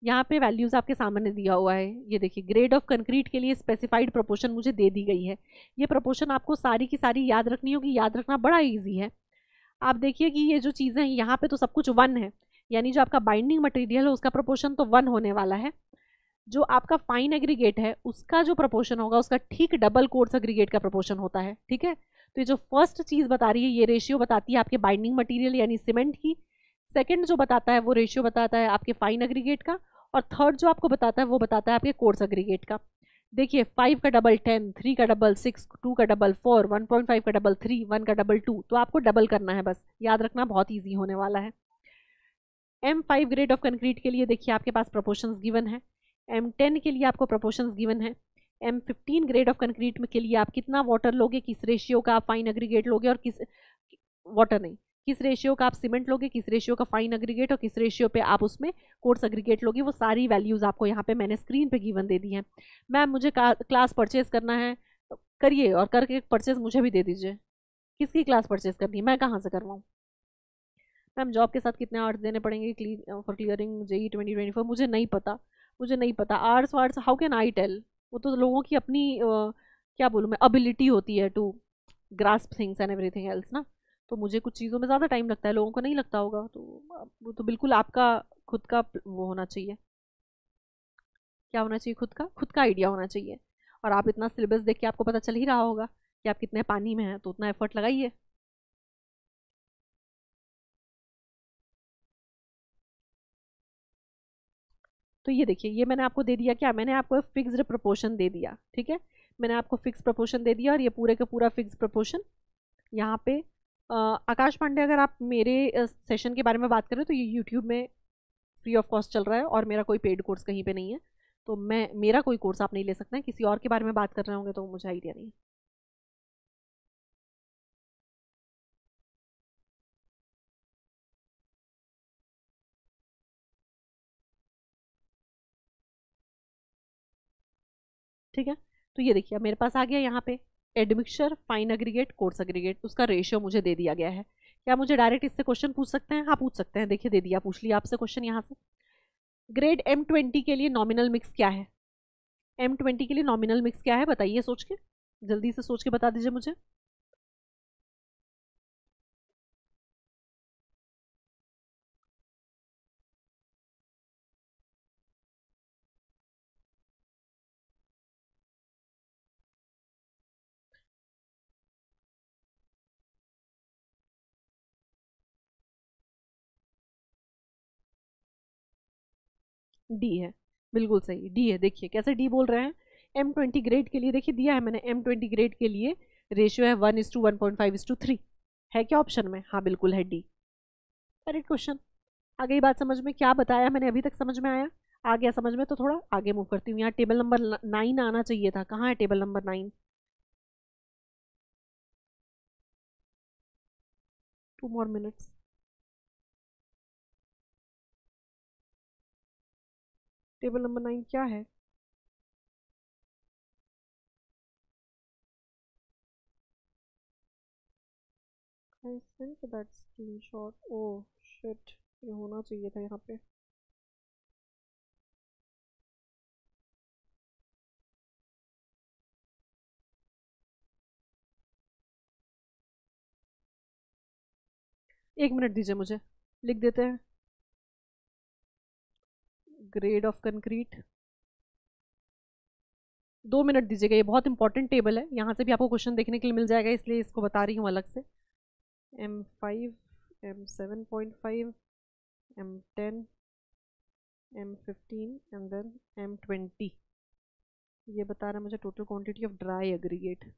B: यहाँ पे वैल्यूज़ आपके सामने दिया हुआ है ये देखिए ग्रेड ऑफ कंक्रीट के लिए स्पेसिफाइड प्रोपोर्शन मुझे दे दी गई है ये प्रोपोर्शन आपको सारी की सारी याद रखनी होगी याद रखना बड़ा ईजी है आप देखिए कि ये जो चीज़ें हैं यहाँ पे तो सब कुछ वन है यानी जो आपका बाइंडिंग मटेरियल है उसका प्रोपोर्शन तो वन होने वाला है जो आपका फाइन एग्रीगेट है उसका जो प्रोपोर्शन होगा उसका ठीक डबल कोर्स एग्रीगेट का प्रोपोर्शन होता है ठीक है तो ये जो फर्स्ट चीज़ बता रही है ये रेशियो बताती है आपके बाइंडिंग मटेरियल यानी सीमेंट की सेकेंड जो बताता है वो रेशियो बताता है आपके फाइन एग्रीगेट का और थर्ड जो आपको बताता है वो बताता है आपके कोर्स एग्रीगेट का देखिए फाइव का डबल टेन थ्री का डबल सिक्स टू का double four one point five का डबल थ्री वन का डबल टू तो आपको डबल करना है बस याद रखना बहुत ईजी होने वाला है M five grade of concrete के लिए देखिए आपके पास प्रपोशंस गिवन है एम टेन के लिए आपको प्रपोशन गिवन है M fifteen grade of concrete के लिए आप कितना वाटर लोगे किस रेशियो का आप फाइन एग्रीगेट लोगे और किस वाटर नहीं किस रेशियो का आप सीमेंट लोगे किस रेशियो का फाइन अग्रीगेट और किस रेशियो पे आप उसमें कोर्स अग्रीगेट लोगे वो सारी वैल्यूज़ आपको यहाँ पे मैंने स्क्रीन पे गिवन दे दी हैं मैम मुझे क्लास परचेज करना है तो करिए और करके परचेज मुझे भी दे दीजिए किसकी क्लास परचेज करनी है मैं कहाँ से करवाऊँ मैम जॉब के साथ कितने आर्ट्स देने पड़ेंगे for clearing JE twenty twenty four मुझे नहीं पता मुझे नहीं पता आर्ट्स वार्ट्स हाउ कैन आई टेल वो तो लोगों की अपनी uh, क्या बोलूँ मैं अबिलिटी होती है to grasp things and everything else ना तो मुझे कुछ चीज़ों में ज़्यादा टाइम लगता है लोगों को नहीं लगता होगा तो वो तो बिल्कुल आपका खुद का वो होना चाहिए क्या होना चाहिए खुद का खुद का आइडिया होना चाहिए और आप इतना सिलेबस देख के आपको पता चल ही रहा होगा कि आप कितने पानी में हैं तो उतना एफर्ट लगाइए तो ये देखिए ये मैंने आपको दे दिया क्या मैंने आपको फिक्स्ड प्रपोर्शन दे दिया ठीक है मैंने आपको फिक्स प्रपोर्शन दे दिया और ये पूरे का पूरा फिक्स प्रपोर्शन यहाँ पे आकाश पांडे अगर आप मेरे सेशन के बारे में बात करें तो ये यूट्यूब में फ्री ऑफ कॉस्ट चल रहा है और मेरा कोई पेड कोर्स कहीं पे नहीं है तो मैं मेरा कोई कोर्स आप नहीं ले सकते हैं किसी और के बारे में बात कर रहे होंगे
A: तो मुझे आइडिया नहीं है
B: ठीक है तो ये देखिए मेरे पास आ गया यहाँ पे admixture fine aggregate coarse aggregate उसका रेशियो मुझे दे दिया गया है क्या मुझे डायरेक्ट इससे क्वेश्चन पूछ सकते हैं हाँ पूछ सकते हैं देखिए दे दिया पूछ लिया आपसे क्वेश्चन यहाँ से ग्रेड एम ट्वेंटी के लिए नॉमिनल मिक्स क्या है एम ट्वेंटी के लिए नॉमिनल मिक्स क्या है बताइए सोच के जल्दी से सोच के बता दीजिए मुझे डी है बिल्कुल सही डी है देखिए कैसे डी बोल रहे हैं एम ट्वेंटी ग्रेड के लिए देखिए दिया है मैंने एम ट्वेंटी ग्रेड के लिए रेशियो है one is to one point five is to three है क्या ऑप्शन में हाँ बिल्कुल है डी करेक्ट क्वेश्चन आ गई बात समझ में क्या बताया मैंने अभी तक समझ में आया आ गया समझ में तो थोड़ा आगे मूव करती हूँ यहाँ टेबल नंबर नाइन आना चाहिए था कहाँ है table number nine
C: two more minutes
A: table number nine क्या है
C: I sent that screenshot. Oh shit! ये होना चाहिए था यहाँ पे
A: एक मिनट दीजिए मुझे लिख देते हैं
B: ग्रेड ऑफ कंक्रीट दो मिनट दीजिएगा ये बहुत इंपॉर्टेंट टेबल है यहाँ से भी आपको क्वेश्चन देखने के लिए मिल जाएगा इसलिए इसको बता रही हूँ अलग से M five M seven point five M ten M fifteen and then M twenty ये बता रहा है मुझे total quantity of dry aggregate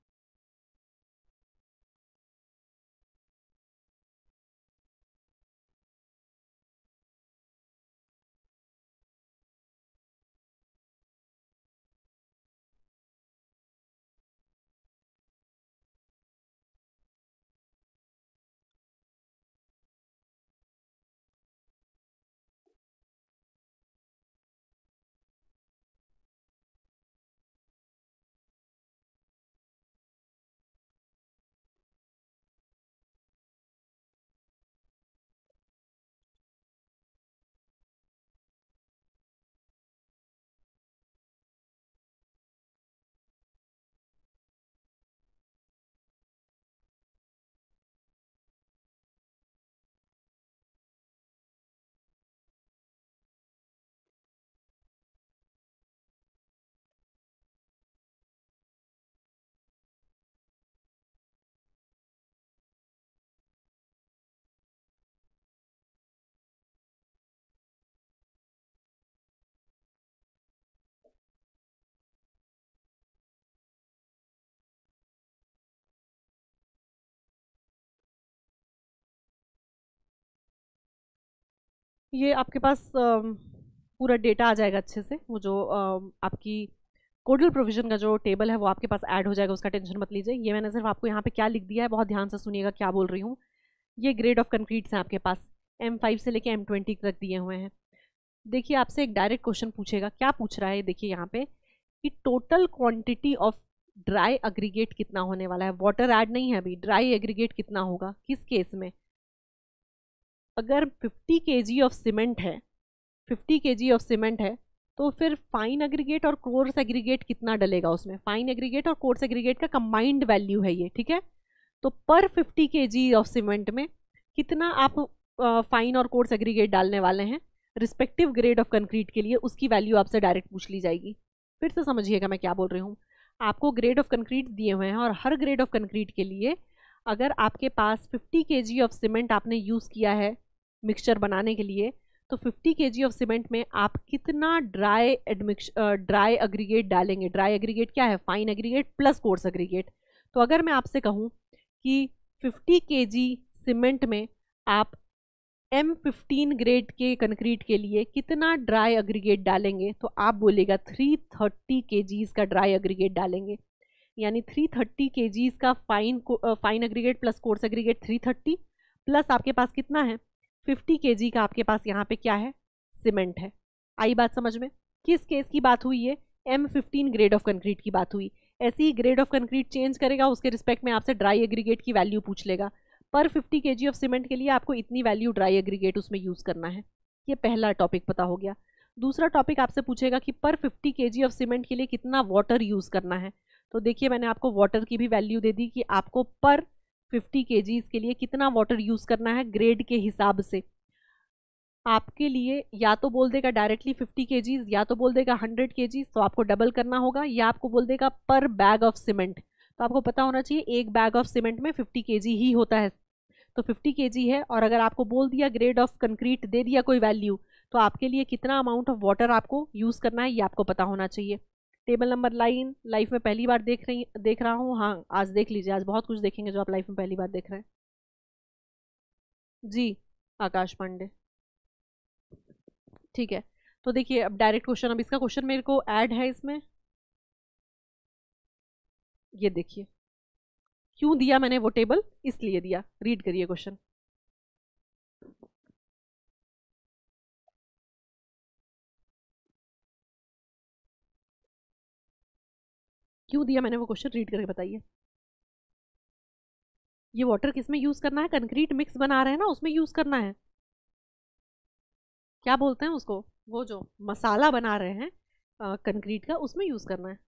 B: ये आपके पास पूरा डेटा आ जाएगा अच्छे से वो जो आपकी कोडल प्रोविजन का जो टेबल है वो आपके पास ऐड हो जाएगा उसका टेंशन मत लीजिए ये मैंने सिर्फ आपको यहाँ पे क्या लिख दिया है बहुत ध्यान से सुनिएगा क्या बोल रही हूँ ये ग्रेड ऑफ कंक्रीट्स हैं आपके पास एम फाइव से लेके एम ट्वेंटी तक दिए हुए हैं देखिए आपसे एक डायरेक्ट क्वेश्चन पूछेगा क्या पूछ रहा है देखिए यहाँ पे कि total quantity of dry aggregate कितना होने वाला है वाटर ऐड नहीं है अभी ड्राई एग्रीगेट कितना होगा किस केस में अगर 50 के ऑफ सीमेंट है 50 के ऑफ सीमेंट है तो फिर फाइन एग्रीगेट और कोर्स एग्रीगेट कितना डलेगा उसमें फाइन एग्रीगेट और कोर्स एग्रीगेट का कम्बाइंड वैल्यू है ये ठीक है तो पर 50 के ऑफ सीमेंट में कितना आप फाइन और कोर्स एग्रीगेट डालने वाले हैं रिस्पेक्टिव ग्रेड ऑफ कंक्रीट के लिए उसकी वैल्यू आपसे डायरेक्ट पूछ ली जाएगी फिर से समझिएगा मैं क्या बोल रही हूँ आपको ग्रेड ऑफ कंक्रीट दिए हुए हैं और हर ग्रेड ऑफ कंक्रीट के लिए अगर आपके पास 50 के जी ऑफ सीमेंट आपने यूज़ किया है मिक्सचर बनाने के लिए तो 50 के जी ऑफ सीमेंट में आप कितना ड्राई एडमिक्स ड्राई अग्रीगेट डालेंगे ड्राई एग्रीगेट क्या है fine aggregate plus coarse aggregate तो अगर मैं आपसे कहूँ कि 50 के जी सीमेंट में आप एम फिफ्टीन ग्रेड के कंक्रीट के लिए कितना ड्राई अग्रीगेट डालेंगे तो आप बोलेगा थ्री थर्टी के का ड्राई अग्रीगेट डालेंगे यानी 330 थर्टी का fine fine aggregate plus coarse aggregate 330 plus आपके पास कितना है 50 के का आपके पास यहाँ पे क्या है सीमेंट है आई बात समझ में किस केस की बात हुई है M fifteen grade of concrete की बात हुई ऐसी ग्रेड ऑफ कंक्रीट चेंज करेगा उसके रिस्पेक्ट में आपसे ड्राई एग्रीगेट की वैल्यू पूछ लेगा पर 50 के ऑफ सीमेंट के लिए आपको इतनी वैल्यू ड्राई एग्रीगेट उसमें यूज़ करना है ये पहला टॉपिक पता हो गया दूसरा टॉपिक आपसे पूछेगा कि पर 50 के ऑफ सीमेंट के लिए कितना वाटर यूज़ करना है तो देखिए मैंने आपको वाटर की भी वैल्यू दे दी कि आपको पर 50 के के लिए कितना वाटर यूज़ करना है ग्रेड के हिसाब से आपके लिए या तो बोल देगा डायरेक्टली 50 के या तो बोल देगा 100 के तो आपको डबल करना होगा या आपको बोल देगा पर बैग ऑफ सीमेंट तो आपको पता होना चाहिए एक बैग ऑफ सीमेंट में 50 के ही होता है तो 50 के है और अगर आपको बोल दिया ग्रेड ऑफ कंक्रीट दे दिया कोई वैल्यू तो आपके लिए कितना अमाउंट ऑफ वाटर आपको यूज़ करना है ये आपको पता होना चाहिए टेबल नंबर लाइन लाइफ में पहली बार देख रही देख रहा हूँ हाँ आज देख लीजिए आज बहुत कुछ देखेंगे जो आप लाइफ में पहली बार देख रहे हैं जी आकाश पांडे ठीक है तो देखिए अब डायरेक्ट क्वेश्चन अब इसका क्वेश्चन मेरे को ऐड है इसमें ये देखिए क्यों दिया मैंने वो टेबल इसलिए दिया रीड करिए क्वेश्चन
A: क्यों दिया मैंने वो क्वेश्चन रीड करके बताइए ये वाटर किस में यूज़ करना है कंक्रीट मिक्स बना रहे हैं ना उसमें यूज़ करना है क्या बोलते हैं उसको वो जो मसाला बना रहे हैं कंक्रीट का उसमें यूज़ करना है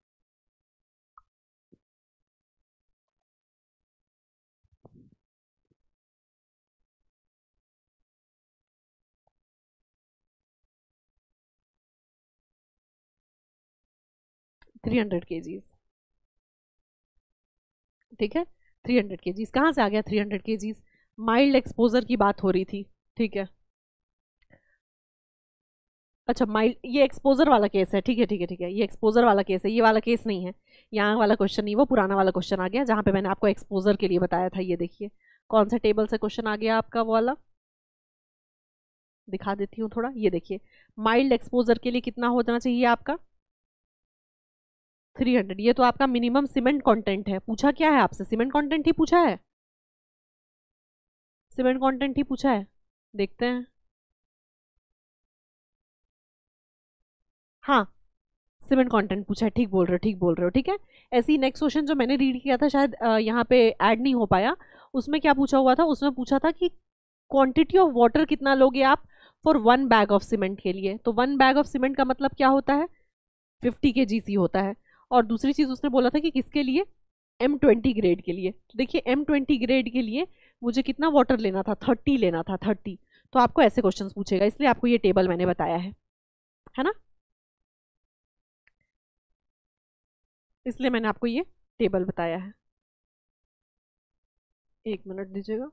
A: थ्री हंड्रेड के जीज़
B: ठीक है थ्री हंड्रेड के जीज कहाँ से आ गया थ्री हंड्रेड के जीज माइल्ड एक्सपोजर की बात हो रही थी ठीक है अच्छा माइल्ड ये एक्सपोजर वाला केस है ठीक है ठीक है ठीक है ये एक्सपोजर वाला केस है ये वाला केस नहीं है यहाँ वाला क्वेश्चन नहीं वो पुराना वाला क्वेश्चन आ गया जहाँ पे मैंने आपको एक्सपोजर के लिए बताया था ये देखिए कौन सा टेबल से क्वेश्चन आ गया आपका वो वाला दिखा देती हूँ थोड़ा ये देखिए माइल्ड एक्सपोजर के लिए कितना हो जाना चाहिए आपका थ्री हंड्रेड ये तो आपका मिनिमम सीमेंट
A: कंटेंट है पूछा क्या है आपसे सीमेंट कंटेंट ही पूछा है सीमेंट कंटेंट ही पूछा है देखते हैं
B: हाँ सीमेंट कंटेंट पूछा है ठीक बोल रहे हो ठीक बोल रहे हो ठीक है ऐसी नेक्स्ट क्वेश्चन जो मैंने रीड किया था शायद यहाँ पे ऐड नहीं हो पाया उसमें क्या पूछा हुआ था उसमें पूछा था कि क्वांटिटी ऑफ वाटर कितना लोगे आप for one bag of cement के लिए तो वन बैग ऑफ सीमेंट का मतलब क्या होता है फिफ्टी के जी सी होता है और दूसरी चीज़ उसने बोला था कि किसके लिए एम ट्वेंटी ग्रेड के लिए तो देखिए एम ट्वेंटी ग्रेड के लिए मुझे कितना वाटर लेना था थर्टी लेना था थर्टी तो आपको ऐसे क्वेश्चन पूछेगा इसलिए आपको ये टेबल मैंने बताया है है ना
A: इसलिए मैंने आपको ये टेबल बताया है एक मिनट दीजिएगा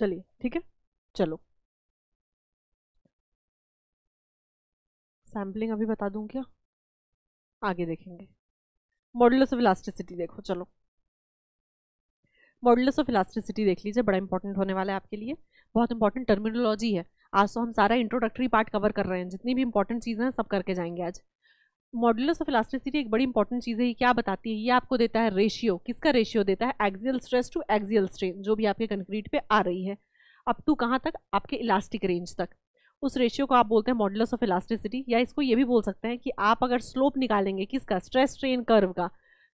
C: चलिए ठीक है
A: चलो सैम्पलिंग अभी बता दूं
B: क्या आगे देखेंगे मॉडुलस ऑफ इलास्टिसिटी देखो चलो मॉडुलस ऑफ इलास्टिसिटी देख लीजिए बड़ा इंपॉर्टेंट होने वाला है आपके लिए बहुत इंपॉर्टेंट टर्मिनोलॉजी है आज तो हम सारा इंट्रोडक्टरी पार्ट कवर कर रहे हैं जितनी भी इंपॉर्टेंट चीज़ें हैं सब करके जाएंगे आज मॉडुलस ऑफ इलास्टिसिटी एक बड़ी इंपॉर्टेंट चीज़ है ये क्या बताती है ये आपको देता है रेशियो किसका रेशियो देता है axial stress to axial strain जो भी आपके कंक्रीट पे आ रही है अब टू कहाँ तक आपके इलास्टिक रेंज तक उस रेशियो को आप बोलते हैं मॉडुलस ऑफ इलास्टिसिटी या इसको ये भी बोल सकते हैं कि आप अगर स्लोप निकालेंगे किसका स्ट्रेस ट्रेन कर्व का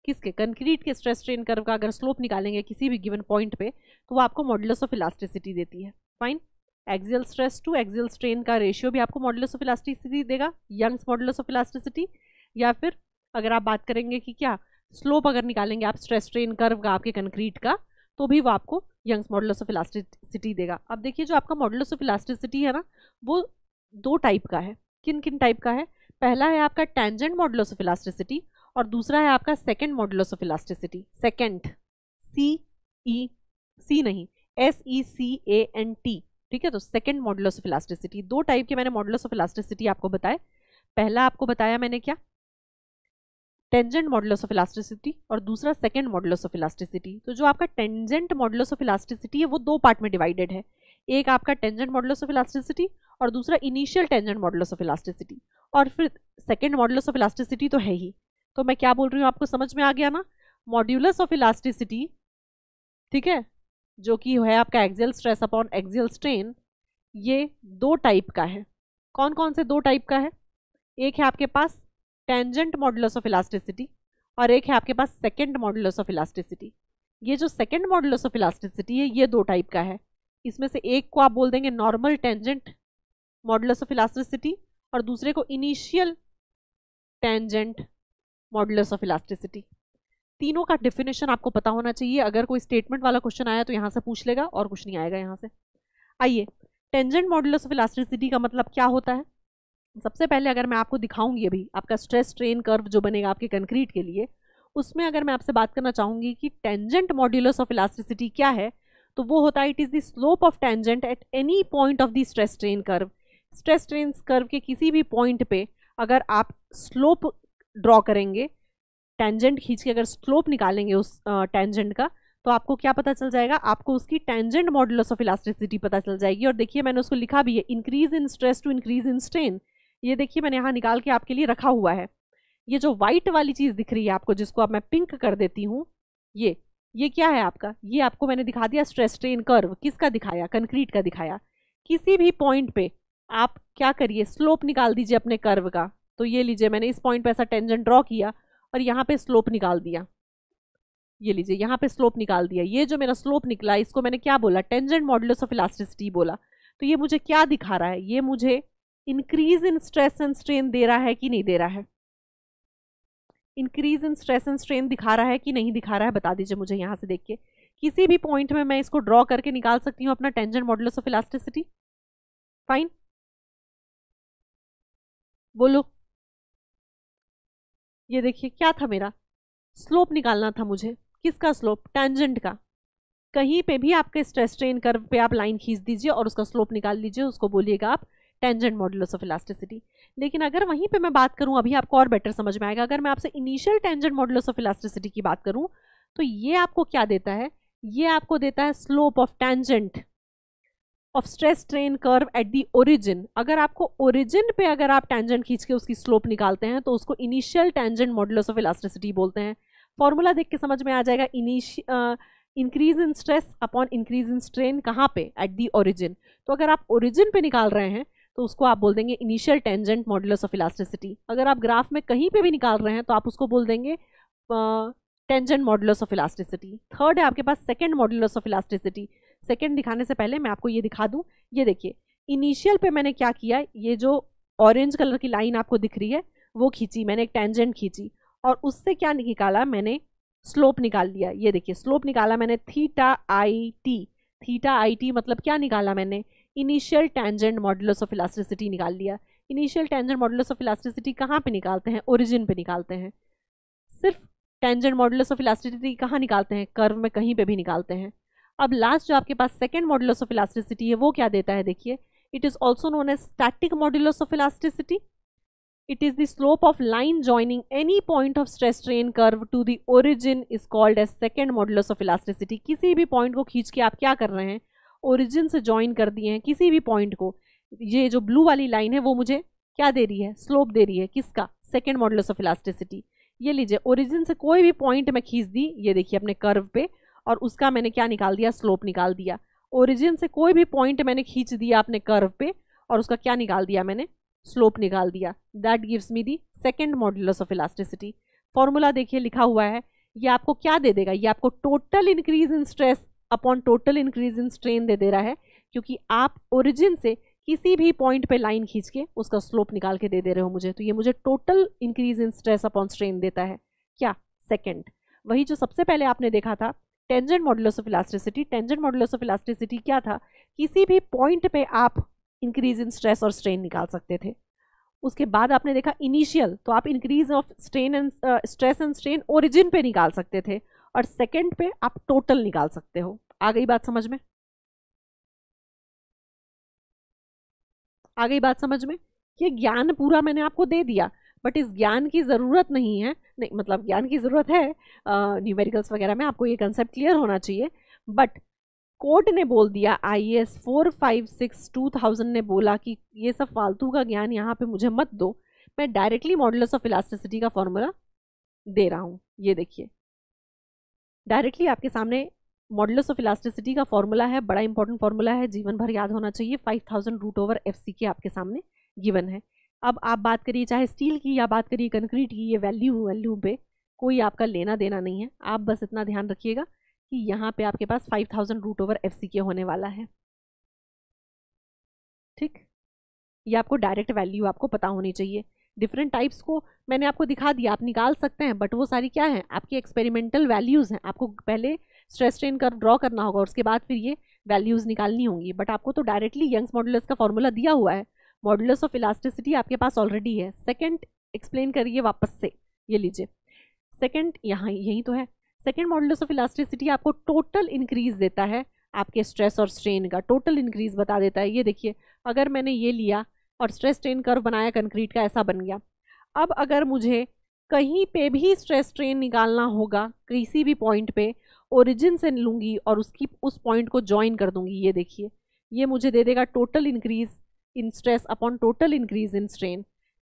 B: किसके कंक्रीट के स्ट्रेस ट्रेन कर्व का अगर स्लोप निकालेंगे किसी भी गिवन पॉइंट पे तो वो आपको मॉडुलस ऑफ इलास्टिसिटी देती है fine axial stress to axial strain का रेशियो भी आपको मॉडल्स ऑफ इलास्टिसिटी देगा यंग्स मॉडल्स ऑफ इलास्टिसिटी या फिर अगर आप बात करेंगे कि क्या स्लोप अगर निकालेंगे आप स्ट्रेस स्ट्रेन कर्व का आपके कंक्रीट का तो भी वो आपको यंग्स मॉडल्स ऑफ इलास्टिसिटी देगा अब देखिए जो आपका मॉडल्स ऑफ इलास्टिसिटी है ना वो दो टाइप का है किन किन टाइप का है पहला है आपका टेंजेंट मॉडल्स ऑफ इलास्टिसिटी और दूसरा है आपका second modulus of elasticity second C E C नहीं S E C A N T ठीक है तो सेकेंड मॉडल्स ऑफ इलास्टिसिटी दो टाइप के मैंने मॉडल्स ऑफ इलास्टिसिटी आपको बताए पहला आपको बताया मैंने क्या टेंजेंट मॉडल्स ऑफ इलास्टिसिटी और दूसरा सेकेंड मॉडल्स ऑफ इलास्टिसिटी तो जो आपका टेंजेंट मॉडल्स ऑफ इलास्टिसिटी है वो दो पार्ट में डिवाइडेड है एक आपका टेंजेंट मॉडल्स ऑफ इलास्टिसिटी और दूसरा initial tangent modulus of elasticity और फिर सेकेंड मॉडल्स ऑफ इलास्टिसिटी तो है ही तो मैं क्या बोल रही हूँ आपको समझ में आ गया ना मॉड्यूलस ऑफ इलास्टिसिटी ठीक है जो कि है आपका axial stress upon axial strain ये दो टाइप का है कौन कौन से दो टाइप का है एक है आपके पास टेंजेंट मॉडुलस ऑफ इलास्टिसिटी और एक है आपके पास सेकेंड मॉडुलस ऑफ इलास्टिसिटी ये जो सेकेंड मॉडुलस ऑफ इलास्टिसिटी है ये दो टाइप का है इसमें से एक को आप बोल देंगे normal tangent modulus of elasticity और दूसरे को initial tangent modulus of elasticity तीनों का डेफिनेशन आपको पता होना चाहिए अगर कोई स्टेटमेंट वाला क्वेश्चन आया तो यहाँ से पूछ लेगा और कुछ नहीं आएगा यहाँ से आइए टेंजेंट मॉडल ऑफ इलास्टिसिटी का मतलब क्या होता है सबसे पहले अगर मैं आपको दिखाऊंगी अभी आपका स्ट्रेस ट्रेन कर्व जो बनेगा आपके कंक्रीट के लिए उसमें अगर मैं आपसे बात करना चाहूंगी कि टेंजेंट मॉड्यूलस ऑफ इलास्टिसिटी क्या है तो वो होता है it is the slope of tangent at any point of the stress strain curve stress strain curve के किसी भी पॉइंट पे अगर आप स्लोप ड्रॉ करेंगे टेंजेंट खींच के अगर स्लोप निकालेंगे उस टेंजेंट का तो आपको क्या पता चल जाएगा आपको उसकी टेंजेंट मॉडुलस ऑफ इलास्टिसिटी पता चल जाएगी और देखिए मैंने उसको लिखा भी है increase in stress to increase in strain ये देखिए मैंने यहाँ निकाल के आपके लिए रखा हुआ है ये जो व्हाइट वाली चीज़ दिख रही है आपको जिसको अब आप मैं पिंक कर देती हूँ ये ये क्या है आपका ये आपको मैंने दिखा दिया स्ट्रेस स्ट्रेन कर्व किसका दिखाया कंक्रीट का दिखाया किसी भी पॉइंट पे आप क्या करिए स्लोप निकाल दीजिए अपने कर्व का तो ये लीजिए मैंने इस पॉइंट पे ऐसा टेंजेंट ड्रॉ किया और यहाँ पे स्लोप निकाल दिया ये लीजिए यहाँ पे स्लोप निकाल दिया ये जो मेरा स्लोप निकला इसको मैंने क्या बोला टेंजेंट मॉडल्स ऑफ इलास्टिसिटी बोला तो ये मुझे क्या दिखा रहा है ये मुझे increase in stress and strain दे रहा है कि नहीं दे रहा है increase in stress and strain दिखा रहा है कि नहीं दिखा रहा है बता दीजिए मुझे यहाँ से देख के किसी भी पॉइंट में मैं इसको ड्रॉ करके निकाल सकती हूँ अपना tangent modulus of elasticity
A: fine बोलो
B: ये देखिए क्या था मेरा स्लोप निकालना था मुझे किसका स्लोप टेंजेंट का कहीं पे भी आपके स्ट्रेस ट्रेन कर्व पे आप लाइन खींच दीजिए और उसका स्लोप निकाल लीजिए उसको बोलिएगा आप टेंजेंट मॉडुलस ऑफ इलास्टिसिटी लेकिन अगर वहीं पे मैं बात करूं अभी आपको और बेटर समझ में आएगा अगर मैं आपसे initial tangent modulus of elasticity की बात करूं तो ये आपको क्या देता है ये आपको देता है slope of tangent of stress strain curve at the origin अगर आपको ओरिजिन पे अगर आप टेंजेंट खींच के उसकी स्लोप निकालते हैं तो उसको initial tangent modulus of elasticity बोलते हैं फॉर्मूला देख के समझ में आ जाएगा इनिश increase in stress upon increase in strain कहाँ पे एट दी ओरिजिन तो अगर आप ओरिजिन पे निकाल रहे हैं तो उसको आप बोल देंगे initial tangent modulus of elasticity अगर आप ग्राफ में कहीं पे भी निकाल रहे हैं तो आप उसको बोल देंगे tangent modulus of elasticity third है आपके पास second modulus of elasticity second दिखाने से पहले मैं आपको ये दिखा दूँ ये देखिए इनिशियल पे मैंने क्या किया ये जो ऑरेंज कलर की लाइन आपको दिख रही है वो खींची मैंने एक टेंजेंट खींची और उससे क्या निकाला मैंने स्लोप निकाल दिया ये देखिए स्लोप निकाला मैंने theta I T theta I T मतलब क्या निकाला मैंने initial tangent modulus of elasticity निकाल लिया initial tangent modulus of elasticity कहाँ पे निकालते हैं ओरिजिन पे निकालते हैं सिर्फ टेंजेंट मॉडुलस ऑफ इलास्टिसिटी कहाँ निकालते हैं कर्व में कहीं पे भी निकालते हैं अब लास्ट जो आपके पास सेकेंड मॉड्यूलस ऑफ इलास्टिसिटी है वो क्या देता है देखिए it is also known as static modulus of elasticity it is the slope of line joining any point of stress strain curve to the origin is called as second modulus of elasticity किसी भी point को खींच के आप क्या कर रहे हैं ओरिजिन से ज्वाइन कर दिए हैं किसी भी पॉइंट को ये जो ब्लू वाली लाइन है वो मुझे क्या दे रही है स्लोप दे रही है किसका सेकेंड मॉडल्स ऑफ इलास्टिसिटी ये लीजिए ओरिजिन से कोई भी पॉइंट में खींच दी ये देखिए अपने कर्व पे और उसका मैंने क्या निकाल दिया स्लोप निकाल दिया ओरिजिन से कोई भी पॉइंट मैंने खींच दिया अपने कर्व पे और उसका क्या निकाल दिया मैंने स्लोप निकाल दिया that gives me the second modulus of elasticity formula देखिए लिखा हुआ है ये आपको क्या दे देगा ये आपको total increase in stress upon total increase in strain दे दे रहा है क्योंकि आप ओरिजिन से किसी भी पॉइंट पे लाइन खींच के उसका स्लोप निकाल के दे दे रहे हो मुझे तो ये मुझे total increase in stress upon strain देता है क्या सेकेंड वही जो सबसे पहले आपने देखा था tangent modulus of elasticity tangent modulus of elasticity क्या था किसी भी पॉइंट पे आप इंक्रीज इन स्ट्रेस और स्ट्रेन निकाल सकते थे उसके बाद आपने देखा इनिशियल तो आप increase of strain and stress and strain origin पे निकाल सकते थे और सेकेंड पे आप टोटल निकाल सकते हो आ गई बात समझ में आ गई बात समझ में ये ज्ञान पूरा मैंने आपको दे दिया बट इस ज्ञान की ज़रूरत नहीं है नहीं मतलब ज्ञान की ज़रूरत है न्यूमेरिकल्स वगैरह में आपको ये कंसेप्ट क्लियर होना चाहिए बट कोर्ट ने बोल दिया I S four five six two thousand ने बोला कि ये सब फालतू का ज्ञान यहाँ पे मुझे मत दो मैं डायरेक्टली मॉडल्स ऑफ इलास्टिसिटी का फॉर्मूला दे रहा हूँ ये देखिए डायरेक्टली आपके सामने मॉडल्स ऑफ इलास्टिसिटी का फॉर्मूला है बड़ा इंपॉर्टेंट फॉर्मूला है जीवन भर याद होना चाहिए five thousand root over F C K आपके सामने गिवन है अब आप बात करिए चाहे स्टील की या बात करिए कंक्रीट की ये वैल्यू वैल्यू पे कोई आपका लेना देना नहीं है आप बस इतना ध्यान रखिएगा कि यहाँ पे आपके पास five thousand root over F C K होने वाला है ठीक ये आपको डायरेक्ट वैल्यू आपको पता होनी चाहिए डिफरेंट टाइप्स को मैंने आपको दिखा दिया आप निकाल सकते हैं बट वो सारी क्या है आपकी एक्सपेरिमेंटल वैल्यूज़ हैं आपको पहले स्ट्रेस ट्रेन कर ड्रॉ करना होगा उसके बाद फिर ये वैल्यूज़ निकालनी होंगी बट आपको तो डायरेक्टली यंग्स मॉडल्स का फॉर्मूला दिया हुआ है मॉडुलस ऑफ इलास्टिसिटी आपके पास ऑलरेडी है सेकेंड एक्सप्लेन करिए वापस से ये लीजिए सेकेंड यहाँ यही तो है सेकेंड मॉडुलस ऑफ इलास्टिसिटी आपको टोटल इंक्रीज देता है आपके स्ट्रेस और स्ट्रेन का टोटल इंक्रीज बता देता है ये देखिए अगर मैंने ये लिया और स्ट्रेस स्ट्रेन कर्व बनाया कंक्रीट का ऐसा बन गया अब अगर मुझे कहीं पे भी स्ट्रेस स्ट्रेन निकालना होगा किसी भी पॉइंट पे ओरिजिन से लूँगी और उसकी उस पॉइंट को ज्वाइन कर दूँगी ये देखिए ये मुझे दे देगा total increase in stress upon total increase in strain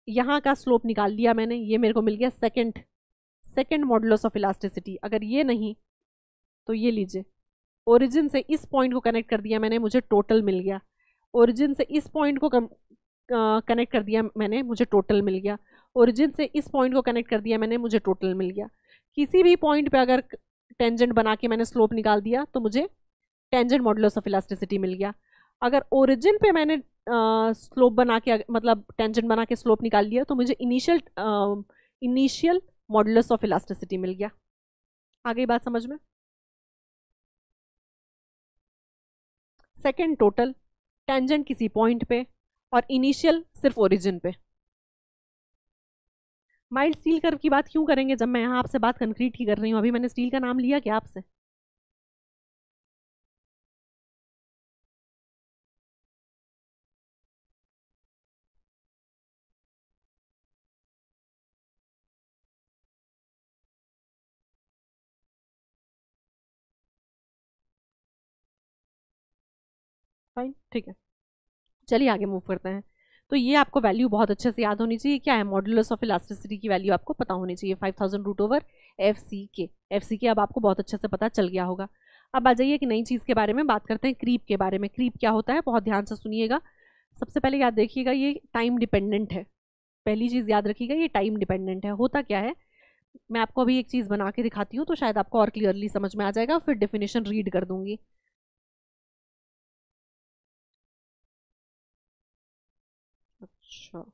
B: यहाँ का स्लोप निकाल लिया मैंने ये मेरे को मिल गया second second modulus of elasticity अगर ये नहीं तो ये लीजिए ओरिजिन से इस पॉइंट को कनेक्ट कर दिया मैंने मुझे टोटल मिल गया ओरिजिन से इस पॉइंट को कनेक्ट कर दिया मैंने मुझे टोटल मिल गया ओरिजिन से इस पॉइंट को कनेक्ट कर दिया मैंने मुझे टोटल मिल गया किसी भी पॉइंट पे अगर टेंजेंट बना के मैंने स्लोप निकाल दिया तो मुझे टेंजेंट मॉडल्स ऑफ इलास्टिसिटी मिल गया अगर ओरिजिन पे मैंने स्लोप बना के मतलब टेंजेंट बना के स्लोप निकाल लिया तो मुझे initial initial modulus of elasticity मिल गया आ गई बात समझ में
A: सेकेंड टोटल टेंजेंट
B: किसी पॉइंट पे और इनिशियल सिर्फ ओरिजिन पे माइल्ड स्टील कर्व की बात क्यों करेंगे जब मैं यहाँ आपसे बात कंक्रीट की कर रही हूँ अभी मैंने स्टील का नाम लिया क्या आपसे फाइन ठीक है चलिए आगे मूव करते हैं तो ये आपको वैल्यू बहुत अच्छे से याद होनी चाहिए क्या है मॉडुलस ऑफ इलास्टिसिटी की वैल्यू आपको पता होनी चाहिए five thousand root over F C K F C के अब आपको बहुत अच्छे से पता चल गया होगा अब आ जाइए एक नई चीज़ के बारे में बात करते हैं क्रीप के बारे में क्रीप क्या होता है बहुत ध्यान से सुनिएगा सबसे पहले याद देखिएगा ये टाइम डिपेंडेंट है पहली चीज़ याद रखिएगा ये टाइम डिपेंडेंट है होता क्या है मैं आपको अभी एक चीज़ बना के दिखाती हूँ तो शायद आपको और क्लियरली समझ में आ जाएगा फिर डेफिनेशन रीड कर दूंगी control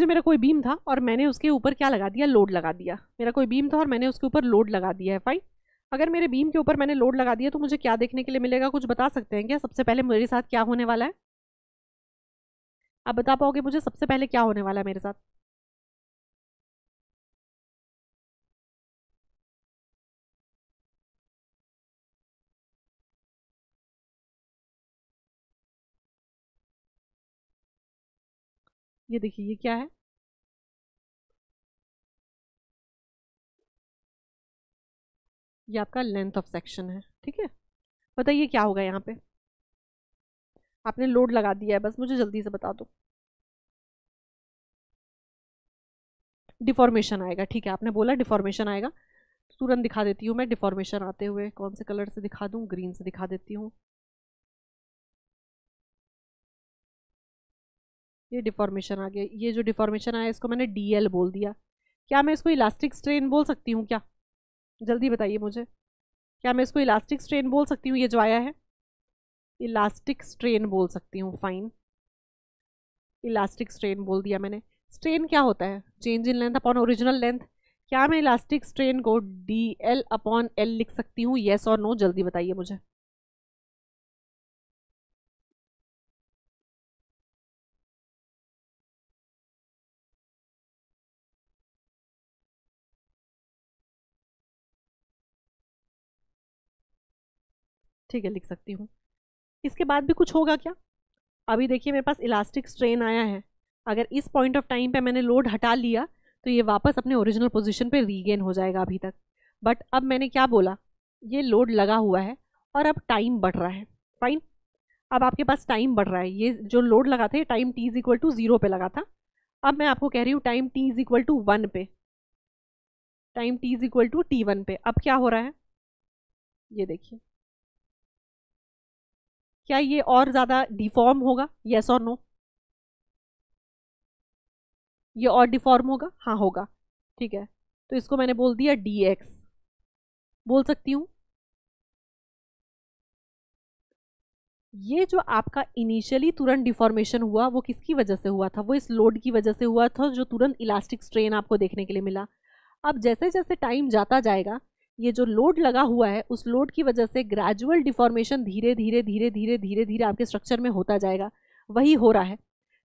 B: जो मेरा कोई बीम था और मैंने उसके ऊपर क्या लगा दिया लोड लगा दिया मेरा कोई बीम था और मैंने उसके ऊपर लोड लगा दिया है फाइन अगर मेरे बीम के ऊपर मैंने लोड लगा दिया तो मुझे क्या देखने के लिए मिलेगा कुछ बता सकते हैं क्या सबसे पहले मेरे साथ क्या होने वाला है आप बता पाओगे मुझे सबसे पहले क्या होने वाला है मेरे साथ
A: ये देखिए ये क्या है ये आपका लेंथ ऑफ सेक्शन है ठीक है बताइए क्या होगा यहाँ पे आपने लोड लगा दिया है बस
B: मुझे जल्दी से बता दो डिफॉर्मेशन आएगा ठीक है आपने बोला डिफॉर्मेशन आएगा तो तुरंत दिखा देती हूँ मैं डिफॉर्मेशन आते हुए कौन से कलर से दिखा दूँ ग्रीन से दिखा देती हूँ ये डिफॉर्मेशन आ गया ये जो डिफॉर्मेशन आया इसको मैंने डी बोल दिया क्या मैं इसको इलास्टिक स्ट्रेन बोल सकती हूँ क्या जल्दी बताइए मुझे क्या मैं इसको इलास्टिक स्ट्रेन बोल सकती हूँ ये जो आया है इलास्टिक स्ट्रेन बोल सकती हूँ फाइन इलास्टिक स्ट्रेन बोल दिया मैंने स्ट्रेन क्या होता है change in length upon original length क्या मैं इलास्टिक स्ट्रेन को डी एल अपॉन एल लिख सकती हूँ येस और नो
A: जल्दी बताइए मुझे
B: ठीक है लिख सकती हूँ इसके बाद भी कुछ होगा क्या अभी देखिए मेरे पास इलास्टिक स्ट्रेन आया है अगर इस पॉइंट ऑफ टाइम पे मैंने लोड हटा लिया तो ये वापस अपने ओरिजिनल पोजीशन पे रीगेन हो जाएगा अभी तक बट अब मैंने क्या बोला ये लोड लगा हुआ है और अब टाइम बढ़ रहा है फाइन अब आपके पास टाइम बढ़ रहा है ये जो लोड लगा था time T is equal to zero पे लगा था अब मैं आपको कह रही हूँ time T is equal to one पे time T is equal to T one पे अब क्या हो रहा है ये
A: देखिए क्या ये और ज़्यादा डिफॉर्म होगा येस और नो ये और डिफॉर्म होगा हाँ होगा ठीक है तो इसको मैंने बोल दिया डी एक्स बोल सकती हूँ
B: ये जो आपका इनिशियली तुरंत डिफॉर्मेशन हुआ वो किसकी वजह से हुआ था वो इस लोड की वजह से हुआ था जो तुरंत इलास्टिक स्ट्रेन आपको देखने के लिए मिला अब जैसे जैसे टाइम जाता जाएगा ये जो लोड लगा हुआ है उस लोड की वजह से ग्रेजुअल डिफॉर्मेशन धीरे धीरे धीरे धीरे धीरे धीरे आपके स्ट्रक्चर में होता जाएगा वही हो रहा है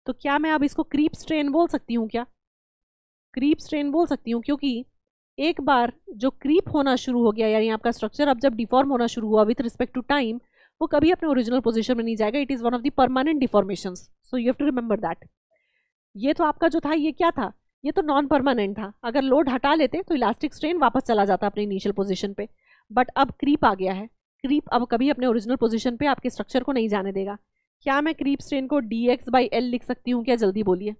B: तो क्या मैं अब इसको क्रीप स्ट्रेन बोल सकती हूँ क्या क्रीप स्ट्रेन बोल सकती हूँ क्योंकि एक बार जो क्रीप होना शुरू हो गया यानी आपका स्ट्रक्चर अब जब डिफॉर्म होना शुरू हुआ विथ रिस्पेक्ट टू टाइम वो कभी अपने ओरिजिनल पोजिशन में नहीं जाएगा it is one of the permanent deformation so you have to remember that ये तो आपका जो था ये क्या था ये तो नॉन परमानेंट था अगर लोड हटा लेते तो इलास्टिक स्ट्रेन वापस चला जाता अपने इनिशियल पोजिशन पे बट अब क्रीप आ गया है क्रीप अब कभी अपने ओरिजिनल पोजिशन पे आपके स्ट्रक्चर को नहीं जाने देगा क्या मैं क्रीप स्ट्रेन को डी एक्स बाई एल लिख सकती हूँ क्या जल्दी बोलिए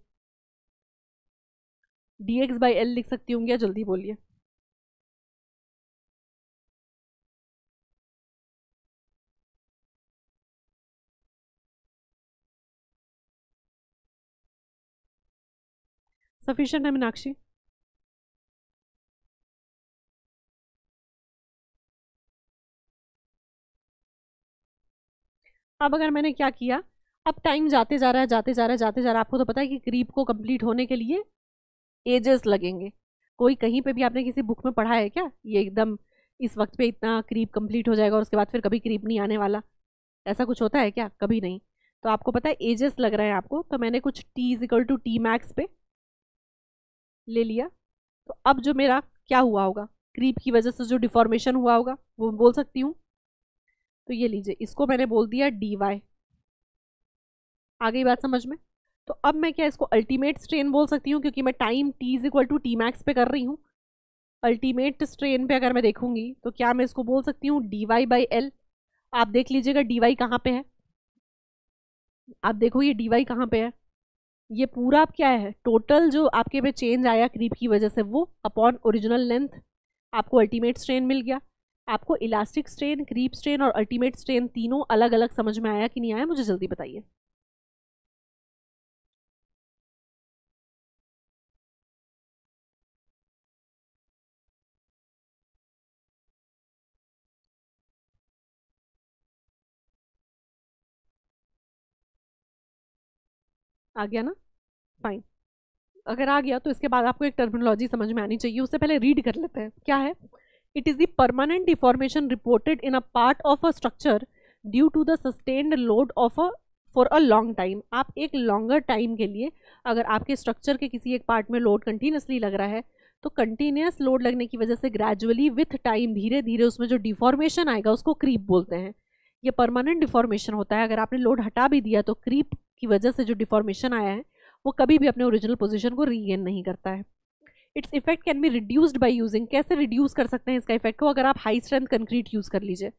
B: डी एक्स बाई एल लिख
A: सकती हूँ क्या जल्दी बोलिए
C: sufficient है मीनाक्षी
B: अब अगर मैंने क्या किया अब टाइम जाते जा रहा है जाते जा रहा है जाते जा रहा है आपको तो पता है कि क्रीप को कंप्लीट होने के लिए एजेस लगेंगे कोई कहीं पे भी आपने किसी बुक में पढ़ा है क्या ये एकदम इस वक्त पे इतना क्रीप कंप्लीट हो जाएगा और उसके बाद फिर कभी क्रीप नहीं आने वाला ऐसा कुछ होता है क्या कभी नहीं तो आपको पता है एजेस लग रहे हैं आपको तो मैंने कुछ T is equal to T max पे ले लिया तो अब जो मेरा क्या हुआ होगा क्रीप की वजह से जो डिफॉर्मेशन हुआ होगा वो बोल सकती हूँ तो ये लीजिए इसको मैंने बोल दिया डी वाई आ गई बात समझ में तो अब मैं क्या इसको अल्टीमेट स्ट्रेन बोल सकती हूँ क्योंकि मैं time T is equal to T max पे कर रही हूँ अल्टीमेट स्ट्रेन पे अगर मैं देखूंगी तो क्या मैं इसको बोल सकती हूँ डी वाई बाई एल आप देख लीजिएगा डी वाई कहाँ पे है आप देखो ये डी वाई कहाँ पे है ये पूरा आप क्या है टोटल जो आपके पे चेंज आया क्रीप की वजह से वो अपॉन ओरिजिनल लेंथ आपको अल्टीमेट स्ट्रेन मिल गया आपको इलास्टिक स्ट्रेन क्रीप स्ट्रेन और अल्टीमेट स्ट्रेन तीनों अलग अलग समझ में आया कि नहीं आया मुझे जल्दी बताइए आ गया ना फाइन अगर आ गया तो इसके बाद आपको एक टर्मिनोलॉजी समझ में आनी चाहिए उससे पहले रीड कर लेते हैं क्या है it is the permanent deformation reported in a part of a structure due to the sustained load of a for a long time आप एक लॉन्गर टाइम के लिए अगर आपके स्ट्रक्चर के किसी एक पार्ट में लोड कंटिन्यूसली लग रहा है तो कंटिन्यूस लोड लगने की वजह से ग्रेजुअली विथ टाइम धीरे धीरे उसमें जो डिफॉर्मेशन आएगा उसको क्रीप बोलते हैं ये परमानेंट डिफॉर्मेशन होता है अगर आपने लोड हटा भी दिया तो क्रीप की वजह से जो डिफॉर्मेशन आया है वो कभी भी अपने ओरिजिनल पोजिशन को रीगेन नहीं करता है its effect can be reduced by using कैसे रिड्यूस कर सकते हैं इसका इफेक्ट को अगर आप हाई स्ट्रेंथ कंक्रीट यूज़ कर लीजिए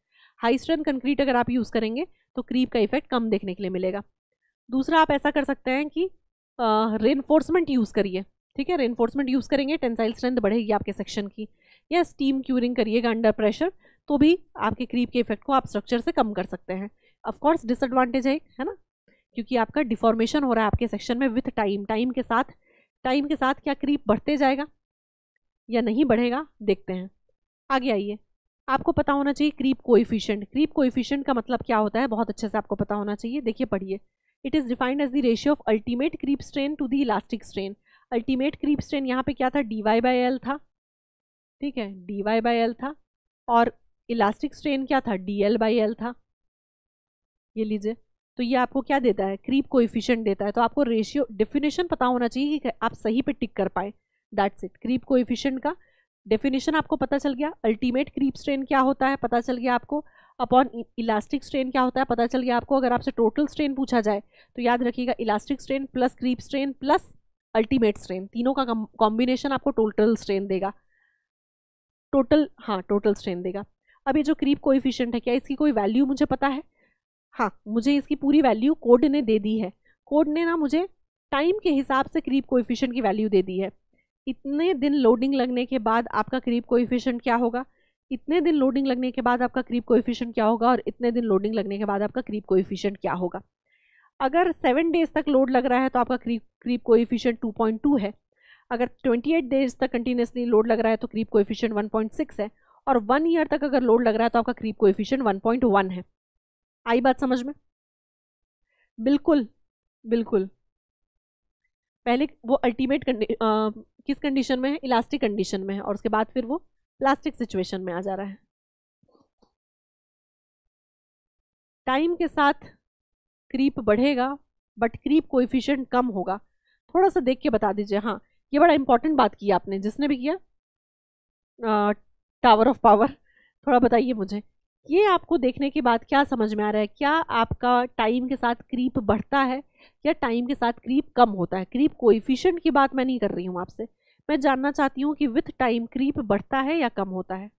B: हाई स्ट्रेंथ कंक्रीट अगर आप यूज़ करेंगे तो क्रीप का इफेक्ट कम देखने के लिए मिलेगा दूसरा आप ऐसा कर सकते हैं कि रेनफोर्समेंट यूज़ करिए ठीक है रेनफोर्समेंट यूज़ करेंगे टेंसाइल स्ट्रेंथ बढ़ेगी आपके सेक्शन की या स्टीम क्यूरिंग करिएगा अंडर प्रेशर तो भी आपके क्रीप के इफेक्ट को आप स्ट्रक्चर से कम कर सकते हैं ऑफकोर्स डिसएडवांटेज है है ना क्योंकि आपका डिफॉर्मेशन हो रहा है आपके सेक्शन में विथ टाइम टाइम के साथ टाइम के साथ क्या क्रीप बढ़ते जाएगा या नहीं बढ़ेगा देखते हैं आगे आइए आपको पता होना चाहिए क्रीप कोइफिशियंट क्रीप कोइफिशियंट का मतलब क्या होता है बहुत अच्छे से आपको पता होना चाहिए देखिए पढ़िए it is defined as the ratio of ultimate creep strain to the elastic strain ultimate creep strain यहाँ पे क्या था डी वाई बाई एल था ठीक है डी वाई बाई एल था और इलास्टिक स्ट्रेन क्या था डी एल बाई एल था ये लीजिए तो ये आपको क्या देता है क्रीप इफिशियंट देता है तो आपको रेशियो डेफिनेशन पता होना चाहिए कि आप सही पे टिक कर पाए दैट्स इट क्रीप इफिशियंट का डेफिनेशन आपको पता चल गया अल्टीमेट क्रीप स्ट्रेन क्या होता है पता चल गया आपको अपॉन इलास्टिक स्ट्रेन क्या होता है पता चल गया आपको अगर आपसे टोटल स्ट्रेन पूछा जाए तो याद रखिएगा elastic strain plus creep strain plus ultimate strain तीनों का कॉम्बिनेशन आपको टोटल स्ट्रेन देगा टोटल हाँ टोटल स्ट्रेन देगा अब ये जो क्रीप कोइफिशियंट है क्या इसकी कोई वैल्यू मुझे पता है हाँ मुझे इसकी पूरी वैल्यू कोड ने दे दी है कोड ने ना मुझे टाइम के हिसाब से क्रीप कोएफिशिएंट की वैल्यू दे दी है इतने दिन लोडिंग लगने के बाद आपका क्रीप कोएफिशिएंट क्या होगा इतने दिन लोडिंग लगने के बाद आपका क्रीप कोएफिशिएंट क्या होगा और इतने दिन लोडिंग लगने के बाद आपका क्रीप कोएफिशिएंट क्या होगा अगर सेवन डेज तक लोड लग रहा है तो आपका क्रीप क्रीप कोएफिशिएंट टू है अगर एट डेज तक कंटिन्यूसली लोड लग रहा है तो क्रीप कोएफिशिएंट वन है और वन ईयर तक अगर लोड लग रहा है तो आपका क्रीप कोएफिशिएंट वन है आई बात समझ में बिल्कुल बिल्कुल पहले वो अल्टीमेट किस कंडीशन में है इलास्टिक कंडीशन में है और उसके बाद फिर वो प्लास्टिक सिचुएशन में आ जा रहा है टाइम के साथ क्रीप बढ़ेगा बट क्रीप को कम होगा थोड़ा सा देख के बता दीजिए हाँ ये बड़ा इंपॉर्टेंट बात की आपने जिसने भी किया टावर ऑफ पावर थोड़ा बताइए मुझे ये आपको देखने के बाद क्या समझ में आ रहा है क्या आपका टाइम के साथ क्रीप बढ़ता है या टाइम के साथ क्रीप कम होता है क्रीप कोइफिशियंट की बात मैं नहीं कर रही हूँ आपसे मैं जानना चाहती हूँ कि विथ टाइम क्रीप बढ़ता है या कम होता है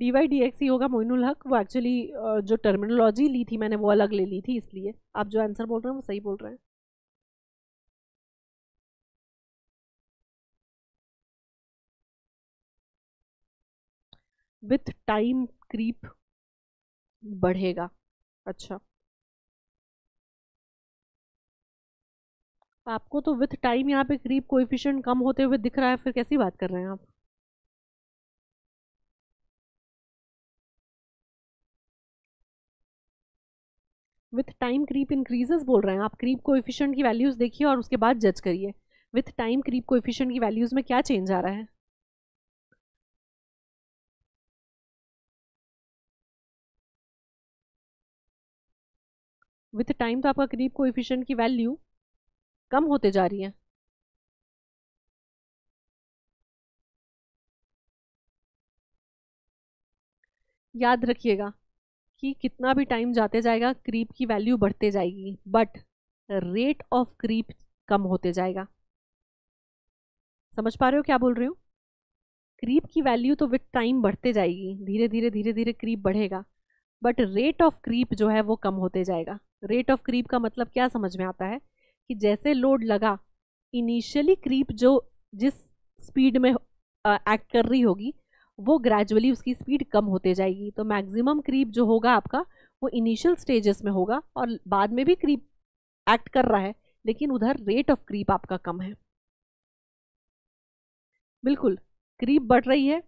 B: डी वाई डी एक्स ही होगा मोइनुल हक वो एक्चुअली जो टर्मिनोलॉजी ली थी मैंने वो अलग ले ली थी इसलिए आप जो आंसर बोल रहे हैं वो सही बोल रहे हैं
A: विथ टाइम क्रीप बढ़ेगा अच्छा आपको तो विथ टाइम यहाँ पे क्रीप कोएफिशिएंट कम होते हुए दिख रहा है फिर कैसी बात कर रहे हैं आप
B: विथ टाइम क्रीप इंक्रीजेस बोल रहे हैं आप क्रीप इफिशियंट की वैल्यूज़ देखिए और उसके बाद जज करिए विथ टाइम क्रीप इफिशियंट की वैल्यूज़ में क्या चेंज आ रहा है
A: विथ टाइम तो आपका क्रीप इफिशियंट की वैल्यू कम होते जा रही है याद रखिएगा
B: कि कितना भी टाइम जाते जाएगा क्रीप की वैल्यू बढ़ते जाएगी बट रेट ऑफ क्रीप कम होते जाएगा समझ पा रहे हो क्या बोल रही हूँ क्रीप की वैल्यू तो विथ टाइम बढ़ते जाएगी धीरे धीरे धीरे धीरे क्रीप बढ़ेगा बट रेट ऑफ क्रीप जो है वो कम होते जाएगा रेट ऑफ क्रीप का मतलब क्या समझ में आता है कि जैसे लोड लगा इनिशियली क्रीप जो जिस स्पीड में एक्ट कर रही होगी वो ग्रेजुअली उसकी स्पीड कम होते जाएगी तो मैक्सिमम क्रीप जो होगा आपका वो इनिशियल स्टेजेस में होगा और बाद में भी क्रीप एक्ट कर रहा है लेकिन उधर रेट ऑफ क्रीप आपका कम है बिल्कुल क्रीप बढ़ रही है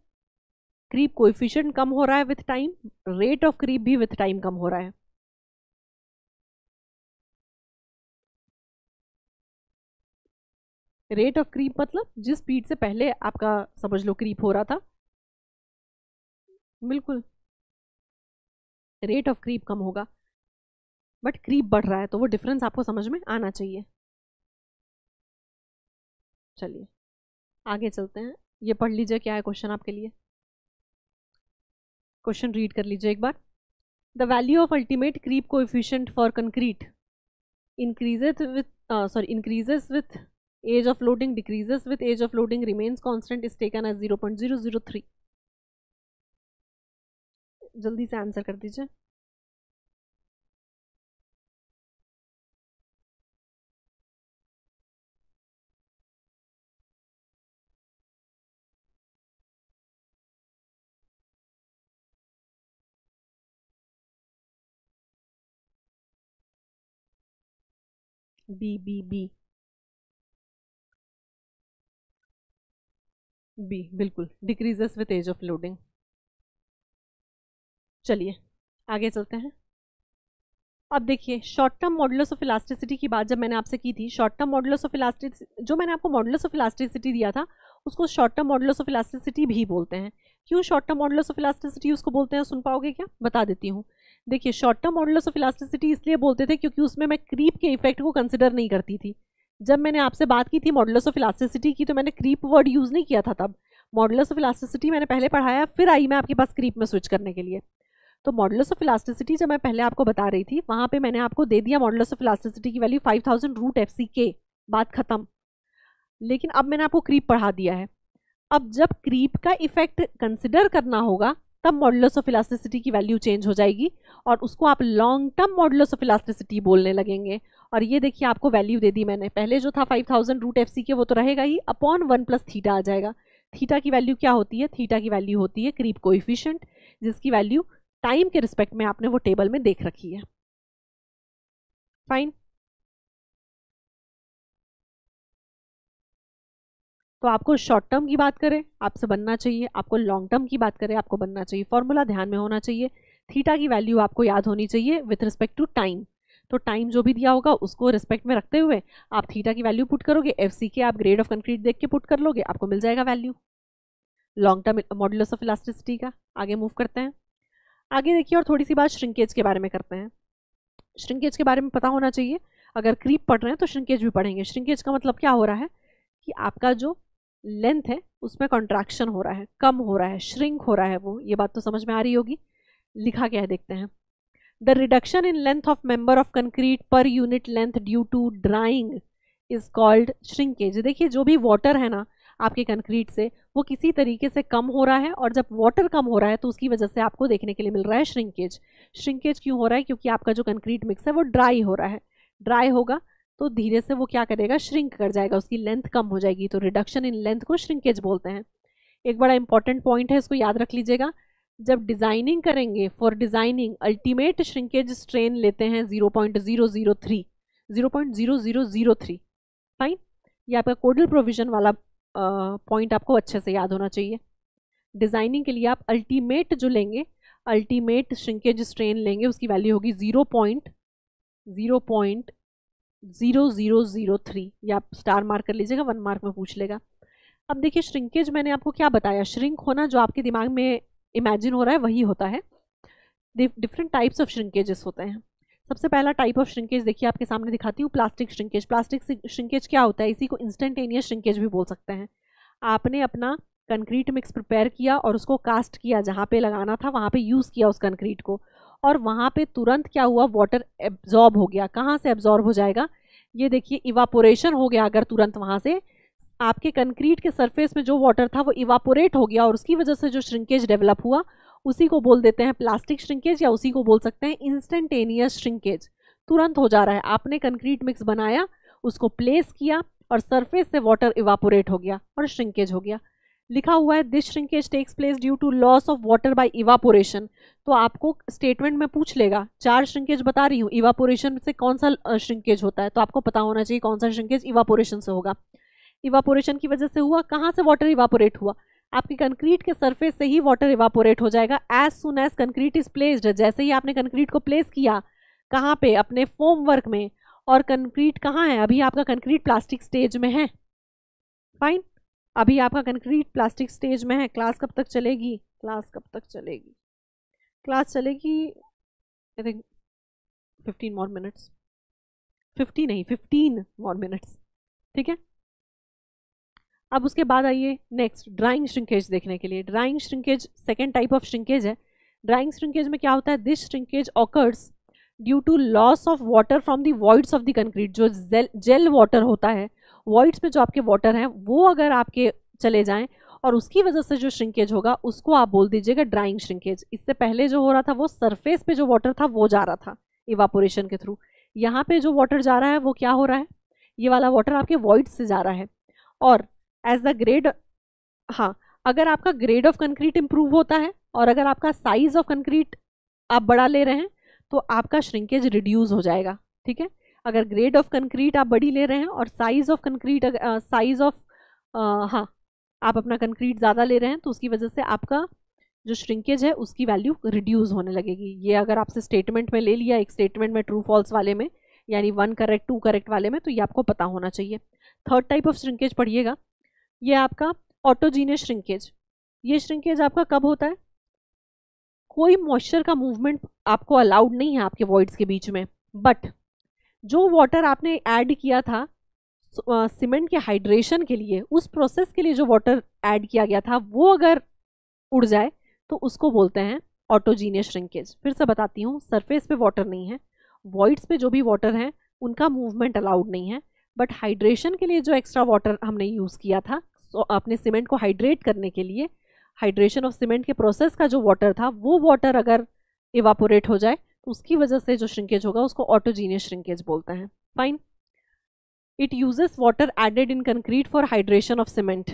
B: क्रीप कोएफिशिएंट कम हो रहा है with time rate of creep
A: भी विथ टाइम कम हो रहा है रेट ऑफ क्रीप मतलब जिस स्पीड से पहले आपका समझ लो क्रीप हो रहा था बिल्कुल रेट ऑफ क्रीप कम होगा बट क्रीप बढ़ रहा है तो वो डिफरेंस आपको समझ में आना चाहिए चलिए आगे चलते हैं ये पढ़
B: लीजिए क्या है क्वेश्चन आपके लिए क्वेश्चन रीड कर लीजिए एक बार the value of ultimate creep coefficient for concrete increases with sorry increases with age of loading decreases with age of loading remains constant is taken as zero point zero zero three जल्दी से answer कर दीजिए
C: B
A: B B B
B: बिल्कुल decreases with age of loading चलिए आगे चलते हैं अब देखिए short term modulus of elasticity की बात जब मैंने आपसे की थी short term modulus of elastic जो मैंने आपको मॉडल्स ऑफ इलास्टिसिटी दिया था उसको short term modulus of elasticity भी बोलते हैं क्यों short term modulus of elasticity उसको बोलते हैं सुन पाओगे क्या बता देती हूँ देखिए short term modulus of elasticity इसलिए बोलते थे क्योंकि उसमें मैं क्रीप के इफेक्ट को कंसिडर नहीं करती थी जब मैंने आपसे बात की थी मॉडल्स ऑफ इलास्टिसिटी की तो मैंने क्रीप वर्ड यूज़ नहीं किया था तब मॉडल्स ऑफ इलास्टिसिटी मैंने पहले पढ़ाया फिर आई मैं आपके पास क्रीप में स्विच करने के लिए तो मॉडल्स ऑफ इलास्टिसिटी जब मैं पहले आपको बता रही थी वहाँ पे मैंने आपको दे दिया मॉडल्स ऑफ इलास्टिसिटी की value five thousand root F C K बात ख़त्म लेकिन अब मैंने आपको क्रीप पढ़ा दिया है अब जब क्रीप का इफेक्ट कंसिडर करना होगा तब मॉडल्स ऑफ इलास्टिसिटी की वैल्यू चेंज हो जाएगी और उसको आप long term modulus of elasticity बोलने लगेंगे और ये देखिए आपको वैल्यू दे दी मैंने पहले जो था five thousand root F C K वो तो रहेगा ही अपॉन वन प्लस थीटा आ जाएगा थीटा की वैल्यू क्या होती है थीटा की वैल्यू होती है क्रीप कोइफिशियंट जिसकी वैल्यू टाइम के रिस्पेक्ट में आपने वो टेबल में देख रखी है फाइन तो आपको शॉर्ट टर्म की बात करें आपसे बनना चाहिए आपको लॉन्ग टर्म की बात करें आपको बनना चाहिए फॉर्मूला ध्यान में होना चाहिए थीटा की वैल्यू आपको याद होनी चाहिए विथ रिस्पेक्ट टू टाइम तो टाइम जो भी दिया होगा उसको रिस्पेक्ट में रखते हुए आप थीटा की वैल्यू पुट करोगे एफ के आप ग्रेड ऑफ कंक्रीट देख के पुट कर लोगे आपको मिल जाएगा value long term modulus of elasticity का आगे मूव करते हैं आगे देखिए और थोड़ी सी बात श्रिंकेज के बारे में करते हैं श्रिंकेज के बारे में पता होना चाहिए अगर क्रीप पढ़ रहे हैं तो श्रिंकेज भी पढ़ेंगे श्रिंकेज का मतलब क्या हो रहा है कि आपका जो लेंथ है उसमें कॉन्ट्रैक्शन हो रहा है कम हो रहा है श्रिंक हो रहा है वो ये बात तो समझ में आ रही होगी लिखा क्या है देखते हैं the reduction in length of member of concrete per unit length due to drying is called shrinkage देखिए जो भी वाटर है ना आपके कंक्रीट से वो किसी तरीके से कम हो रहा है और जब वाटर कम हो रहा है तो उसकी वजह से आपको देखने के लिए मिल रहा है श्रिंकेज श्रिंकेज क्यों हो रहा है क्योंकि आपका जो कंक्रीट मिक्स है वो ड्राई हो रहा है ड्राई होगा तो धीरे से वो क्या करेगा श्रिंक कर जाएगा उसकी लेंथ कम हो जाएगी तो रिडक्शन इन लेंथ को श्रिंकेज बोलते हैं एक बड़ा इंपॉर्टेंट पॉइंट है इसको याद रख लीजिएगा जब डिज़ाइनिंग करेंगे for designing ultimate shrinkage strain लेते हैं zero point zero zero three zero point zero zero zero three fine ये आपका कोडल प्रोविजन वाला पॉइंट आपको अच्छे से याद होना चाहिए डिज़ाइनिंग के लिए आप अल्टीमेट जो लेंगे अल्टीमेट श्रिंकेज स्ट्रेन लेंगे उसकी वैल्यू होगी zero point zero point zero zero zero three या आप स्टार मार्क कर लीजिएगा वन मार्क में पूछ लेगा अब देखिए श्रिंकेज मैंने आपको क्या बताया श्रिंक होना जो आपके दिमाग में इमेजिन हो रहा है वही होता है डिफरेंट टाइप्स ऑफ श्रिंकेजेस होते हैं सबसे पहला टाइप ऑफ श्रिंकेज देखिए आपके सामने दिखाती हूँ प्लास्टिक श्रिंकेज प्लास्टिक श्रिंकेज क्या होता है इसी को इंस्टेंटेनियस श्रिंकेज भी बोल सकते हैं आपने अपना कंक्रीट मिक्स प्रिपेयर किया और उसको कास्ट किया जहाँ पे लगाना था वहाँ पे यूज़ किया उस कंक्रीट को और वहाँ पे तुरंत क्या हुआ वाटर एब्जॉर्ब हो गया कहाँ से एब्जॉर्ब हो जाएगा ये देखिए इवापोरेशन हो गया अगर तुरंत वहाँ से आपके कंक्रीट के सरफेस में जो वाटर था वो इवापोरेट हो गया और उसकी वजह से जो श्रिंकेज डेवलप हुआ उसी को बोल देते हैं प्लास्टिक श्रिंकेज या उसी को बोल सकते हैं इंस्टेंटेनियस श्रिंकेज तुरंत हो जा रहा है आपने कंक्रीट मिक्स बनाया उसको प्लेस किया और सरफेस से वाटर इवापोरेट हो गया और श्रिंकेज हो गया लिखा हुआ है this shrinkage takes place due to loss of water by evaporation तो आपको स्टेटमेंट में पूछ लेगा चार श्रिंकेज बता रही हूँ इवापोरेशन से कौन सा श्रिंकेज होता है तो आपको पता होना चाहिए कौन सा श्रिंकेज इवापोरेशन से होगा इवापोरेशन की वजह से हुआ कहाँ से वाटर इवापोरेट हुआ आपकी कंक्रीट के सरफेस से ही वाटर इवापोरेट हो जाएगा as soon as concrete is placed जैसे ही आपने कंक्रीट को प्लेस किया कहाँ पे अपने फोम वर्क में और कंक्रीट कहाँ है अभी आपका कंक्रीट प्लास्टिक स्टेज में है फाइन अभी आपका कंक्रीट प्लास्टिक स्टेज में है क्लास कब तक चलेगी क्लास कब तक चलेगी क्लास चलेगी I think fifteen more minutes fifty नहीं फिफ्टीन मोर मिनट्स ठीक है अब उसके बाद आइए नेक्स्ट ड्राइंग श्रिंकेज देखने के लिए drying shrinkage second type of shrinkage है ड्राइंग श्रिंकेज में क्या होता है this shrinkage occurs due to loss of water from the voids of the concrete जो जेल जेल वाटर होता है वॉइड्स में जो आपके वाटर हैं वो अगर आपके चले जाएं और उसकी वजह से जो श्रिंकेज होगा उसको आप बोल दीजिएगा ड्राइंग श्रिंकेज इससे पहले जो हो रहा था वो सरफेस पे जो वाटर था वो जा रहा था इवापोरेशन के थ्रू यहाँ पे जो वाटर जा रहा है वो क्या हो रहा है ये वाला वाटर आपके वॉइड से जा रहा है और एज द ग्रेड हाँ अगर आपका ग्रेड ऑफ कंक्रीट इम्प्रूव होता है और अगर आपका साइज ऑफ कंक्रीट आप बड़ा ले रहे हैं तो आपका श्रिंकेज रिड्यूस हो जाएगा ठीक है अगर ग्रेड ऑफ कंक्रीट आप बड़ी ले रहे हैं और size of concrete size of हाँ आप अपना कंक्रीट ज़्यादा ले रहे हैं तो उसकी वजह से आपका जो श्रिंकेज है उसकी वैल्यू रिड्यूस होने लगेगी ये अगर आपसे स्टेटमेंट में ले लिया एक स्टेटमेंट में ट्रू फॉल्स वाले में यानी वन करेक्ट टू करेक्ट वाले में तो ये आपको पता होना चाहिए थर्ड टाइप ऑफ श्रिंकेज पढ़िएगा ये आपका ऑटोजीनियस श्रिंकेज ये श्रिंकेज आपका कब होता है कोई मॉइस्चर का मूवमेंट आपको अलाउड नहीं है आपके वॉइड्स के बीच में बट जो वाटर आपने ऐड किया था सीमेंट के हाइड्रेशन के लिए उस प्रोसेस के लिए जो वाटर ऐड किया गया था वो अगर उड़ जाए तो उसको बोलते हैं ऑटोजीनियस श्रिंकेज फिर से बताती हूँ सरफेस पे वाटर नहीं है वॉइड्स पे जो भी वाटर हैं उनका मूवमेंट अलाउड नहीं है बट हाइड्रेशन के लिए जो एक्स्ट्रा वाटर हमने यूज़ किया था आपने सीमेंट को हाइड्रेट करने के लिए हाइड्रेशन ऑफ सीमेंट के प्रोसेस का जो वाटर था वो वाटर अगर इवापोरेट हो जाए तो उसकी वजह से जो श्रिंकेज होगा उसको ऑटोजीनियस श्रिंकेज बोलते हैं fine it uses water added in concrete for hydration of cement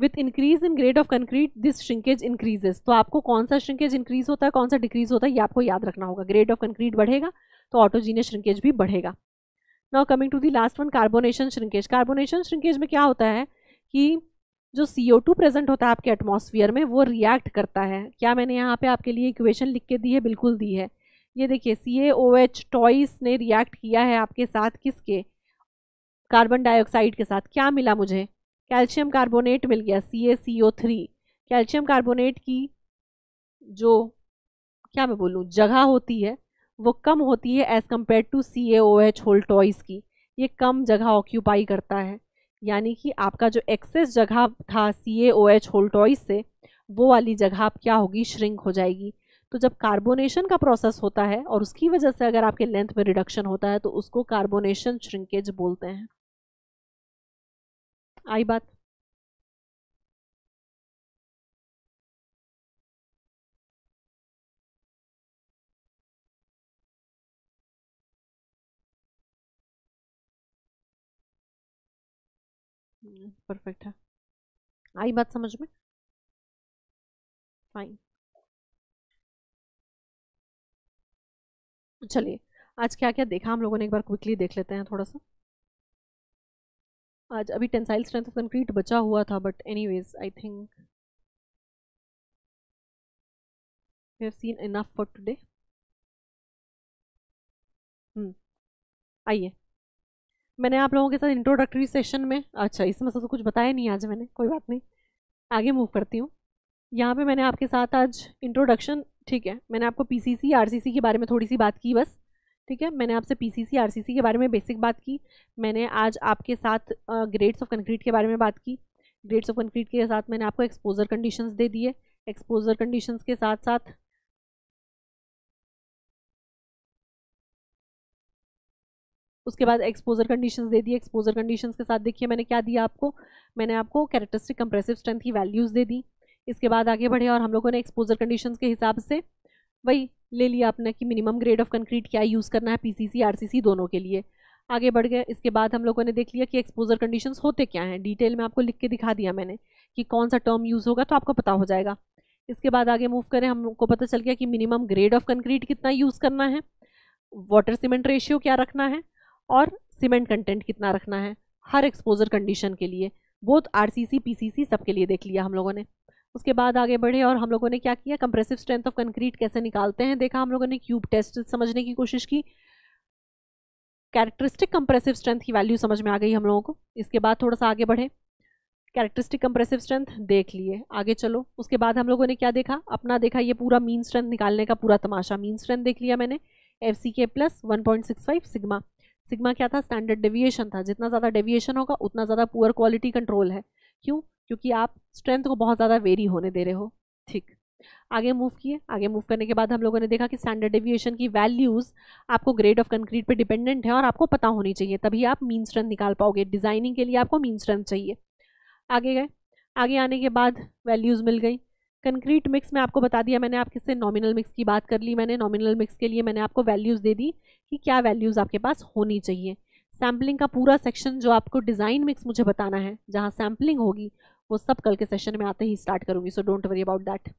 B: with increase in grade of concrete this shrinkage increases तो आपको कौन सा श्रिंकेज इंक्रीज होता है कौन सा डिक्रीज होता है ये आपको याद रखना होगा ग्रेड ऑफ कंक्रीट बढ़ेगा तो ऑटोजीनियस श्रिंकेज भी बढ़ेगा now coming to the last one carbonation shrinkage carbonation shrinkage में क्या होता है कि जो सी ओ टू प्रेजेंट होता है आपके एटमॉस्फेयर में वो रिएक्ट करता है क्या मैंने यहाँ पे आपके लिए इक्वेशन लिख के दी है बिल्कुल दी है ये देखिए C A O H twice ने रिएक्ट किया है आपके साथ किसके कार्बन डाइऑक्साइड के साथ क्या मिला मुझे कैल्शियम कार्बोनेट मिल गया C A C O three calcium carbonate की जो क्या मैं बोलूँ जगह होती है वो कम होती है as compare to C A O H twice की ये कम जगह ऑक्यूपाई करता है यानी कि आपका जो एक्सेस जगह था सी ए ओ एच होल्टॉइस से वो वाली जगह आप क्या होगी श्रिंक हो जाएगी तो जब कार्बोनेशन का प्रोसेस होता है और उसकी वजह से अगर आपके लेंथ में रिडक्शन होता है तो उसको कार्बोनेशन श्रिंकेज बोलते
A: हैं आई बात
C: परफेक्ट है आई बात समझ में
A: फाइन
B: चलिए आज क्या क्या देखा हम लोगों ने एक बार क्विकली देख लेते हैं थोड़ा सा आज अभी टेंसाइल स्ट्रेंथ ऑफ कंक्रीट बचा हुआ था but anyways I think
A: have seen enough for today आइए मैंने
B: आप लोगों के साथ इंट्रोडक्टरी सेशन में अच्छा इसमें से तो कुछ बताया नहीं आज मैंने कोई बात नहीं आगे मूव करती हूँ यहाँ पे मैंने आपके साथ आज इंट्रोडक्शन ठीक है मैंने आपको पीसीसी आरसीसी के बारे में थोड़ी सी बात की बस ठीक है मैंने आपसे पीसीसी आरसीसी के बारे में बेसिक बात की मैंने आज आपके साथ ग्रेड्स ऑफ कंक्रीट के बारे में बात की ग्रेड्स ऑफ कंक्रीट के साथ मैंने आपको एक्सपोजर कंडीशन दे दिए एक्सपोजर कंडीशन के साथ साथ उसके बाद एक्सपोजर कंडीशन दे दी एक्सपोजर कंडीशन के साथ देखिए मैंने क्या दिया आपको मैंने आपको कैरेक्टरिस्टिक कंप्रेसिव स्ट्रेंथ की वैल्यूज़ दे दी इसके बाद आगे बढ़े और हम लोगों ने एक्सपोजर कंडीशन के हिसाब से वही ले लिया आपने कि मिनिमम ग्रेड ऑफ कंक्रीट क्या यूज़ करना है पी सी दोनों के लिए आगे बढ़ गए इसके बाद हम लोगों ने देख लिया कि एक्सपोजर कंडीशंस होते क्या हैं डिटेल में आपको लिख के दिखा दिया मैंने कि कौन सा टर्म यूज़ होगा तो आपको पता हो जाएगा इसके बाद आगे मूव करें हमको पता चल गया कि मिनिमम ग्रेड ऑफ कंक्रीट कितना यूज़ करना है वाटर सीमेंट रेशियो क्या रखना है और सीमेंट कंटेंट कितना रखना है हर एक्सपोजर कंडीशन के लिए both R C C P C C के लिए देख लिया हम लोगों ने उसके बाद आगे बढ़े और हम लोगों ने क्या किया कंप्रेसिव स्ट्रेंथ ऑफ कंक्रीट कैसे निकालते हैं देखा हम लोगों ने क्यूब टेस्ट समझने की कोशिश की कैरेक्टरिस्टिक कंप्रेसिव स्ट्रेंथ की वैल्यू समझ में आ गई हम लोगों को इसके बाद थोड़ा सा आगे बढ़े कैरेक्टरिस्टिक कंप्रेसिव स्ट्रेंथ देख लिए आगे चलो उसके बाद हम लोगों ने क्या देखा अपना देखा ये पूरा मीन स्ट्रेंथ निकालने का पूरा तमाशा मीन स्ट्रेंथ देख लिया मैंने F C K plus one point six five sigma sigma क्या था स्टैंडर्ड डेविएशन था जितना ज़्यादा डेविएशन होगा उतना ज़्यादा पुअर क्वालिटी कंट्रोल है क्यों क्योंकि आप स्ट्रेंथ को बहुत ज़्यादा वेरी होने दे रहे हो ठीक आगे मूव किए आगे मूव करने के बाद हम लोगों ने देखा कि स्टैंडर्ड डेविएशन की वैल्यूज़ आपको ग्रेड ऑफ कंक्रीट पर डिपेंडेंट है और आपको पता होनी चाहिए तभी आप मीन स्ट्रेंथ निकाल पाओगे डिज़ाइनिंग के लिए आपको मीन स्ट्रेंथ चाहिए आगे गए आगे आने के बाद वैल्यूज़ मिल गई कंक्रीट मिक्स में आपको बता दिया मैंने आप किससे नॉमिनल मिक्स की बात कर ली मैंने नॉमिनल मिक्स के लिए मैंने आपको वैल्यूज़ दे दी कि क्या वैल्यूज़ आपके पास होनी चाहिए सैम्पलिंग का पूरा सेक्शन जो आपको डिज़ाइन मिक्स मुझे बताना है जहाँ सैम्पलिंग होगी वो सब कल के सेशन में आते ही स्टार्ट करूँगी so don't worry about that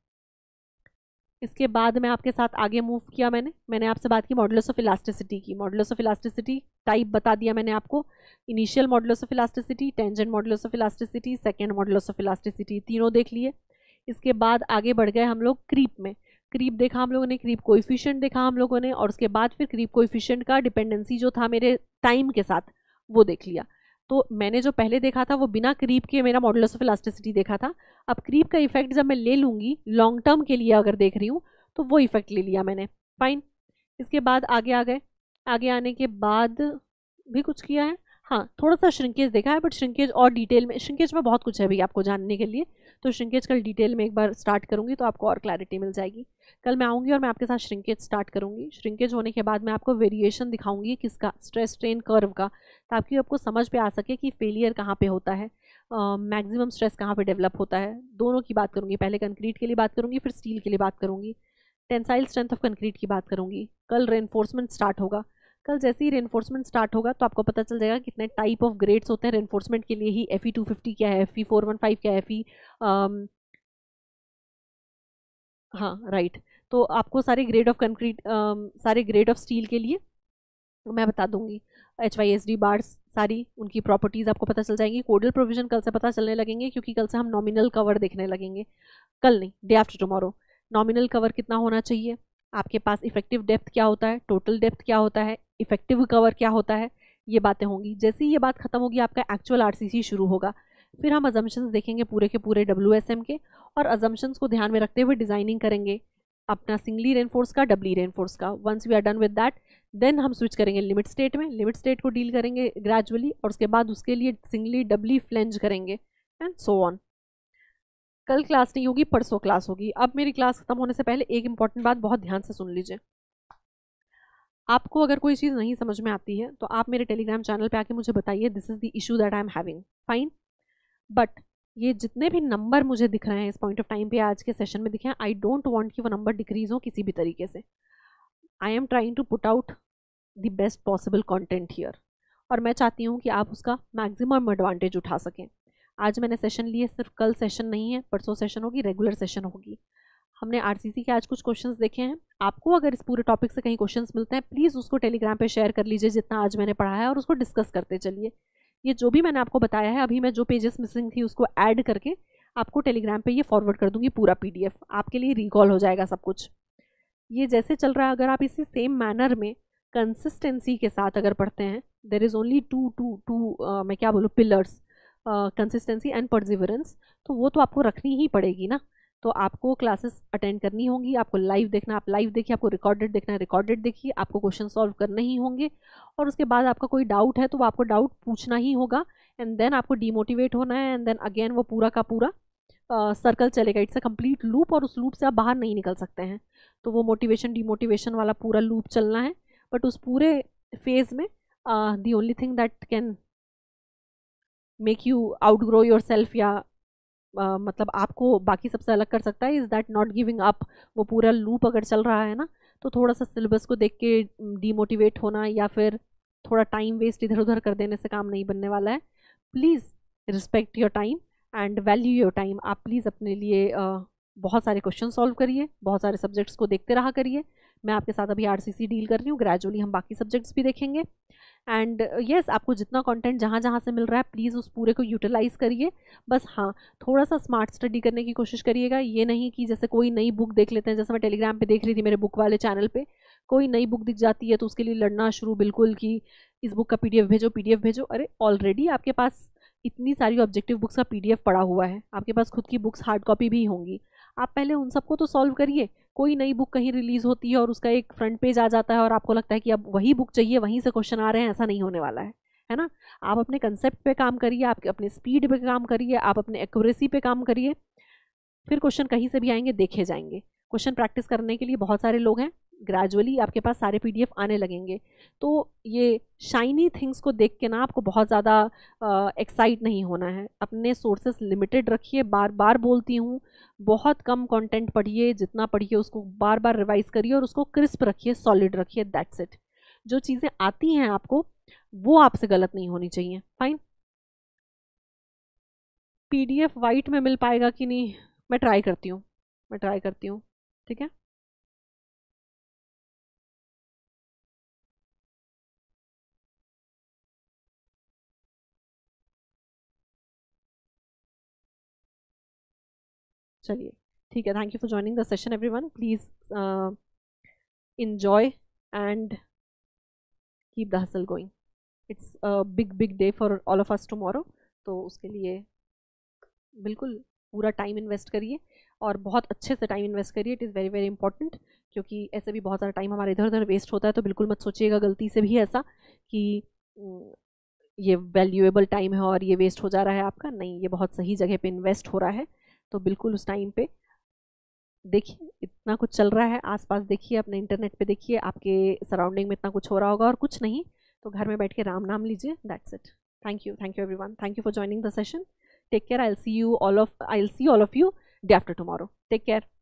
B: इसके बाद मैं आपके साथ आगे मूव किया मैंने मैंने आपसे बात की मॉडल्स ऑफ इलास्टिसिटी की मॉडल्स ऑफ इलास्टिसिटी टाइप बता दिया मैंने आपको initial modulus of elasticity tangent modulus of elasticity secant modulus of elasticity तीनों देख लिए इसके बाद आगे बढ़ गए हम लोग क्रीप में क्रीप देखा हम लोगों ने क्रीप को देखा हम लोगों ने और उसके बाद फिर क्रीप को का डिपेंडेंसी जो था मेरे टाइम के साथ वो देख लिया तो मैंने जो पहले देखा था वो बिना क्रीप के मेरा मॉडल्स ऑफ इलास्टिसिटी देखा था अब क्रीप का इफेक्ट जब मैं ले लूँगी लॉन्ग टर्म के लिए अगर देख रही हूँ तो वो इफेक्ट ले लिया मैंने फाइन इसके बाद आगे आ गए आगे आने के बाद भी कुछ किया है हाँ थोड़ा सा श्रिंकेज देखा है बट श्रिंकेज और डिटेल में श्रिंकेज में बहुत कुछ है भाई आपको जानने के लिए तो श्रिंकेज कल डिटेल में एक बार स्टार्ट करूँगी तो आपको और क्लैरिटी मिल जाएगी कल मैं आऊँगी और मैं आपके साथ श्रिंकेज स्टार्ट करूँगी श्रिंकेज होने के बाद मैं आपको वेरिएशन दिखाऊँगी किसका स्ट्रेस ट्रेन कर्व का ताकि आपको समझ पर आ सके कि फेलियर कहाँ पर होता है मैक्सिमम स्ट्रेस कहाँ पर डेवलप होता है दोनों की बात करूँगी पहले कंक्रीट के लिए बात करूँगी फिर स्टील के लिए बात करूँगी टेंसाइल स्ट्रेंथ ऑफ कंक्रीट की बात करूँगी कल रेनफोर्समेंट स्टार्ट होगा कल जैसे ही रेनफोर्समेंट स्टार्ट होगा तो आपको पता चल जाएगा कितने टाइप ऑफ ग्रेड्स होते हैं रेनफोर्समेंट के लिए ही एफ ई टू फिफ्टी क्या है F E four one five क्या है एफ ई e, um, हाँ राइट तो आपको सारे ग्रेड ऑफ कंक्रीट सारे ग्रेड ऑफ स्टील के लिए मैं बता दूंगी H Y S D bars सारी उनकी प्रॉपर्टीज़ आपको पता चल जाएंगी कोडल प्रोविजन कल से पता चलने लगेंगे क्योंकि कल से हम नॉमिनल कवर देखने लगेंगे कल नहीं day after tomorrow nominal cover कितना होना चाहिए आपके पास इफेक्टिव डेप्थ क्या होता है टोटल डेप्थ क्या होता है इफेक्टिव कवर क्या होता है ये बातें होंगी जैसे ही ये बात खत्म होगी आपका एक्चुअल आरसीसी शुरू होगा फिर हम अजम्पन्स देखेंगे पूरे के पूरे डब्ल्यू के और अजम्पन्स को ध्यान में रखते हुए डिजाइनिंग करेंगे अपना सिंगली रेनफोर्स का डबली रेनफोर्स का once we are done with that then हम स्विच करेंगे लिमिट स्टेट में लिमिट स्टेट को डील करेंगे ग्रेजुअली और उसके बाद उसके लिए सिंगली डबली फ्लेंज करेंगे एंड सो ऑन कल क्लास नहीं होगी परसों क्लास होगी अब मेरी क्लास खत्म होने से पहले एक इंपॉर्टेंट बात बहुत ध्यान से सुन लीजिए आपको अगर कोई चीज़ नहीं समझ में आती है तो आप मेरे टेलीग्राम चैनल पे आके मुझे बताइए this is the issue that I am having fine but ये जितने भी नंबर मुझे दिख रहे हैं इस पॉइंट ऑफ टाइम पे आज के सेशन में दिखे हैं आई डोंट वॉन्ट कि वो नंबर डिक्रीज हो किसी भी तरीके से I am trying to put out the best possible content here और मैं चाहती हूँ कि आप उसका मैक्सिमम एडवांटेज उठा सकें आज मैंने सेशन लिए सिर्फ कल सेशन नहीं है परसों सेशन होगी रेगुलर सेशन होगी हमने आरसीसी के आज कुछ क्वेश्चंस देखे हैं आपको अगर इस पूरे टॉपिक से कहीं क्वेश्चंस मिलते हैं प्लीज़ उसको टेलीग्राम पे शेयर कर लीजिए जितना आज मैंने पढ़ा है और उसको डिस्कस करते चलिए ये जो भी मैंने आपको बताया है अभी मैं जो पेजेस मिसिंग थी उसको ऐड करके आपको टेलीग्राम पर ये फॉरवर्ड कर दूँगी पूरा पी आपके लिए रिकॉल हो जाएगा सब कुछ ये जैसे चल रहा है अगर आप इसी सेम मैनर में कंसिस्टेंसी के साथ अगर पढ़ते हैं there is only two two two मैं क्या बोलूँ पिलर्स कंसिस्टेंसी एंड परजिवरेंस तो वो तो आपको रखनी ही पड़ेगी ना तो आपको क्लासेस अटेंड करनी होंगी आपको लाइव देखना आप लाइव देखिए आपको रिकॉर्डेड देखना है रिकॉर्डेड देखिए आपको क्वेश्चन सॉल्व करने ही होंगे और उसके बाद आपका कोई डाउट है तो वो आपको डाउट पूछना ही होगा एंड देन आपको डीमोटिवेट होना है एंड देन अगेन वो पूरा का पूरा सर्कल uh, चलेगा इट्स अ कम्प्लीट लूप और उस लूप से आप बाहर नहीं निकल सकते हैं तो वो मोटिवेशन डीमोटिवेशन वाला पूरा लूप चलना है बट उस पूरे फेज़ में the only thing that can make you outgrow yourself या मतलब आपको बाकी सबसे अलग कर सकता है is that not giving up वो पूरा लूप अगर चल रहा है ना तो थोड़ा सा सिलेबस को देख के डीमोटिवेट होना या फिर थोड़ा टाइम वेस्ट इधर उधर कर देने से काम नहीं बनने वाला है please respect your time and value your time आप प्लीज़ अपने लिए बहुत सारे क्वेश्चन सॉल्व करिए बहुत सारे सब्जेक्ट्स को देखते रहा करिए मैं आपके साथ अभी आर डील कर रही हूँ ग्रेजुअली हम बाकी सब्जेक्ट्स भी देखेंगे एंड येस uh, yes, आपको जितना कंटेंट जहाँ जहाँ से मिल रहा है प्लीज़ उस पूरे को यूटिलाइज़ करिए बस हाँ थोड़ा सा स्मार्ट स्टडी करने की कोशिश करिएगा ये नहीं कि जैसे कोई नई बुक देख लेते हैं जैसे मैं टेलीग्राम पे देख रही थी मेरे बुक वाले चैनल पे कोई नई बुक दिख जाती है तो उसके लिए लड़ना शुरू बिल्कुल कि इस बुक का पी भेजो पी भेजो अरे ऑलरेडी आपके पास इतनी सारी ऑब्जेक्टिव बुक्स का पी पड़ा हुआ है आपके पास खुद की बुक्स हार्ड कॉपी भी होंगी आप पहले उन सबको तो सॉल्व करिए कोई नई बुक कहीं रिलीज होती है और उसका एक फ्रंट पेज आ जाता है और आपको लगता है कि अब वही बुक चाहिए वहीं से क्वेश्चन आ रहे हैं ऐसा नहीं होने वाला है है ना आप अपने कंसेप्ट पे काम करिए आप अपने स्पीड पे काम करिए आप अपने एक्यूरेसी पे काम करिए फिर क्वेश्चन कहीं से भी आएंगे देखे जाएंगे क्वेश्चन प्रैक्टिस करने के लिए बहुत सारे लोग हैं ग्रेजुअली आपके पास सारे पी आने लगेंगे तो ये शाइनी थिंग्स को देख के ना आपको बहुत ज़्यादा एक्साइट नहीं होना है अपने सोर्सेस लिमिटेड रखिए बार बार बोलती हूँ बहुत कम कंटेंट पढ़िए जितना पढ़िए उसको बार बार रिवाइज करिए और उसको क्रिस्प रखिए सॉलिड रखिए दैट्स इट जो चीज़ें आती हैं आपको वो आपसे गलत नहीं होनी चाहिए फाइन पीडीएफ वाइट में मिल पाएगा कि नहीं
A: मैं ट्राई करती हूँ मैं ट्राई करती हूँ ठीक है
B: चलिए ठीक है thank you for joining the session everyone please enjoy and keep the hustle going it's big big day for all of us tomorrow तो उसके लिए बिल्कुल पूरा टाइम इन्वेस्ट करिए और बहुत अच्छे से टाइम इन्वेस्ट करिए it is very very important क्योंकि ऐसे भी बहुत सारा टाइम हमारे इधर उधर वेस्ट होता है तो बिल्कुल मत सोचिएगा गलती से भी ऐसा कि ये वैल्यूएबल टाइम है और ये वेस्ट हो जा रहा है आपका नहीं ये बहुत सही जगह पे इन्वेस्ट हो रहा है तो बिल्कुल उस टाइम पे देखिए इतना कुछ चल रहा है आसपास देखिए अपने इंटरनेट पे देखिए आपके सराउंडिंग में इतना कुछ हो रहा होगा और कुछ नहीं तो घर में बैठ के राम नाम लीजिए that's it thank you thank you every thank you for joining the session take care I'll see you all of I'll see all of you day after tomorrow take care